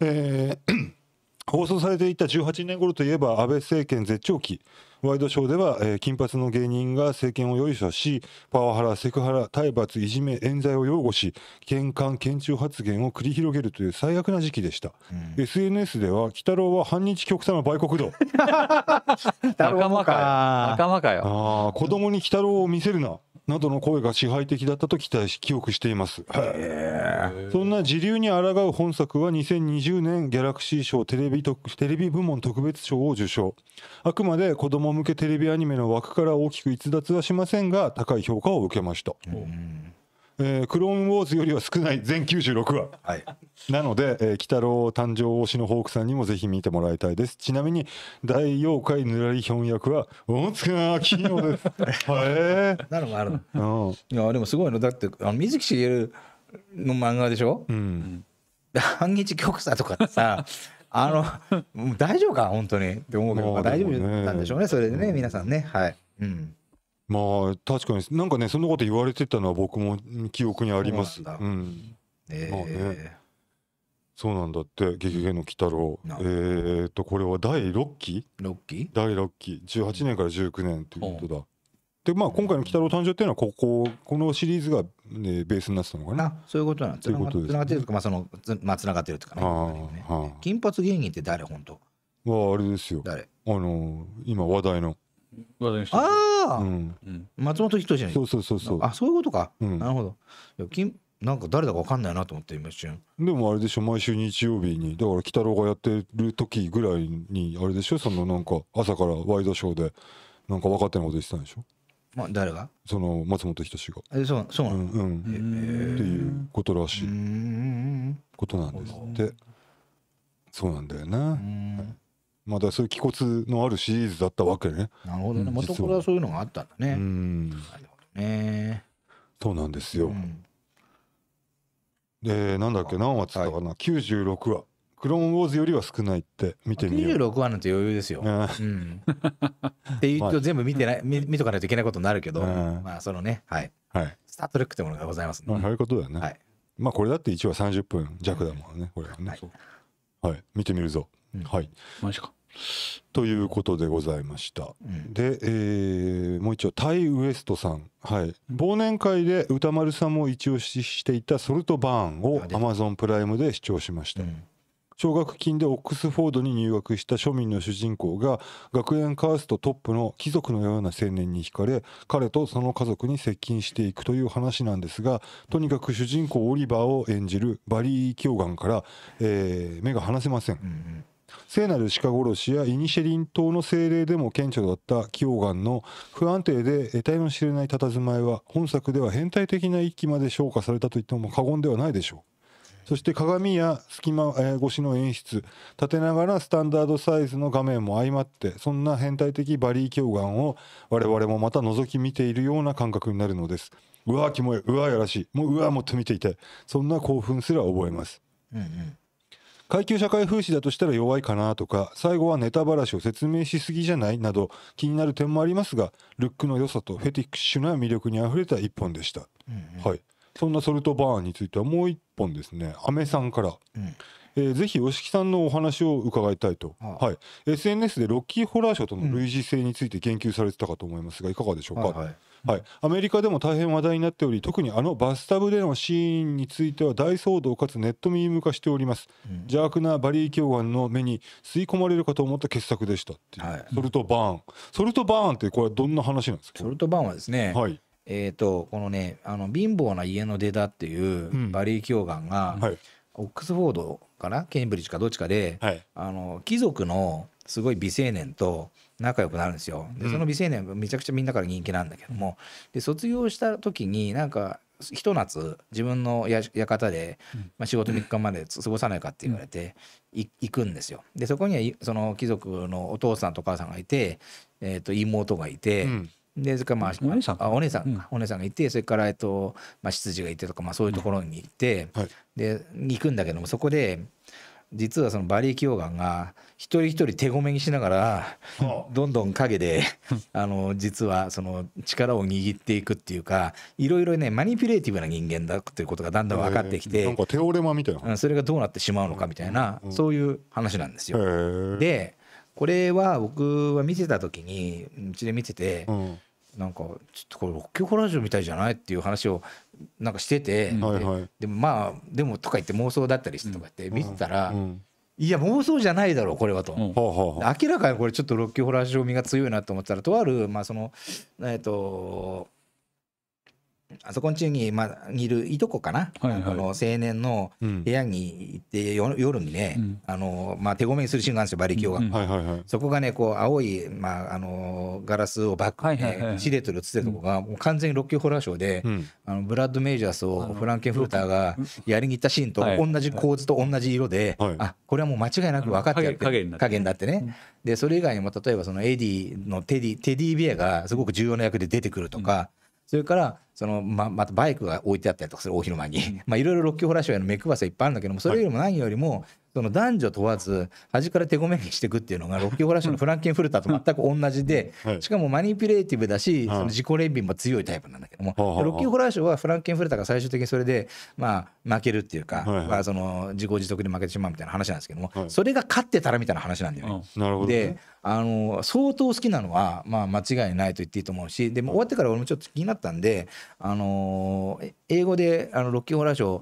えー、放送されていた18年頃といえば安倍政権絶頂期ワイドショーでは、えー、金髪の芸人が政権を容いししパワハラセクハラ体罰いじめ冤罪を擁護し嫌韓、嫌中発言を繰り広げるという最悪な時期でした、うん、SNS では「鬼太郎は反日極左の売国道 」仲間かよ仲間かよあ子供に鬼太郎を見せるななどの声が支配的だったと期待し記憶していますそんな時流に抗う本作は2020年ギャラクシー賞テレビテレビ部門特別賞を受賞あくまで子供向けテレビアニメの枠から大きく逸脱はしませんが高い評価を受けました、うんえー、クローンウォーズよりは少ない全96話、はい、なので、えー、郎誕生推しのホークさんにもぜひ見てもらいたいですちなみに大妖怪ぬらりひょん役は大塚明夫です へえなるもあるの、うん、いやでもすごいのだってあの水木しげるの漫画でしょ、うん、半日極左とかってさ あの大丈夫か本当にって思うけど、まあ、大丈夫なんでしょうねそれでね、うん、皆さんねはいうんまあ確かになんかねそんなこと言われてたのは僕も記憶にあります。そうなんだ、うんえー、ねそうなんだって「激ゲゲの鬼太郎」えー、っとこれは第6期期第6期18年から19年ということだ。でまあ今回の「鬼太郎誕生」っていうのはこここのシリーズが、ね、ベースになってたのかなそういうことなんですね。つながってるとかまあそのつ,、まあ、つながってるとかね、金髪芸人って誰本当はあれですよあのー、今話題のああ、うん松本人志じゃないそうそうそうそうあそういうことか、うんなるほどいやきんなんか誰だかわかんないなと思って今一瞬でもあれでしょ毎週日曜日にだから鬼太郎がやってる時ぐらいにあれでしょそのなんか朝からワイドショーでなんか分か若手のこと言ってたんでしょまあ誰がその松本人志が。えそうそううなのんううん、んっていうことらしういんことなんですってそうなんだような、んまだそういう気骨のあるシリーズだったわけね。なるほどね。元からそういうのがあったんだね。うん。ね。そうなんですよ。で、なんだっけ、何話つったかな、九十96話。クローンウォーズよりは少ないって見てみよう。96話なんて余裕ですよ。うん、っていうと 全部見てない、見見とかないといけないことになるけど、まあそのね、はい。はい、スタートレックってものがございますね。まあ、そういうことだよね。はい、まあこれだって1話30分弱だもんね、これはね。はい、見てみるぞ。うん、はい。マジか。ということでございました、うん、で、えー、もう一応タイ・ウエストさん、はい、忘年会で歌丸さんも一押ししていた「ソルトバーン」をアマゾンプライムで視聴しました、うん奨学金でオックスフォードに入学した庶民の主人公が学園カーストトップの貴族のような青年に惹かれ彼とその家族に接近していくという話なんですがとにかく主人公オリバーを演じるバリー・キョガンから、えー、目が離せません。うんうん聖なる鹿殺しやイニシェリン島の精霊でも顕著だった溶岩の不安定で得体の知れない佇まいは本作では変態的な一気まで昇華されたといっても過言ではないでしょう。そして鏡や隙間、越しの演出立てながらスタンダードサイズの画面も相まってそんな変態的バリー狂眼を我々もまた覗き見ているような感覚になるのですうわキモいうわやらしいもううわもっと見ていたいそんな興奮すら覚えます、うんうん階級社会風刺だとしたら弱いかなとか最後はネタばらしを説明しすぎじゃないなど気になる点もありますがルックの良さとフェティックシュな魅力にあふれた一本でした、うんうん、はい、そんなソルトバーンについてはもう一本ですねアメさんから、うんえー、ぜひ吉木さんのお話を伺いたいと、はい、SNS でロッキーホラーショーとの類似性について言及されてたかと思いますがいかがでしょうか、はいはいはい、アメリカでも大変話題になっており特にあのバスタブでのシーンについては大騒動かつネットミーム化しております、うん、邪悪なバリー・キョーガンの目に吸い込まれるかと思った傑作でしたっていはい、ソルトバーンソルトバーンってこれはどんな話なんですかソルトバーンはですね、はい、えーと、このねあの貧乏な家の出だっていうバリー・キョーガが、うんはい、オックスフォードかなケンブリッジかどっちかで、はい、あの貴族のすごい美青年と仲良くなるんですよでその未成年はめちゃくちゃみんなから人気なんだけどもで卒業した時になんかひと夏自分の館で、まあ、仕事3日まで過ごさないかって言われて行くんですよ。でそこにはその貴族のお父さんとお母さんがいて、えー、と妹がいて。うんでそれからまあお姉さんあお姉さん、うん、お姉さんがいてそれからえっとまあ執事がいてとかまあそういうところに行って、うんはい、で行くんだけどもそこで実はそのバリー・キョーガンが一人一人手ごめにしながら、どんどん陰であの実はその力を握っていくっていうかいろいろねマニピュレーティブな人間だということがだんだん分かってきて、なんか手折れ間みたいなそれがどうなってしまうのかみたいな、そういう話なんですよ。でこれは僕は見てた時にうちで見てて、なんかちょっとこれ「ロッラジュ」みたいじゃない?」っていう話をなんかしてて、ではいでもまあでもとか言って妄想だったりしてとかって見てたら、うん、いや妄想じゃないだろうこれはと、うん、明らかにこれちょっとロッキーホラー照明が強いなと思ったらとあるまあそのえっ、ー、とあそこんちに、まあ、いるいとこかな、はいはい、あの青年の部屋に行って、うん、夜にね、うん、あのまあ、手ごめにするシーンがあるんですよ馬力をが、うん、そこがねこう青い、まあ、あのガラスをバックに、ね、はいはいシレットで映ってるとこが、もう完全にロッキーホラーショーで、あのブラッド・メイジャースをフランケン・フルターがやりに行ったシーンと同じ構図と同じ色で、はい、あこれはもう間違いなく分かってやって影だってね。でそれ以外にも例えばそのエディのテディテディ・ビアがすごく重要な役で出てくるとか。うんそれからそのままたバイクが置いてあったりとかする大広間にまあいろいろロッキーホラーショーへの目配せいっぱいあるんだけどもそれよりも何よりもその男女問わず端から手ごめにしていくっていうのがロ ッキーホラー賞のフランケンフルターと全く同じで、しかもマニピュレーティブだし、その自己憐憫も強いタイプなんだけども、ロッキーホラー賞はフランケンフルターが最終的にそれでまあ負けるっていうか、まあ、その自業自得で負けてしまうみたいな話なんですけども、それが勝ってたらみたいな話なんだよね。であの相当好きなのは、まあ、間違いないと言っていいと思うしでも終わってから俺もちょっと気になったんで、あの英語であのロッキーホラー賞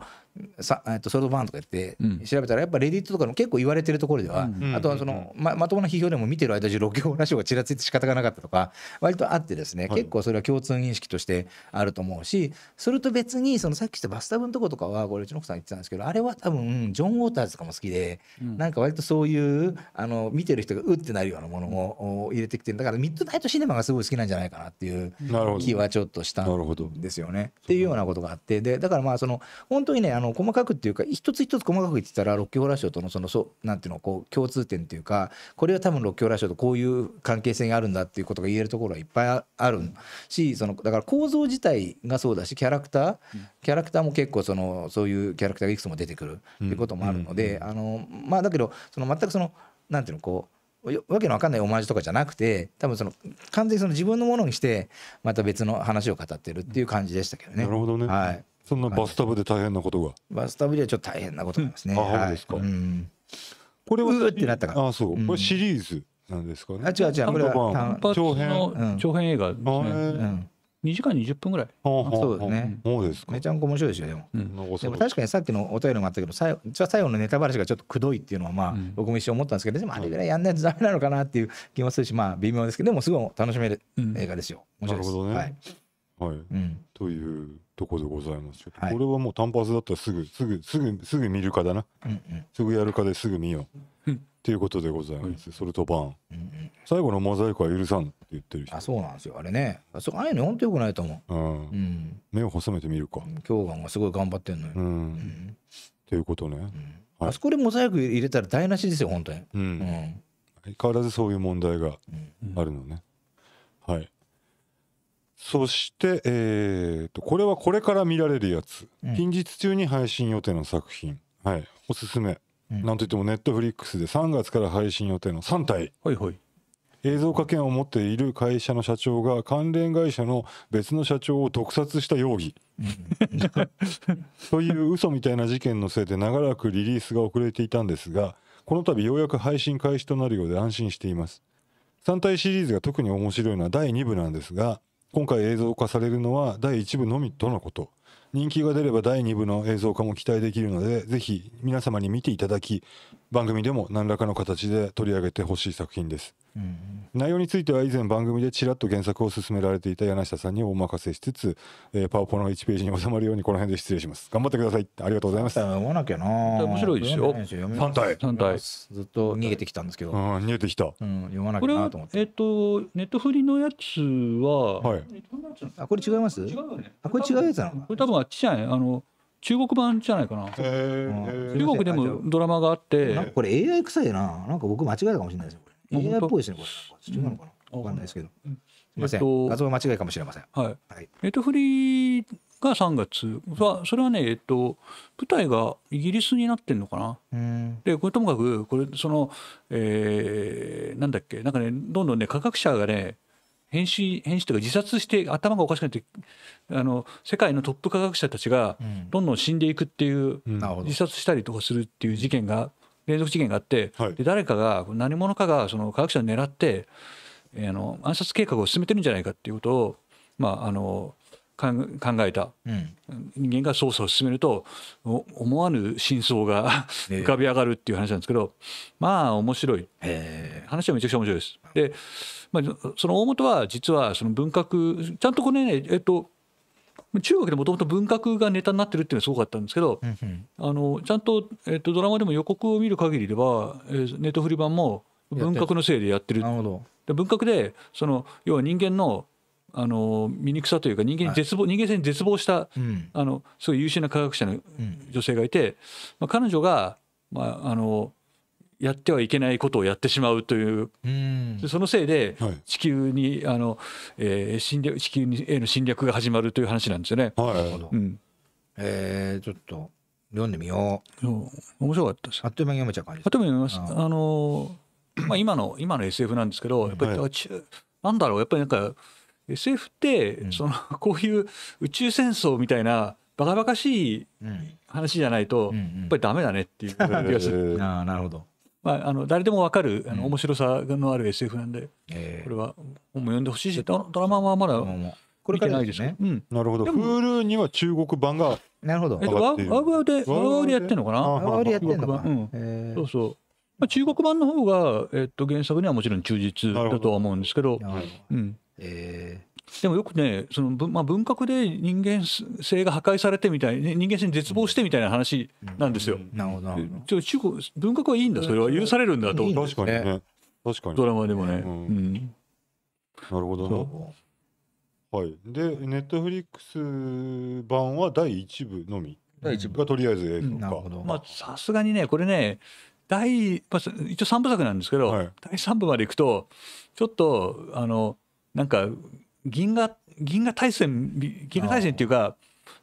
さえっと、ソードファンとか言って調べたらやっぱレディットとかの結構言われてるところでは、あとはそのままともな批評でも見てる間中六行ラョーがちらついて仕方がなかったとか 割とあってですね、結構それは共通認識としてあると思うしそれと別にそのさっきしたバスタブのとことかはこれうちの奥さん言ってたんですけどあれは多分ジョン・ウォーターズとかも好きで、うなんか割とそういうあの見てる人がうってなるようなものも入れてきてるだからミッドナイトシネマがすごい好きなんじゃないかなっていう気はちょっとしたんですよね。っていうようなことがあってでだからまあその本当にねあのの細かくっていうか一つ一つ細かく言ってたら六教羅ーラとのそのそなんていうのこう共通点っていうかこれは多分六教羅ーラとこういう関係性があるんだっていうことが言えるところはいっぱいあるしそのだから構造自体がそうだしキャラクターキャラクターも結構そのそういうキャラクターがいくつも出てくるっていうこともあるので、あのまあだけどその全くそのなんていうのこうわけのわかんないオマージュとかじゃなくて多分その完全にその自分のものにしてまた別の話を語ってるっていう感じでしたけどね。なるほどね、はいそんなバスタブで大変なことがバスタブではちょっと大変なことなんですね、うん、あ、はい、ですか、これはうってなったからあそう、これシリーズなんですかねあ違う違うこれは長編うん、長編映画ですね、2時間二十分ぐらい。あそうですね。そうですめちゃんこ面白いですよ、でも。うん、でも確かにさっきのお便りもあったけど、最後最後のネタバラシがちょっとくどいっていうのは、まあ、うん、僕も一瞬思ったんですけど、でもあれぐらいやんないとダメなのかなっていう気もするし、まあ、微妙ですけど、でもすごい楽しめる映画ですよ。うん、面白いです。なるほどね。はいはい、うん、というところでございますこれはもう単発だったらすぐすぐすぐすぐ見るかだな、うんうん、すぐやるかですぐ見ようっていうことでございます、うん、それとバーン、うんうん、最後のモザイクは許さんって言ってる人あそうなんですよあれねあそこああいうのほんとよくないと思う、うん、目を細めてみるか京眼がすごい頑張ってんのよ、うんっていうことね、はい、あそこでモザイク入れたら台無しですよ本当に、うん相変わらずそういう問題があるのね、はいそして、えーと、これはこれから見られるやつ、うん、近日中に配信予定の作品、はい、おすすめ、うん、なんといってもネットフリックスで3月から配信予定の3体。ほいほい映像化権を持っている会社の社長が関連会社の別の社長を毒殺した容疑 という嘘みたいな事件のせいで長らくリリースが遅れていたんですがこの度ようやく配信開始となるようで安心しています3体シリーズが特に面白いのは第2部なんですが今回映像化されるのは第1部のみとのこと人気が出れば第2部の映像化も期待できるのでぜひ皆様に見ていただき番組でも何らかの形で取り上げてほしい作品です内容については以前番組でちらっと原作を勧められていた柳下さんにお任せしつつ、えー、パワポの1ページに収まるようにこの辺で失礼します頑張ってくださいありがとうございます読まなきゃな面白いですよ反対反対ずっと逃げてきたんですけど、うん、逃げてきた、うん、読まなきゃなと思ってえっ、ー、とネットフリのやつは、はい、あこれ違います違う、ね、あこれ違うやつなのこれ多分あっちじゃないあの中国版じゃないかな、中国でもドラマがあってこれ AI 臭いななんか僕間違えたかもしれないですよ AI っぽいですね、これ。違うのかなわかんないですけど。すみません、画像間違いかもしれません。はい。はい、ネットフリーが3月はそれはねえっと舞台がイギリスになってんのかな、でこれともかくこれその、えー、なんだっけなんかねどんどんね科学者がね変死変死というか自殺して頭がおかしくなってあの世界のトップ科学者たちがどんどん死んでいくっていう、うん、自殺したりとかするっていう事件が連続事件があって、はい、で誰かが何者かがその科学者を狙って、えー、の暗殺計画を進めてるんじゃないかっていうことを、まあ、あの考えた、うん、人間が捜査を進めると思わぬ真相が浮かび上がるっていう話なんですけど、まあ面白い話はめちゃくちゃ面白いです。で、まあ、その大本は実はその文革ちゃんとこれねえっと中国でもともと文学がネタになってるっていうのはすごかったんですけど、あのちゃんと,、えー、とドラマでも予告を見る限りでは、えー、ネットフリ版も文学のせいでやってるなるほどで文学でその要は人間のあの醜さというか人間に絶望、はい、人間性に絶望した、うん、あのすごい優秀な科学者の女性がいて、まあ、彼女が、まあ、あのやってはいけないことをやってしまうという、うそのせいで地球に、はい、あの、えー、侵略地球への侵略が始まるという話なんですよね。はい、うん、えー、ちょっと読んでみよう。う面白かったです。あっという間に読めちゃう感じ。あっという間に読めます。あのまあ今の今の SF なんですけど、やっぱり、はい、なんだろうやっぱりなんか SF ってその、こういう宇宙戦争みたいなバカバカしい話じゃないと、やっぱりダメだねっていう気がする。う ん、ああなるほど。まあ、あの誰でも分かるあの面白さのある SF なんで、えー、これは本も読んでほしいしドラマはまだこれからですね、うん、なるほど h ールには中国版がなるほど、えっと、ワーワウでワーワウでやってんのかなワーワウでやってんのかな、うんえー、そうそうまあ、中国版の方が、えっと、原作にはもちろん忠実だとは思うんですけど、どうんえー、でもよくねその、まあ、文革で人間性が破壊されてみたい人間性に絶望してみたいな話なんですよ。なるほど中国文革はいいんだそれは許されるんだと確かにね確かにドラマでもね。うんなるほどはい、でネットフリックス版は第1部のみ第1部がとりあえず映像化、まあさすがにねこれね第、まあ、一応3部作なんですけど、はい、第3部までいくとちょっとあのなんか銀河銀河大戦銀河大戦っていうか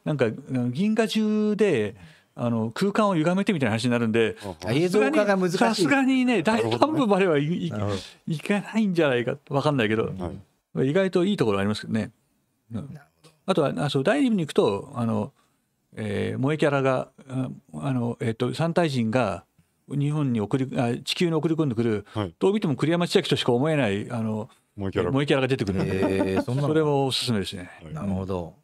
なんか銀河中であの空間を歪めてみたいな話になるんで映像化が難しいさすがにね大半分まではいいかないんじゃないか分かんないけど、意外といいところありますけどね。うん、あとはあそう第2部に行くとあの、えー、萌えキャラがあの、えーと、三大人が日本に送りあ地球に送り込んでくる、はい、どう見ても栗山千秋としか思えないあの萌えキャラ萌えキャラが出てくるのえー、そんなそれもおすすめですね、はい、なるほど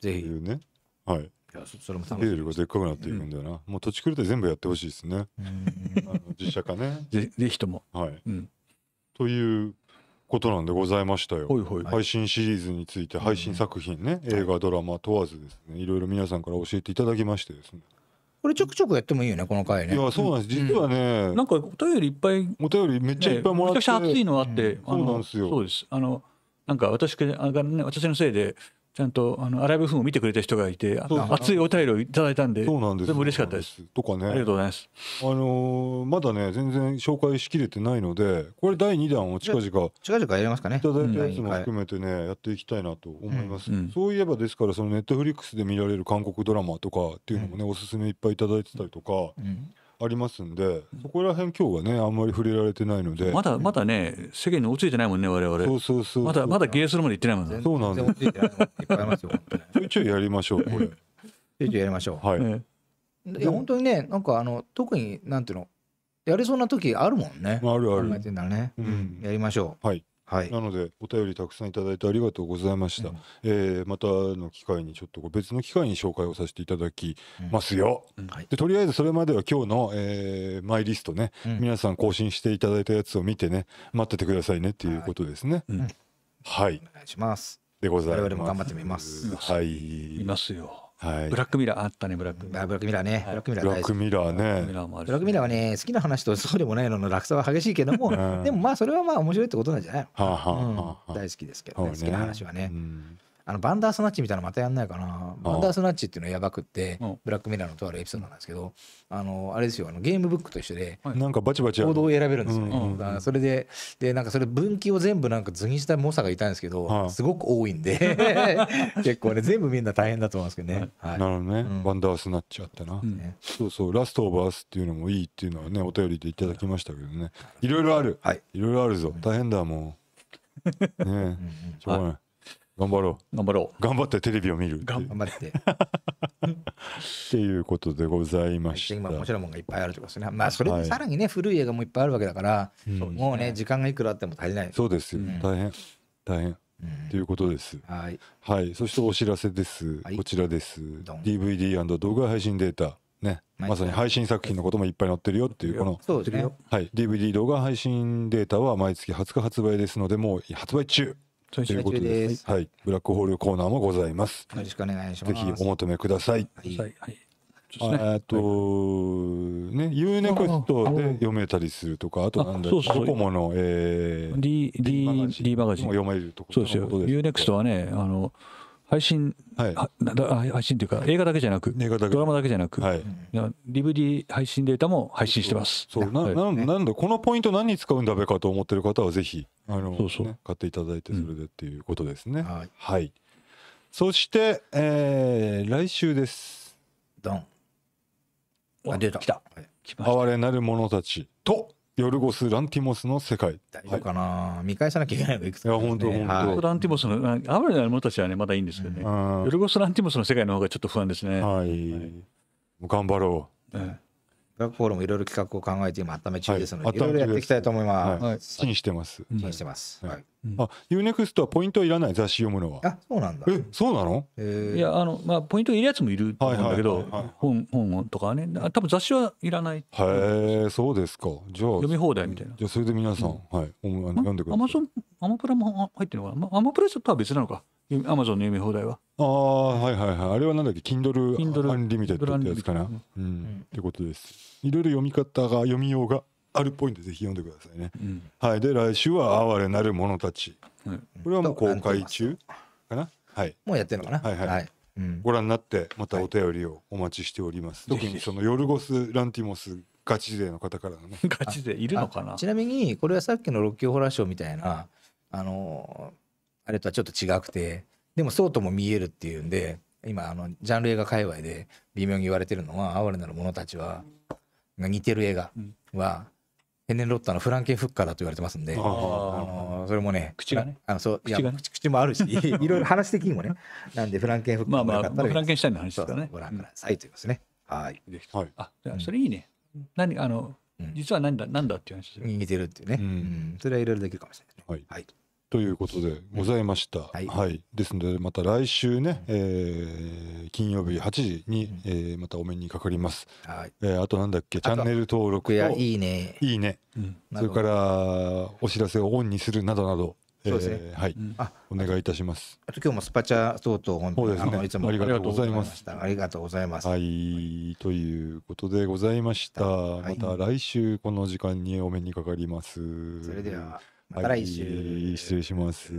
ぜひねはいいやそれも楽しみがでっかくなっていくんだよな、うん、もう土地狂って全部やってほしいですね、うん、あ の実写化ねぜぜひともはい、うん、ということなんでございましたよほいほい配信シリーズについて配信作品ね、映画ドラマ問わずですねいろいろ皆さんから教えていただきましてですねこれちょくちょくやってもいいよねこの回ねいやそうなんです実はね、うん、なんかお便りいっぱいお便りめっちゃいっぱいもらって、めちゃくちゃ熱いのあって、うん、そうなんですよそうですあのなんか私がね私のせいでちゃんとあのアライブフンを見てくれた人がいて、熱いお便りをいただいたんで、そうなんです。嬉しかったです。とかね、ありがとうございます。あのー、まだね、全然紹介しきれてないので、これ第2弾を近々、近々やりますかね。いただいたやつも含めてね、うん、やっていきたいなと思います。うん、そういえばですから、そのネットフリックスで見られる韓国ドラマとかっていうのもね、うん、おすすめいっぱい頂いてたりとか。ありますんで、そこら辺今日はねあんまり触れられてないのでまだまだね世間に落ちついてないもんね我々そうそうそうまだまだ芸するまで行ってないもんねそうなんですちょいちょいやりましょう これちょいちょいやりましょうはい、いや本当にねなんかあの特になんていうのやれそうな時あるもんね、まあ、あるある、ねうん、やりましょうはいはい。なので、お便りたくさんいただいてありがとうございましうた。ん。えーまたの機会にちょっと別の機会に紹介をさせていただきますよ。うん。はい。で、とりあえずそれまでは今日の、えーマイリストね、うん。皆さん更新していただいたやつを見てね、待っててくださいねっていうことですね。うん。はい。お願いします。でござ我い々もま頑張ってみます。す。うんはい。いますよ。はい、ブラックミラーあったねブラックミラーブラックミラーね、ブラックミラーねブラックミラーはね好きな話とそうでもないのの落差は激しいけども、でもまあそれはまあ面白いってことなんじゃないの、はあはあ大好きですけどね、好きな話はね、うんあのバンダースナッチみたいなのまたやんないかなバンダースナッチっていうのはやばくってブラックミラーのとあるエピソードなんですけどあのあれですよあのゲームブックと一緒でなんかバチバチ行動を選べるんですよねそれででなんかそれ分岐を全部なんか図にした猛者がいたんですけどすごく多いんで 結構ね全部みんな大変だと思うんですけどねなるほどねバンダースナッチあったなそうそうラストオブアースっていうのもいいっていうのはねお便りでいただきましたけどねいろいろあるいろいろあるぞ大変だもうねえしょうがない頑張ろう頑張ろう頑張ってテレビを見る頑張ってっていうことでございました、今面白いものがいっぱいあるってことですねまあそれでさらにね、古い映画もいっぱいあるわけだから、もうね時間がいくらあっても足りないそうですよ、大変大変ということです、はい、はい、そしてお知らせです、こちらです DVD& 動画配信データね、まさに配信作品のこともいっぱい載ってるよっていうこのそうすはい、DVD 動画配信データは毎月20日発売ですのでもう発売中ということです。はい、ブラックホールコーナーもございます。よろしくお願いします。ぜひお求めください。はい。はいえっと、ね、ユーネクストで読めたりするとか、あとなんだろう、ドコモの、えー、D、D、マガジンも読めるとこそうですよ。ユーネクストはね、あの、配信、はい、配信というか映画だけじゃなくドラマだけじゃなく、はい、DVD 配信データも配信してますそうなはい、ななんだこのポイント何に使うんだべかと思ってる方はぜひあのそうそう、ね、買っていただいてそれでっていうことですね、うん、はい、はい、そして、えー、来週ですドンあ出た来た「哀れなる者たち」と「ヨルゴス・ランティモスの世界。大丈夫かな、はい、見返さなきゃいけないのがいくつか、ね、いや、本当、本当、はい、ランティモスの、アブレの者たちはね、まだいいんですけどね、うん、ヨルゴス・ランティモスの世界の方がちょっと不安ですね。はい。はい、頑張ろう。ブラックホールもいろいろ企画を考えて今温め中ですので、はい、いろいろやっていきたいと思います。はい、はい、してます。チンてます。はいあユーネクストはポイントいらない雑誌読むのはあそうなんだえそうなの、いやあの、まあ、ポイントいるやつもいると思うんだけど、はいはいはいはい、本本とかね多分雑誌はいらないへえそうですかじゃあ読み放題みたいなじゃあそれで皆さん、うん、はい読んでくださいアマゾンアマプラも入ってるのかなアマプラとは別なのかアマゾンの読み放題はああはいはいはいあれはなんだっけキンドル l e アンリミテッドってやつかな、うん、うん、ってことですいろいろ読み方が読みようがあるっぽいんでぜひ読んでくださいね、うん、はいで来週は「哀れなる者たち」これはもう公開中かなはいもうやってるのかなはいはい、はいうん、ご覧になってまたお便りをお待ちしております、特にそのヨルゴス・ランティモスガチ勢の方からのね ガチ勢いるのかなちなみにこれはさっきのロッキーホラーショーみたいなあのー、あれとはちょっと違くてでもそうとも見えるっていうんで今あのジャンル映画界隈で微妙に言われてるのは「哀れなる者たちは」が似てる映画は、ヘネロッタのフランケンフッカーだと言われてますんで、あのそれもね、口がね、あのそう口が、ね、口もあるし、いろいろ話的にもね、なんでフランケンフッカーもよかったら、まあまあ、フランケンシュタインの話ですからね。ご覧くださいといますね。はい。はい、あ、それいいね。何あの、実は何だ何だっていう話似てるっていうね、それはいろいろできるかもしれない、はいということでございました、はい、はい、ですのでまた来週ね、えー、金曜日8時に、うん、えー、またお目にかかります、はいえー、あとなんだっけチャンネル登録やいいねいいね、うん、それからお知らせをオンにするなどなどえー、はい、お願いいたします。あと今日もスパチャ等々本当に、ね、いつもありがとうございます。ありがとうございます。はい、ということでございました。また来週この時間にお目にかかります。それでは。また来週、はい、失礼します。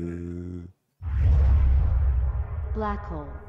Black hole.